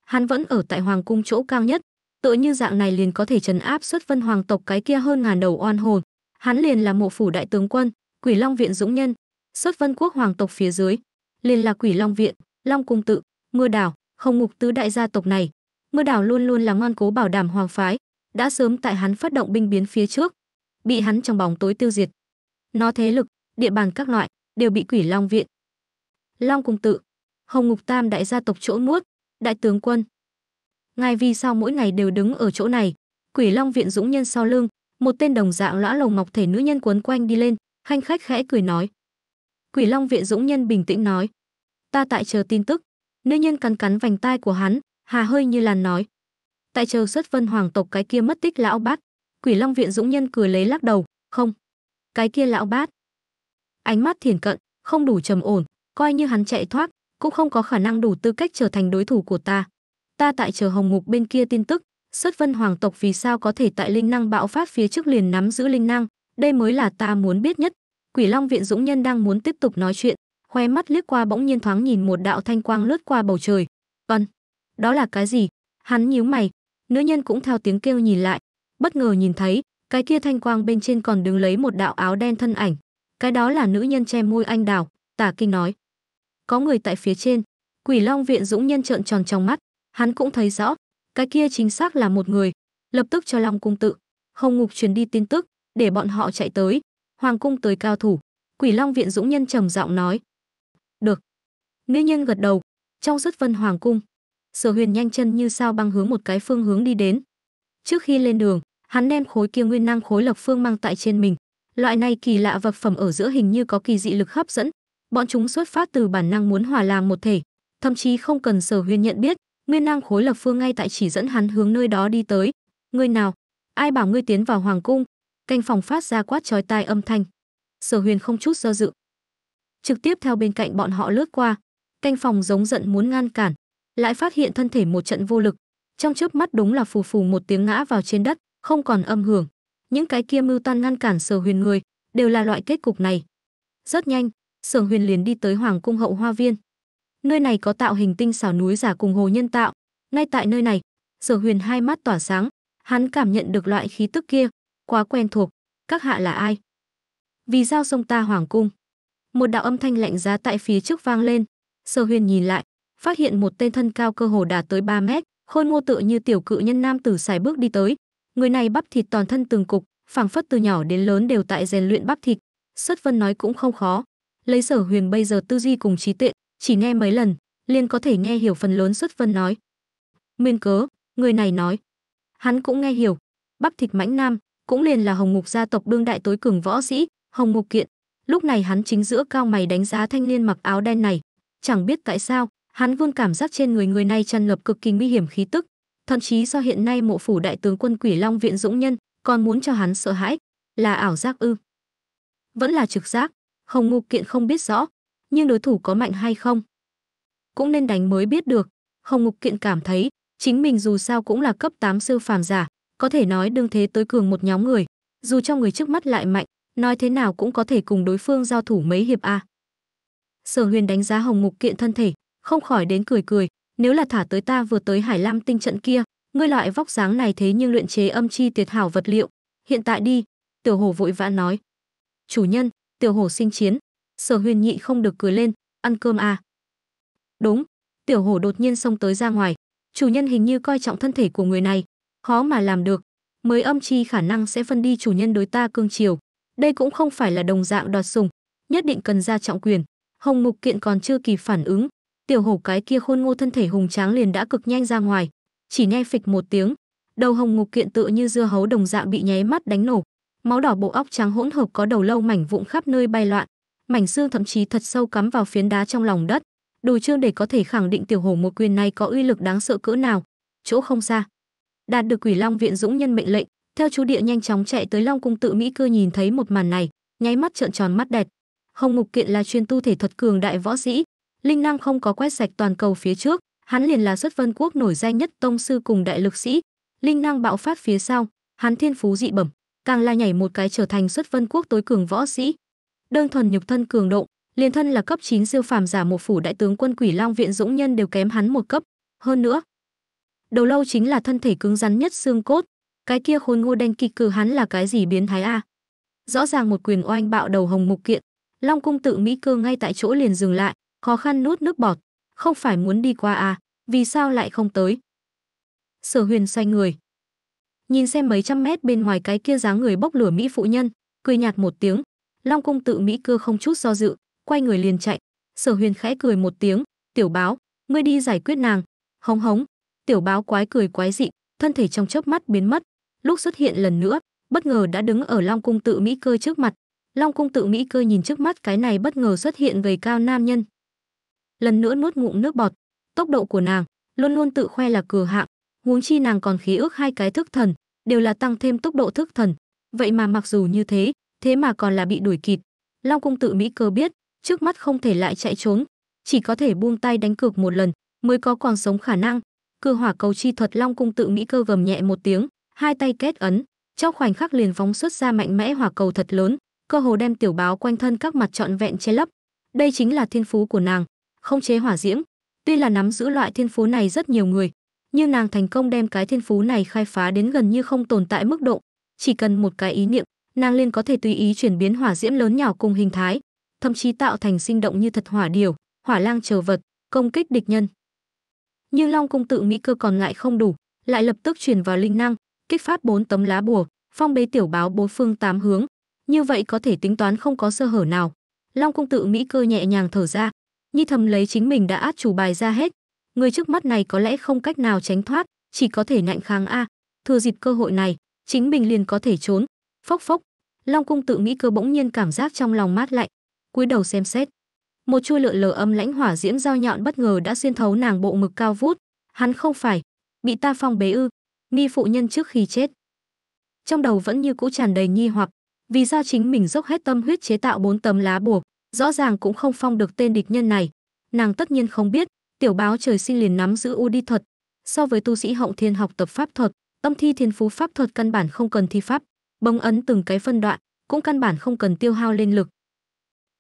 hắn vẫn ở tại hoàng cung chỗ cao nhất tựa như dạng này liền có thể trấn áp xuất vân hoàng tộc cái kia hơn ngàn đầu oan hồn hắn liền là mộ phủ đại tướng quân quỷ long viện dũng nhân xuất vân quốc hoàng tộc phía dưới liền là quỷ long viện long cung tự mưa đảo không ngục tứ đại gia tộc này mưa đảo luôn luôn là ngoan cố bảo đảm hoàng phái đã sớm tại hắn phát động binh biến phía trước bị hắn trong bóng tối tiêu diệt nó thế lực địa bàn các loại đều bị quỷ long viện long cung tự hồng ngục tam đại gia tộc chỗ nuốt đại tướng quân. Ngài vì sao mỗi ngày đều đứng ở chỗ này? Quỷ Long viện dũng nhân sau lưng, một tên đồng dạng lõa lồng ngọc thể nữ nhân quấn quanh đi lên, khanh khách khẽ cười nói. Quỷ Long viện dũng nhân bình tĩnh nói, ta tại chờ tin tức. Nữ nhân cắn cắn vành tai của hắn, hà hơi như làn nói, tại chờ xuất vân hoàng tộc cái kia mất tích lão bát. Quỷ Long viện dũng nhân cười lấy lắc đầu, không, cái kia lão bát. Ánh mắt thiền cận, không đủ trầm ổn, coi như hắn chạy thoát, cũng không có khả năng đủ tư cách trở thành đối thủ của ta. Ta tại chờ Hồng mục bên kia tin tức, xuất Vân Hoàng tộc vì sao có thể tại linh năng bạo phát phía trước liền nắm giữ linh năng, đây mới là ta muốn biết nhất. Quỷ Long viện Dũng Nhân đang muốn tiếp tục nói chuyện, khoe mắt liếc qua bỗng nhiên thoáng nhìn một đạo thanh quang lướt qua bầu trời. "Ân, đó là cái gì?" Hắn nhíu mày, nữ nhân cũng theo tiếng kêu nhìn lại, bất ngờ nhìn thấy, cái kia thanh quang bên trên còn đứng lấy một đạo áo đen thân ảnh. Cái đó là nữ nhân che môi anh đào, Tả Kinh nói có người tại phía trên. Quỷ Long viện Dũng Nhân trợn tròn trong mắt, hắn cũng thấy rõ, cái kia chính xác là một người, lập tức cho Long cung tự, Hồng Ngục truyền đi tin tức, để bọn họ chạy tới, hoàng cung tới cao thủ. Quỷ Long viện Dũng Nhân trầm giọng nói: "Được." Nữ nhân gật đầu, trong rất vân hoàng cung, Sở Huyền nhanh chân như sao băng hướng một cái phương hướng đi đến. Trước khi lên đường, hắn đem khối kia nguyên năng khối lập phương mang tại trên mình, loại này kỳ lạ vật phẩm ở giữa hình như có kỳ dị lực hấp dẫn, bọn chúng xuất phát từ bản năng muốn hòa làm một thể, thậm chí không cần Sở Huyên nhận biết, Nguyên Năng Khối Lập Phương ngay tại chỉ dẫn hắn hướng nơi đó đi tới. "Ngươi nào? Ai bảo ngươi tiến vào hoàng cung?" Canh phòng phát ra quát chói tai âm thanh. Sở Huyền không chút do dự, trực tiếp theo bên cạnh bọn họ lướt qua. Canh phòng giống giận muốn ngăn cản, lại phát hiện thân thể một trận vô lực, trong chớp mắt đúng là phù phù một tiếng ngã vào trên đất, không còn âm hưởng. Những cái kia mưu toan ngăn cản Sở Huyền người, đều là loại kết cục này. Rất nhanh, sở huyền liền đi tới hoàng cung hậu hoa viên nơi này có tạo hình tinh xảo núi giả cùng hồ nhân tạo ngay tại nơi này sở huyền hai mắt tỏa sáng hắn cảm nhận được loại khí tức kia quá quen thuộc các hạ là ai vì giao sông ta hoàng cung một đạo âm thanh lạnh giá tại phía trước vang lên sở huyền nhìn lại phát hiện một tên thân cao cơ hồ đạt tới 3 mét khôi ngô tựa như tiểu cự nhân nam tử xài bước đi tới người này bắp thịt toàn thân từng cục phảng phất từ nhỏ đến lớn đều tại rèn luyện bắp thịt xuất vân nói cũng không khó lấy sở huyền bây giờ tư duy cùng trí tuệ chỉ nghe mấy lần liên có thể nghe hiểu phần lớn xuất vân nói nguyên cớ người này nói hắn cũng nghe hiểu bắp thịt mãnh nam cũng liền là hồng ngục gia tộc đương đại tối cường võ sĩ hồng ngục kiện lúc này hắn chính giữa cao mày đánh giá thanh niên mặc áo đen này chẳng biết tại sao hắn luôn cảm giác trên người người này tràn ngập cực kỳ nguy hiểm khí tức thậm chí do hiện nay mộ phủ đại tướng quân quỷ long viện dũng nhân còn muốn cho hắn sợ hãi là ảo giác ư vẫn là trực giác Hồng Ngục Kiện không biết rõ, nhưng đối thủ có mạnh hay không, cũng nên đánh mới biết được. Hồng Ngục Kiện cảm thấy, chính mình dù sao cũng là cấp 8 sư phàm giả, có thể nói đương thế tối cường một nhóm người, dù cho người trước mắt lại mạnh, nói thế nào cũng có thể cùng đối phương giao thủ mấy hiệp a. À. Sở Huyền đánh giá Hồng Ngục Kiện thân thể, không khỏi đến cười cười, nếu là thả tới ta vừa tới Hải Lam tinh trận kia, ngươi loại vóc dáng này thế nhưng luyện chế âm chi tuyệt hảo vật liệu, hiện tại đi, Tiểu Hổ vội vã nói. Chủ nhân, tiểu hổ sinh chiến sở huyền nhị không được cười lên ăn cơm à đúng tiểu hổ đột nhiên xông tới ra ngoài chủ nhân hình như coi trọng thân thể của người này khó mà làm được mới âm chi khả năng sẽ phân đi chủ nhân đối ta cương triều, đây cũng không phải là đồng dạng đoạt sùng nhất định cần ra trọng quyền hồng mục kiện còn chưa kịp phản ứng tiểu hổ cái kia khôn ngô thân thể hùng tráng liền đã cực nhanh ra ngoài chỉ nghe phịch một tiếng đầu hồng mục kiện tựa như dưa hấu đồng dạng bị nháy mắt đánh nổ máu đỏ bộ óc trắng hỗn hợp có đầu lâu mảnh vụn khắp nơi bay loạn, mảnh xương thậm chí thật sâu cắm vào phiến đá trong lòng đất. Đồ Trương để có thể khẳng định tiểu hổ một quyền này có uy lực đáng sợ cỡ nào, chỗ không xa. Đạt được Quỷ Long viện dũng nhân mệnh lệnh, theo chú địa nhanh chóng chạy tới Long cung tự Mỹ Cư nhìn thấy một màn này, nháy mắt trợn tròn mắt đẹp. Hồng Mục Kiện là chuyên tu thể thuật cường đại võ sĩ, linh năng không có quét sạch toàn cầu phía trước, hắn liền là xuất vân quốc nổi danh nhất tông sư cùng đại lực sĩ, linh năng bạo phát phía sau, hắn thiên phú dị bẩm, càng là nhảy một cái trở thành xuất vân quốc tối cường võ sĩ. Đơn thuần nhục thân cường độ, liền thân là cấp 9 siêu phàm giả một phủ đại tướng quân Quỷ Long viện dũng nhân đều kém hắn một cấp, hơn nữa. Đầu lâu chính là thân thể cứng rắn nhất xương cốt, cái kia khôn ngô đen kịch cử hắn là cái gì biến thái a? Rõ ràng một quyền oanh bạo đầu hồng mục kiện, Long cung tự mỹ cơ ngay tại chỗ liền dừng lại, khó khăn nuốt nước bọt, không phải muốn đi qua à, vì sao lại không tới? Sở Huyền xoay người, nhìn xem mấy trăm mét bên ngoài cái kia dáng người bốc lửa mỹ phụ nhân cười nhạt một tiếng long cung tự mỹ cơ không chút do dự quay người liền chạy sở huyền khẽ cười một tiếng tiểu báo ngươi đi giải quyết nàng hống hống tiểu báo quái cười quái dị thân thể trong chớp mắt biến mất lúc xuất hiện lần nữa bất ngờ đã đứng ở long cung tự mỹ cơ trước mặt long cung tự mỹ cơ nhìn trước mắt cái này bất ngờ xuất hiện gầy cao nam nhân lần nữa nuốt ngụm nước bọt tốc độ của nàng luôn luôn tự khoe là cửa hạng huống chi nàng còn khí ước hai cái thức thần, đều là tăng thêm tốc độ thức thần. Vậy mà mặc dù như thế, thế mà còn là bị đuổi kịp. Long cung tự Mỹ cơ biết, trước mắt không thể lại chạy trốn, chỉ có thể buông tay đánh cược một lần, mới có còn sống khả năng. Cư hỏa cầu chi thuật Long cung tự Mỹ cơ gầm nhẹ một tiếng, hai tay kết ấn, trong khoảnh khắc liền phóng xuất ra mạnh mẽ hỏa cầu thật lớn, cơ hồ đem tiểu báo quanh thân các mặt trọn vẹn che lấp. Đây chính là thiên phú của nàng, không chế hỏa diễm. Tuy là nắm giữ loại thiên phú này rất nhiều người, như nàng thành công đem cái thiên phú này khai phá đến gần như không tồn tại mức độ chỉ cần một cái ý niệm nàng liền có thể tùy ý chuyển biến hỏa diễm lớn nhỏ cùng hình thái thậm chí tạo thành sinh động như thật hỏa điều hỏa lang chờ vật công kích địch nhân như long cung tự mỹ cơ còn lại không đủ lại lập tức chuyển vào linh năng kích phát bốn tấm lá bùa phong bế tiểu báo bố phương tám hướng như vậy có thể tính toán không có sơ hở nào long cung tự mỹ cơ nhẹ nhàng thở ra như thầm lấy chính mình đã át chủ bài ra hết người trước mắt này có lẽ không cách nào tránh thoát, chỉ có thể nạnh kháng a, thừa dịp cơ hội này, chính mình liền có thể trốn. Phốc phốc, Long cung tự Mỹ cơ bỗng nhiên cảm giác trong lòng mát lạnh, cúi đầu xem xét. Một chuôi lượn lờ âm lãnh hỏa diễm dao nhọn bất ngờ đã xuyên thấu nàng bộ mực cao vút, hắn không phải bị ta phong bế ư? Nghi phụ nhân trước khi chết. Trong đầu vẫn như cũ tràn đầy nghi hoặc, vì sao chính mình dốc hết tâm huyết chế tạo bốn tấm lá bùa, rõ ràng cũng không phong được tên địch nhân này. Nàng tất nhiên không biết, Tiểu báo trời sinh liền nắm giữ u đi thuật, so với tu sĩ hậu thiên học tập pháp thuật, tâm thi thiên phú pháp thuật căn bản không cần thi pháp, bông ấn từng cái phân đoạn, cũng căn bản không cần tiêu hao lên lực.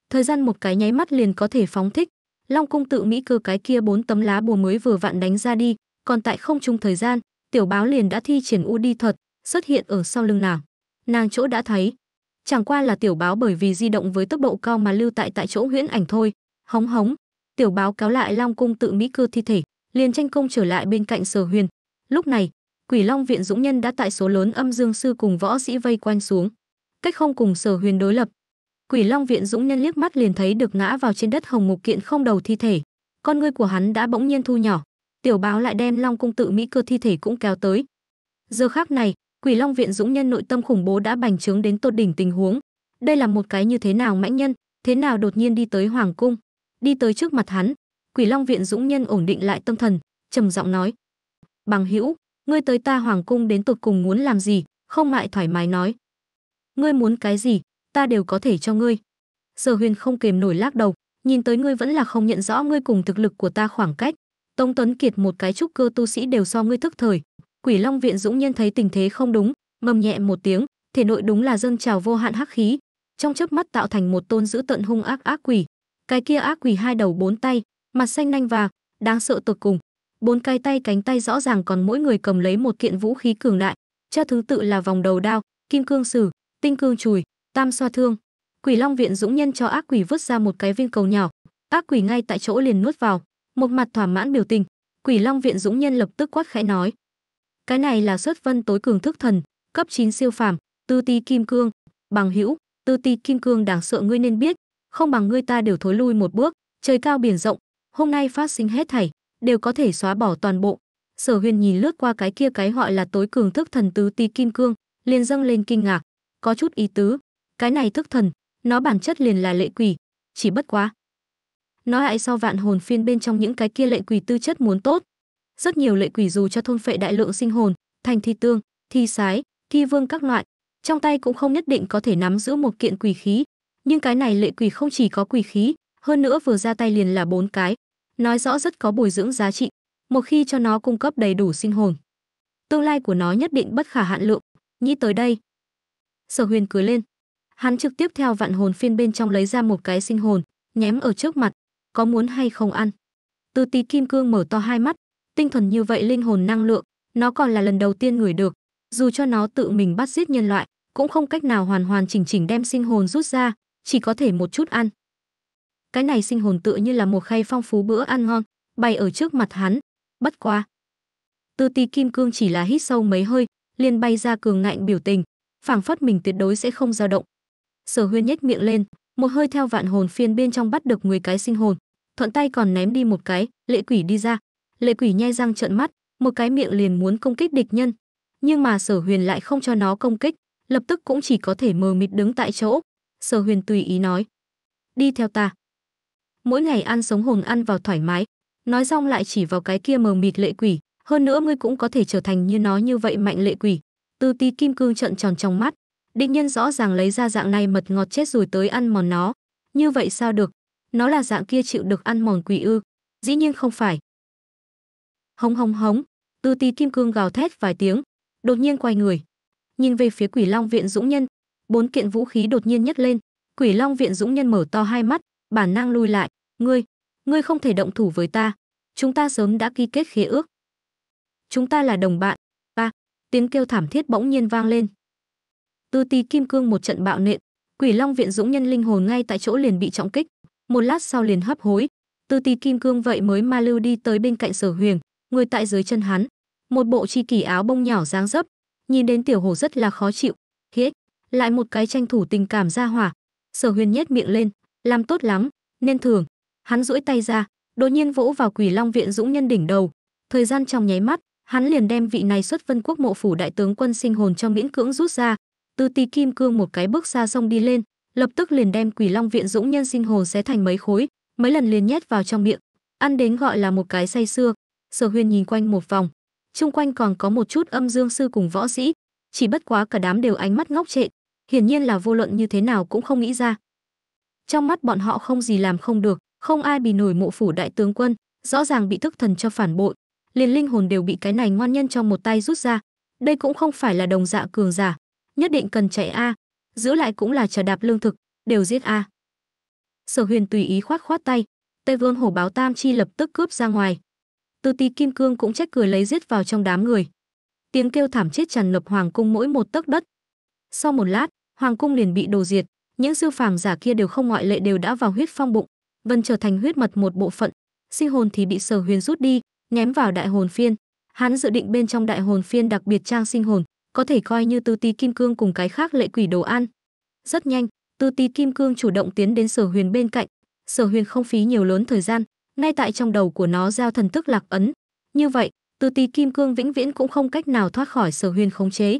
Thời gian một cái nháy mắt liền có thể phóng thích, Long cung tự mỹ cơ cái kia bốn tấm lá bùa mới vừa vặn đánh ra đi, còn tại không trung thời gian, tiểu báo liền đã thi triển u đi thuật, xuất hiện ở sau lưng nàng. Nàng chỗ đã thấy, chẳng qua là tiểu báo bởi vì di động với tốc độ cao mà lưu tại tại chỗ huyễn ảnh thôi. Hống hống, Tiểu báo cáo lại Long cung tự Mỹ cư thi thể, liền tranh công trở lại bên cạnh Sở Huyền. Lúc này, Quỷ Long viện dũng nhân đã tại số lớn âm dương sư cùng võ sĩ vây quanh xuống, cách không cùng Sở Huyền đối lập. Quỷ Long viện dũng nhân liếc mắt liền thấy được ngã vào trên đất hồng mục kiện không đầu thi thể, con ngươi của hắn đã bỗng nhiên thu nhỏ. Tiểu báo lại đem Long cung tự Mỹ cơ thi thể cũng kéo tới. Giờ khác này, Quỷ Long viện dũng nhân nội tâm khủng bố đã bành trướng đến tột đỉnh tình huống. Đây là một cái như thế nào mãnh nhân, thế nào đột nhiên đi tới hoàng cung? đi tới trước mặt hắn. Quỷ Long viện Dũng Nhân ổn định lại tâm thần, trầm giọng nói: "Bằng hữu, ngươi tới ta hoàng cung đến tột cùng muốn làm gì?" Không ngại thoải mái nói: "Ngươi muốn cái gì, ta đều có thể cho ngươi." Sở Huyền không kềm nổi lắc đầu, nhìn tới ngươi vẫn là không nhận rõ ngươi cùng thực lực của ta khoảng cách. Tông Tuấn Kiệt một cái trúc cơ tu sĩ đều so ngươi thức thời. Quỷ Long viện Dũng Nhân thấy tình thế không đúng, mầm nhẹ một tiếng, thể nội đúng là dâng trào vô hạn hắc khí, trong chớp mắt tạo thành một tôn dữ tận hung ác ác quỷ, cái kia ác quỷ hai đầu bốn tay, mặt xanh nanh vàng, đáng sợ tột cùng. Bốn cái tay cánh tay rõ ràng còn mỗi người cầm lấy một kiện vũ khí cường đại, cha thứ tự là vòng đầu đao, kim cương sử, tinh cương chùi, tam xoa thương. Quỷ Long viện dũng nhân cho ác quỷ vứt ra một cái viên cầu nhỏ, ác quỷ ngay tại chỗ liền nuốt vào, một mặt thỏa mãn biểu tình. Quỷ Long viện dũng nhân lập tức quát khẽ nói: "Cái này là xuất vân tối cường thức thần, cấp 9 siêu phàm, tư ti kim cương, bằng hữu, tư ti kim cương đáng sợ ngươi nên biết, không bằng ngươi ta đều thối lui một bước, trời cao biển rộng, hôm nay phát sinh hết thảy, đều có thể xóa bỏ toàn bộ. Sở Huyền nhìn lướt qua cái kia cái gọi là tối cường thức thần tứ tí kim cương, liền dâng lên kinh ngạc, có chút ý tứ, cái này thức thần, nó bản chất liền là lệ quỷ, chỉ bất quá. Nói lại sau vạn hồn phiên bên trong những cái kia lệ quỷ tư chất muốn tốt, rất nhiều lệ quỷ dù cho thôn phệ đại lượng sinh hồn, thành thi tương, thi sái, thi vương các loại, trong tay cũng không nhất định có thể nắm giữ một kiện quỷ khí, nhưng cái này lệ quỷ không chỉ có quỷ khí, hơn nữa vừa ra tay liền là bốn cái, nói rõ rất có bồi dưỡng giá trị, một khi cho nó cung cấp đầy đủ sinh hồn. Tương lai của nó nhất định bất khả hạn lượng, nghĩ tới đây. Sở huyền cười lên. Hắn trực tiếp theo vạn hồn phiên bên trong lấy ra một cái sinh hồn, nhém ở trước mặt, có muốn hay không ăn. Từ tí kim cương mở to hai mắt, tinh thuần như vậy linh hồn năng lượng, nó còn là lần đầu tiên người được, dù cho nó tự mình bắt giết nhân loại, cũng không cách nào hoàn hoàn chỉnh chỉnh đem sinh hồn rút ra, chỉ có thể một chút ăn. Cái này sinh hồn tựa như là một khay phong phú bữa ăn ngon, bày ở trước mặt hắn, bất qua Tư Ti Kim Cương chỉ là hít sâu mấy hơi, liền bay ra cường ngạnh biểu tình, phảng phất mình tuyệt đối sẽ không dao động. Sở Huyên nhếch miệng lên, một hơi theo vạn hồn phiên bên trong bắt được 10 cái sinh hồn, thuận tay còn ném đi một cái, lệ quỷ đi ra. Lệ quỷ nhai răng trợn mắt, một cái miệng liền muốn công kích địch nhân, nhưng mà Sở Huyền lại không cho nó công kích, lập tức cũng chỉ có thể mờ mịt đứng tại chỗ, Sở Huyền tùy ý nói. Đi theo ta. Mỗi ngày ăn sống hồn ăn vào thoải mái. Nói xong lại chỉ vào cái kia mờ mịt lệ quỷ. Hơn nữa ngươi cũng có thể trở thành như nó như vậy mạnh lệ quỷ. Tư tí kim cương trợn tròn trong mắt. Địch nhân rõ ràng lấy ra dạng này mật ngọt chết rồi tới ăn mòn nó. Như vậy sao được? Nó là dạng kia chịu được ăn mòn quỷ ư. Dĩ nhiên không phải. Hống hống hống. Tư tí kim cương gào thét vài tiếng. Đột nhiên quay người. Nhìn về phía quỷ long viện dũng nhân bốn kiện vũ khí đột nhiên nhấc lên quỷ long viện dũng nhân mở to hai mắt bản năng lui lại ngươi ngươi không thể động thủ với ta chúng ta sớm đã ký kết khế ước chúng ta là đồng bạn ba tiếng kêu thảm thiết bỗng nhiên vang lên tư ti kim cương một trận bạo nện quỷ long viện dũng nhân linh hồn ngay tại chỗ liền bị trọng kích một lát sau liền hấp hối tư ti kim cương vậy mới ma lưu đi tới bên cạnh sở huyền người tại dưới chân hắn một bộ chi kỷ áo bông nhỏ dáng dấp nhìn đến tiểu hồ rất là khó chịu hít lại một cái tranh thủ tình cảm ra hỏa sở huyền nhét miệng lên làm tốt lắm nên thường hắn duỗi tay ra đột nhiên vỗ vào quỷ long viện dũng nhân đỉnh đầu thời gian trong nháy mắt hắn liền đem vị này xuất vân quốc mộ phủ đại tướng quân sinh hồn trong miễn cưỡng rút ra từ tì kim cương một cái bước xa sông đi lên lập tức liền đem quỷ long viện dũng nhân sinh hồn xé thành mấy khối mấy lần liền nhét vào trong miệng ăn đến gọi là một cái say xưa sở huyền nhìn quanh một vòng chung quanh còn có một chút âm dương sư cùng võ sĩ chỉ bất quá cả đám đều ánh mắt ngốc trệ hiển nhiên là vô luận như thế nào cũng không nghĩ ra trong mắt bọn họ không gì làm không được không ai bị nổi mộ phủ đại tướng quân rõ ràng bị thức thần cho phản bội liền linh hồn đều bị cái này ngoan nhân trong một tay rút ra đây cũng không phải là đồng dạ cường giả nhất định cần chạy a giữ lại cũng là trả đạp lương thực đều giết a sở huyền tùy ý khoát khoát tay tây vương hổ báo tam chi lập tức cướp ra ngoài tư tí kim cương cũng trách cười lấy giết vào trong đám người tiếng kêu thảm chết tràn ngập hoàng cung mỗi một tấc đất sau một lát, hoàng cung liền bị đồ diệt, những siêu phàm giả kia đều không ngoại lệ đều đã vào huyết phong bụng, vân trở thành huyết mật một bộ phận, sinh hồn thì bị Sở Huyền rút đi, ném vào đại hồn phiên. Hắn dự định bên trong đại hồn phiên đặc biệt trang sinh hồn, có thể coi như tư ti kim cương cùng cái khác lệ quỷ đồ ăn. Rất nhanh, tư ti kim cương chủ động tiến đến Sở Huyền bên cạnh. Sở Huyền không phí nhiều lớn thời gian, ngay tại trong đầu của nó giao thần thức lạc ấn. Như vậy, tư ti kim cương vĩnh viễn cũng không cách nào thoát khỏi Sở Huyền khống chế.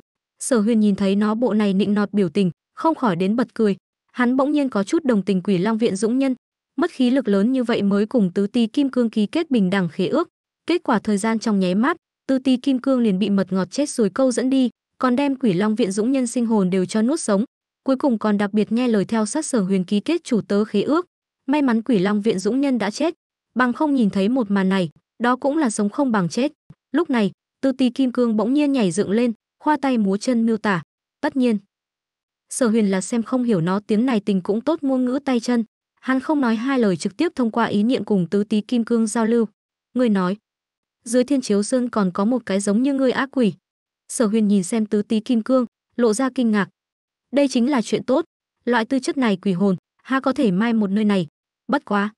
Sở Huyền nhìn thấy nó bộ này nịnh nọt biểu tình, không khỏi đến bật cười. Hắn bỗng nhiên có chút đồng tình Quỷ Long viện dũng nhân, mất khí lực lớn như vậy mới cùng tứ ti kim cương ký kết bình đẳng khế ước. Kết quả thời gian trong nháy mắt, tứ ti kim cương liền bị mật ngọt chết rồi câu dẫn đi, còn đem Quỷ Long viện dũng nhân sinh hồn đều cho nuốt sống. Cuối cùng còn đặc biệt nghe lời theo sát Sở Huyền ký kết chủ tớ khế ước. May mắn Quỷ Long viện dũng nhân đã chết, bằng không nhìn thấy một màn này, đó cũng là sống không bằng chết. Lúc này, Tư Ti Kim Cương bỗng nhiên nhảy dựng lên, hoa tay múa chân miêu tả. Tất nhiên, Sở Huyền là xem không hiểu nó tiếng này tình cũng tốt ngôn ngữ tay chân, hắn không nói hai lời trực tiếp thông qua ý niệm cùng tứ tí kim cương giao lưu. Người nói, dưới thiên chiếu sơn còn có một cái giống như ngươi ác quỷ. Sở Huyền nhìn xem tứ tí kim cương, lộ ra kinh ngạc. Đây chính là chuyện tốt, loại tư chất này quỷ hồn, ha có thể mai một nơi này. Bất quá,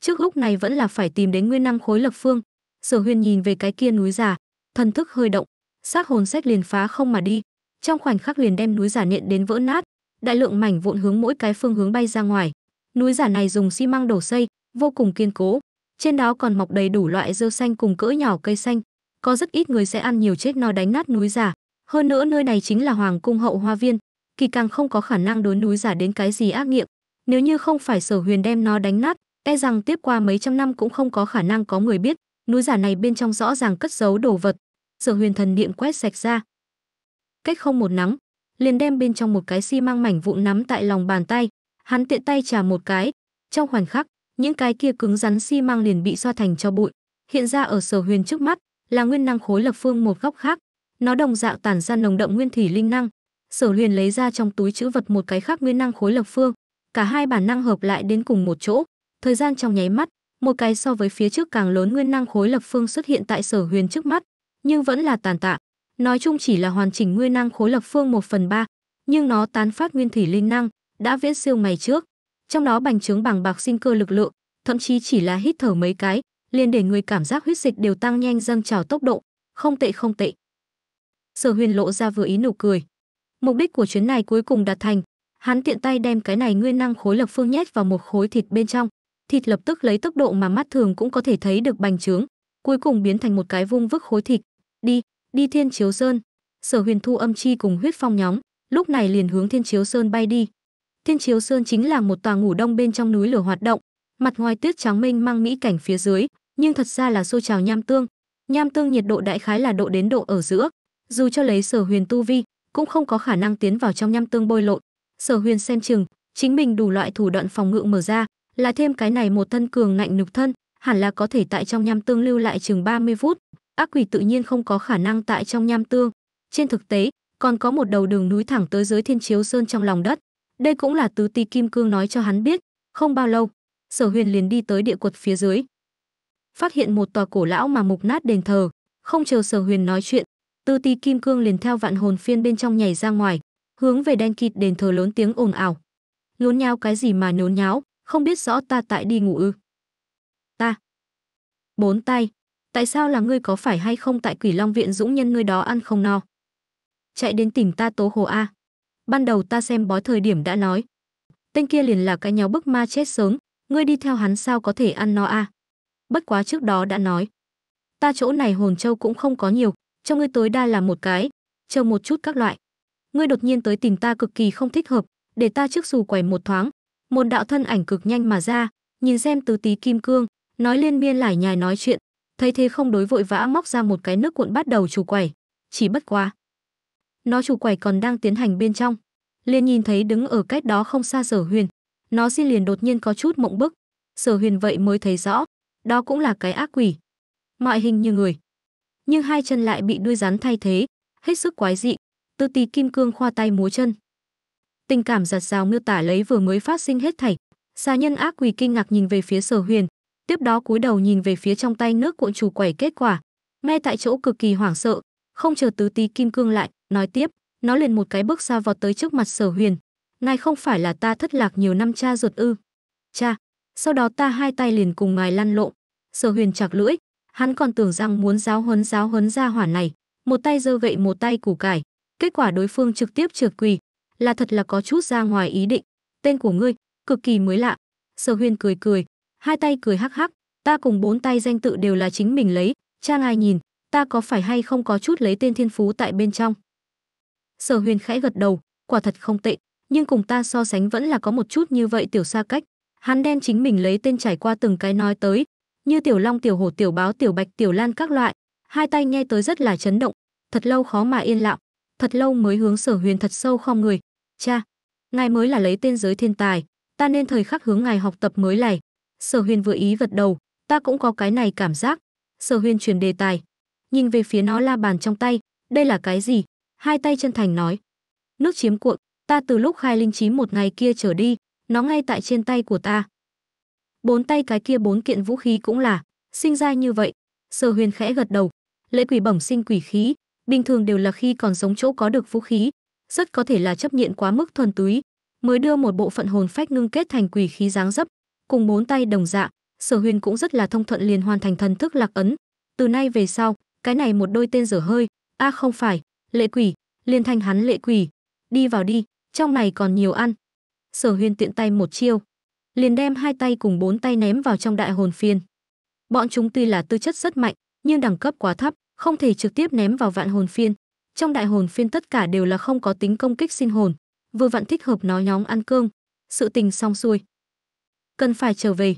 trước lúc này vẫn là phải tìm đến nguyên năng khối lập phương. Sở Huyền nhìn về cái kia núi già, thần thức hơi động xác hồn sách liền phá không mà đi trong khoảnh khắc liền đem núi giả nện đến vỡ nát đại lượng mảnh vụn hướng mỗi cái phương hướng bay ra ngoài núi giả này dùng xi măng đổ xây vô cùng kiên cố trên đó còn mọc đầy đủ loại rêu xanh cùng cỡ nhỏ cây xanh có rất ít người sẽ ăn nhiều chết no đánh nát núi giả hơn nữa nơi này chính là hoàng cung hậu hoa viên kỳ càng không có khả năng đối núi giả đến cái gì ác nghiệm nếu như không phải sở huyền đem nó đánh nát e rằng tiếp qua mấy trăm năm cũng không có khả năng có người biết núi giả này bên trong rõ ràng cất giấu đồ vật sở huyền thần điện quét sạch ra. Cách không một nắng, liền đem bên trong một cái xi măng mảnh vụn nắm tại lòng bàn tay, hắn tiện tay trả một cái, trong khoảnh khắc, những cái kia cứng rắn xi măng liền bị xoa thành cho bụi, hiện ra ở sở huyền trước mắt là nguyên năng khối lập phương một góc khác, nó đồng dạng tản ra nồng đậm nguyên thủy linh năng. Sở Huyền lấy ra trong túi chữ vật một cái khác nguyên năng khối lập phương, cả hai bản năng hợp lại đến cùng một chỗ, thời gian trong nháy mắt, một cái so với phía trước càng lớn nguyên năng khối lập phương xuất hiện tại Sở Huyền trước mắt, nhưng vẫn là tàn tạ. Nói chung chỉ là hoàn chỉnh nguyên năng khối lập phương 1 phần 3, nhưng nó tán phát nguyên thủy linh năng, đã viễn siêu ngày trước. Trong đó bành trướng bằng bạc sinh cơ lực lượng, thậm chí chỉ là hít thở mấy cái, liền để người cảm giác huyết dịch đều tăng nhanh dâng trào tốc độ, không tệ không tệ. Sở Huyền lộ ra vừa ý nụ cười. Mục đích của chuyến này cuối cùng đạt thành, hắn tiện tay đem cái này nguyên năng khối lập phương nhét vào một khối thịt bên trong, thịt lập tức lấy tốc độ mà mắt thường cũng có thể thấy được bành trướng, cuối cùng biến thành một cái vung vức khối thịt, đi, đi Thiên Chiếu Sơn. Sở Huyền Thu âm chi cùng huyết phong nhóm, lúc này liền hướng Thiên Chiếu Sơn bay đi. Thiên Chiếu Sơn chính là một tòa ngủ đông bên trong núi lửa hoạt động, mặt ngoài tuyết trắng mênh mang mỹ cảnh phía dưới, nhưng thật ra là xô trào nham tương. Nham tương nhiệt độ đại khái là độ đến độ ở giữa, dù cho lấy Sở Huyền tu vi, cũng không có khả năng tiến vào trong nham tương bôi lộn. Sở Huyền xem chừng, chính mình đủ loại thủ đoạn phòng ngự mở ra, là thêm cái này một thân cường ngạnh nục thân, hẳn là có thể tại trong nham tương lưu lại chừng 30 phút, ác quỷ tự nhiên không có khả năng tại trong nham tương. Trên thực tế, còn có một đầu đường núi thẳng tới giới Thiên Chiếu Sơn trong lòng đất. Đây cũng là tứ ti kim cương nói cho hắn biết, không bao lâu, Sở Huyền liền đi tới địa quật phía dưới. Phát hiện một tòa cổ lão mà mục nát đền thờ, không chờ Sở Huyền nói chuyện, tứ Ti Kim Cương liền theo vạn hồn phiên bên trong nhảy ra ngoài, hướng về đen kịt đền thờ lớn tiếng ồn ào. Nhốn nháo cái gì mà nhốn nháo, không biết rõ ta tại đi ngủ ư? Ta. Bốn tay tại sao là ngươi có phải hay không tại quỷ long viện dũng nhân ngươi đó ăn không no chạy đến tìm ta tố hồ a ban đầu ta xem bói thời điểm đã nói tên kia liền là cái nhau bức ma chết sớm ngươi đi theo hắn sao có thể ăn no a bất quá trước đó đã nói ta chỗ này hồn châu cũng không có nhiều cho ngươi tối đa là một cái chờ một chút các loại ngươi đột nhiên tới tìm ta cực kỳ không thích hợp để ta trước dù quẩy một thoáng một đạo thân ảnh cực nhanh mà ra nhìn xem tứ tí kim cương nói liên miên lải nhài nói chuyện thấy thế không đối vội vã móc ra một cái nước cuộn bắt đầu chủ quẩy chỉ bất quá nó chủ quẩy còn đang tiến hành bên trong liền nhìn thấy đứng ở cách đó không xa sở huyền nó xin liền đột nhiên có chút mộng bức sở huyền vậy mới thấy rõ đó cũng là cái ác quỷ mọi hình như người nhưng hai chân lại bị đuôi rắn thay thế hết sức quái dị tư tì kim cương khoa tay múa chân tình cảm giặt rào miêu tả lấy vừa mới phát sinh hết thảy xà nhân ác quỷ kinh ngạc nhìn về phía sở huyền tiếp đó cúi đầu nhìn về phía trong tay nước cuộn chủ quẩy kết quả me tại chỗ cực kỳ hoảng sợ không chờ tứ tí kim cương lại nói tiếp nó liền một cái bước xa vào tới trước mặt sở huyền ngài không phải là ta thất lạc nhiều năm cha ruột ư cha sau đó ta hai tay liền cùng ngài lăn lộn sở huyền chạc lưỡi hắn còn tưởng rằng muốn giáo huấn giáo huấn ra hỏa này một tay giơ gậy một tay củ cải kết quả đối phương trực tiếp trượt quỳ là thật là có chút ra ngoài ý định tên của ngươi cực kỳ mới lạ sở huyền cười cười hai tay cười hắc hắc, ta cùng bốn tay danh tự đều là chính mình lấy, cha ai nhìn, ta có phải hay không có chút lấy tên thiên phú tại bên trong. Sở huyền khẽ gật đầu, quả thật không tệ, nhưng cùng ta so sánh vẫn là có một chút như vậy tiểu xa cách. Hắn đem chính mình lấy tên trải qua từng cái nói tới, như tiểu long, tiểu hổ, tiểu báo, tiểu bạch, tiểu lan các loại, hai tay nghe tới rất là chấn động, thật lâu khó mà yên lặng, thật lâu mới hướng Sở Huyền thật sâu không người, "Cha, ngài mới là lấy tên giới thiên tài, ta nên thời khắc hướng ngài học tập mới này, Sở Huyền vừa ý gật đầu, ta cũng có cái này cảm giác. Sở Huyền truyền đề tài, nhìn về phía nó la bàn trong tay, đây là cái gì? Hai tay chân thành nói, nước chiếm cuộn, ta từ lúc khai linh trí một ngày kia trở đi, nó ngay tại trên tay của ta. Bốn tay cái kia bốn kiện vũ khí cũng là, sinh ra như vậy. Sở Huyền khẽ gật đầu, lễ quỷ bẩm sinh quỷ khí, bình thường đều là khi còn sống chỗ có được vũ khí, rất có thể là chấp nhận quá mức thuần túy, mới đưa một bộ phận hồn phách ngưng kết thành quỷ khí dáng dấp, cùng bốn tay đồng dạng, Sở Huyền cũng rất là thông thuận liền hoàn thành thần thức lạc ấn. Từ nay về sau, cái này một đôi tên dở hơi, a không phải, lệ quỷ, liền thành hắn lệ quỷ. Đi vào đi, trong này còn nhiều ăn. Sở Huyền tiện tay một chiêu, liền đem hai tay cùng bốn tay ném vào trong đại hồn phiên. Bọn chúng tuy là tư chất rất mạnh, nhưng đẳng cấp quá thấp, không thể trực tiếp ném vào vạn hồn phiên. Trong đại hồn phiên tất cả đều là không có tính công kích sinh hồn, vừa vặn thích hợp nói nhóm ăn cơm. Sự tình xong xuôi, cần phải trở về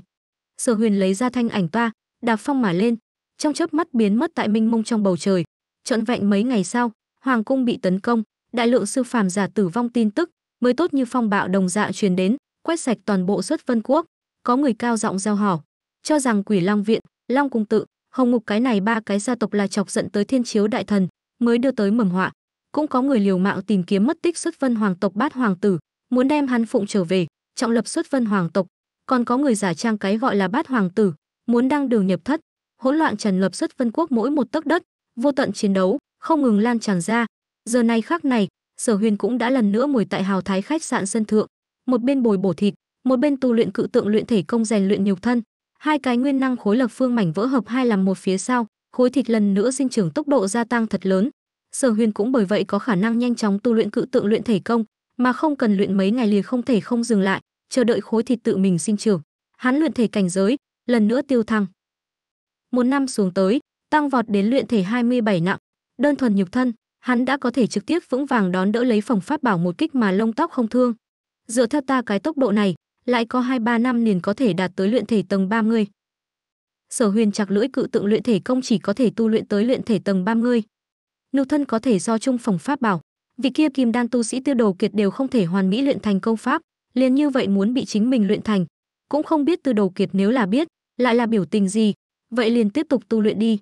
sở huyền lấy ra thanh ảnh toa đạp phong mà lên trong chớp mắt biến mất tại minh mông trong bầu trời trọn vẹn mấy ngày sau hoàng cung bị tấn công đại lượng sư phàm giả tử vong tin tức mới tốt như phong bạo đồng dạ truyền đến quét sạch toàn bộ xuất vân quốc có người cao giọng gieo hò cho rằng quỷ long viện long cung tự hồng ngục cái này ba cái gia tộc là chọc giận tới thiên chiếu đại thần mới đưa tới mầm họa cũng có người liều mạng tìm kiếm mất tích xuất vân hoàng tộc bát hoàng tử muốn đem hắn phụng trở về trọng lập xuất vân hoàng tộc còn có người giả trang cái gọi là bát hoàng tử, muốn đăng đường nhập thất, hỗn loạn trần lập xuất vân quốc mỗi một tấc đất, vô tận chiến đấu, không ngừng lan tràn ra. Giờ này khác này, Sở Huyền cũng đã lần nữa ngồi tại hào thái khách sạn sân thượng, một bên bồi bổ thịt, một bên tu luyện cự tượng luyện thể công rèn luyện nhục thân. Hai cái nguyên năng khối lập phương mảnh vỡ hợp hai làm một phía sau, khối thịt lần nữa sinh trưởng tốc độ gia tăng thật lớn. Sở Huyền cũng bởi vậy có khả năng nhanh chóng tu luyện cự tượng luyện thể công, mà không cần luyện mấy ngày liền không thể không dừng lại, chờ đợi khối thịt tự mình sinh trưởng. Hắn luyện thể cảnh giới, lần nữa tiêu thăng. Một năm xuống tới, tăng vọt đến luyện thể 27 nặng, đơn thuần nhục thân, hắn đã có thể trực tiếp vững vàng đón đỡ lấy phòng pháp bảo một kích mà lông tóc không thương. Dựa theo ta cái tốc độ này, lại có 2-3 năm liền có thể đạt tới luyện thể tầng 30. Sở Huyền chặt lưỡi cự tượng luyện thể công chỉ có thể tu luyện tới luyện thể tầng 30. Nhục thân có thể do trung phòng pháp bảo, vì kia kim đan tu sĩ tiêu đồ kiệt đều không thể hoàn mỹ luyện thành công pháp, liền như vậy muốn bị chính mình luyện thành cũng không biết từ đầu kiệt nếu là biết lại là biểu tình gì vậy liền tiếp tục tu luyện đi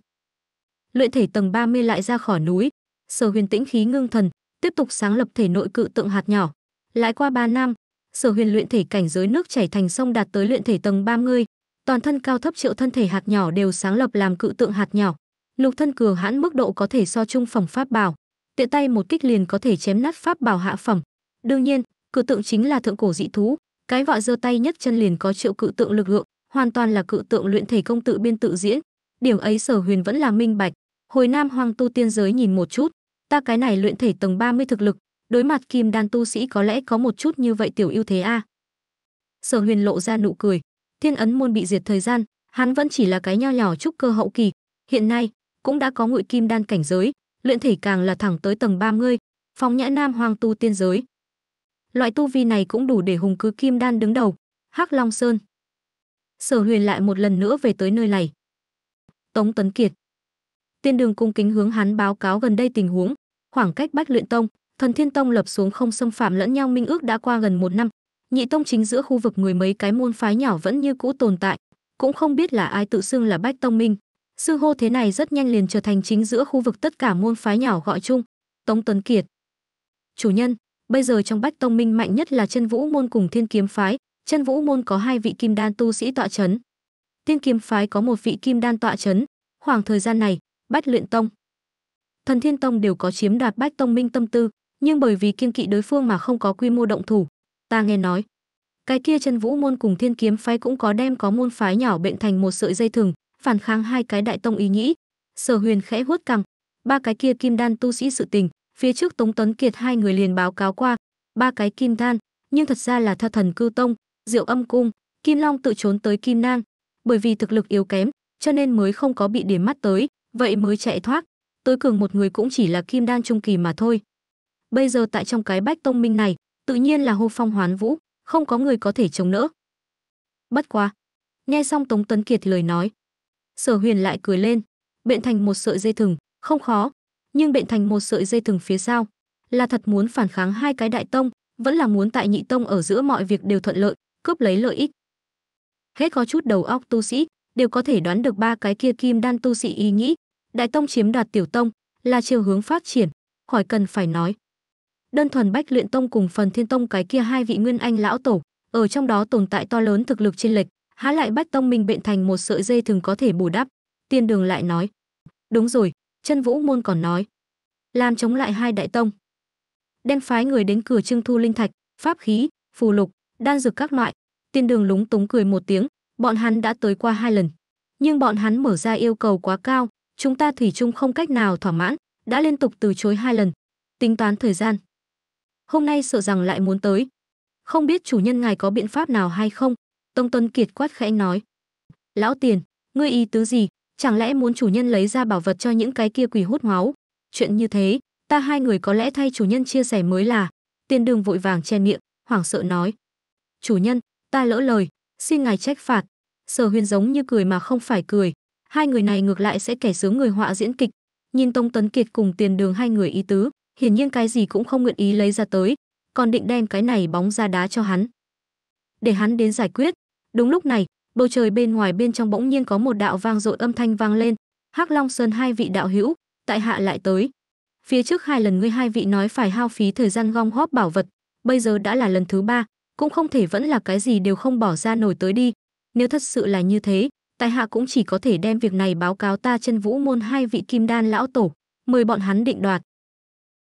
luyện thể tầng 30 lại ra khỏi núi sở huyền tĩnh khí ngưng thần tiếp tục sáng lập thể nội cự tượng hạt nhỏ lại qua 3 năm sở huyền luyện thể cảnh giới nước chảy thành sông đạt tới luyện thể tầng 30, toàn thân cao thấp triệu thân thể hạt nhỏ đều sáng lập làm cự tượng hạt nhỏ lục thân cường hãn mức độ có thể so chung phẩm pháp bảo tiện tay một kích liền có thể chém nát pháp bảo hạ phẩm đương nhiên cự tượng chính là thượng cổ dị thú cái vọ giơ tay nhất chân liền có triệu cự tượng lực lượng hoàn toàn là cự tượng luyện thể công tự biên tự diễn điểm ấy sở huyền vẫn là minh bạch hồi nam hoang tu tiên giới nhìn một chút ta cái này luyện thể tầng 30 thực lực đối mặt kim đan tu sĩ có lẽ có một chút như vậy tiểu ưu thế a sở huyền lộ ra nụ cười thiên ấn môn bị diệt thời gian hắn vẫn chỉ là cái nho nhỏ trúc cơ hậu kỳ hiện nay cũng đã có ngụy kim đan cảnh giới luyện thể càng là thẳng tới tầng 30, phong nhã nam hoang tu tiên giới loại tu vi này cũng đủ để hùng cứ kim đan đứng đầu, Hắc Long Sơn. Sở Huyền lại một lần nữa về tới nơi này. Tống Tấn Kiệt. Tiên Đường cung kính hướng hắn báo cáo gần đây tình huống, khoảng cách Bách Luyện Tông, Thần Thiên Tông lập xuống không xâm phạm lẫn nhau minh ước đã qua gần một năm. Nhị tông chính giữa khu vực người mấy cái môn phái nhỏ vẫn như cũ tồn tại, cũng không biết là ai tự xưng là Bách Tông Minh. Sư hô thế này rất nhanh liền trở thành chính giữa khu vực tất cả môn phái nhỏ gọi chung, Tống Tấn Kiệt. Chủ nhân, bây giờ trong bách tông minh mạnh nhất là chân vũ môn cùng thiên kiếm phái chân vũ môn có hai vị kim đan tu sĩ tọa chấn thiên kiếm phái có một vị kim đan tọa chấn khoảng thời gian này bách luyện tông thần thiên tông đều có chiếm đoạt bách tông minh tâm tư nhưng bởi vì kiên kỵ đối phương mà không có quy mô động thủ ta nghe nói cái kia chân vũ môn cùng thiên kiếm phái cũng có đem có môn phái nhỏ bệnh thành một sợi dây thừng phản kháng hai cái đại tông ý nghĩ sở huyền khẽ vuốt cằm ba cái kia kim đan tu sĩ sự tình Phía trước Tống Tấn Kiệt hai người liền báo cáo qua ba cái kim than nhưng thật ra là tha thần cư tông, diệu âm cung, kim long tự trốn tới kim nang, bởi vì thực lực yếu kém, cho nên mới không có bị điểm mắt tới, vậy mới chạy thoát. Tối cường một người cũng chỉ là kim đan trung kỳ mà thôi. Bây giờ tại trong cái bách tông minh này, tự nhiên là hô phong hoán vũ, không có người có thể chống đỡ. Bất quá, nghe xong Tống Tấn Kiệt lời nói, Sở Huyền lại cười lên, bện thành một sợi dây thừng, không khó, nhưng bệnh thành một sợi dây thừng phía sau. Là thật muốn phản kháng hai cái đại tông, vẫn là muốn tại nhị tông ở giữa mọi việc đều thuận lợi, cướp lấy lợi ích. Hết có chút đầu óc tu sĩ, đều có thể đoán được ba cái kia kim đan tu sĩ ý nghĩ, đại tông chiếm đoạt tiểu tông là chiều hướng phát triển, khỏi cần phải nói. Đơn thuần Bách Luyện Tông cùng Phần Thiên Tông cái kia hai vị nguyên anh lão tổ, ở trong đó tồn tại to lớn thực lực trên lệch, há lại Bách Tông mình bệnh thành một sợi dây thường có thể bù đắp. Tiên Đường lại nói: "Đúng rồi, chân vũ môn còn nói làm chống lại hai đại tông đem phái người đến cửa trưng thu linh thạch pháp khí phù lục đan dược các loại tiên đường lúng túng cười một tiếng bọn hắn đã tới qua hai lần nhưng bọn hắn mở ra yêu cầu quá cao chúng ta thủy chung không cách nào thỏa mãn đã liên tục từ chối hai lần tính toán thời gian hôm nay sợ rằng lại muốn tới không biết chủ nhân ngài có biện pháp nào hay không tông tuân kiệt quát khẽ nói lão tiền ngươi ý tứ gì chẳng lẽ muốn chủ nhân lấy ra bảo vật cho những cái kia quỷ hút máu chuyện như thế ta hai người có lẽ thay chủ nhân chia sẻ mới là tiên đường vội vàng che miệng hoảng sợ nói chủ nhân ta lỡ lời xin ngài trách phạt sở huyền giống như cười mà không phải cười hai người này ngược lại sẽ kẻ sướng người họa diễn kịch nhìn tông tấn kiệt cùng tiền đường hai người ý tứ hiển nhiên cái gì cũng không nguyện ý lấy ra tới còn định đem cái này bóng ra đá cho hắn để hắn đến giải quyết đúng lúc này bầu trời bên ngoài bên trong bỗng nhiên có một đạo vang dội âm thanh vang lên hắc long sơn hai vị đạo hữu tại hạ lại tới phía trước hai lần ngươi hai vị nói phải hao phí thời gian gom góp bảo vật bây giờ đã là lần thứ ba cũng không thể vẫn là cái gì đều không bỏ ra nổi tới đi nếu thật sự là như thế tại hạ cũng chỉ có thể đem việc này báo cáo ta chân vũ môn hai vị kim đan lão tổ mời bọn hắn định đoạt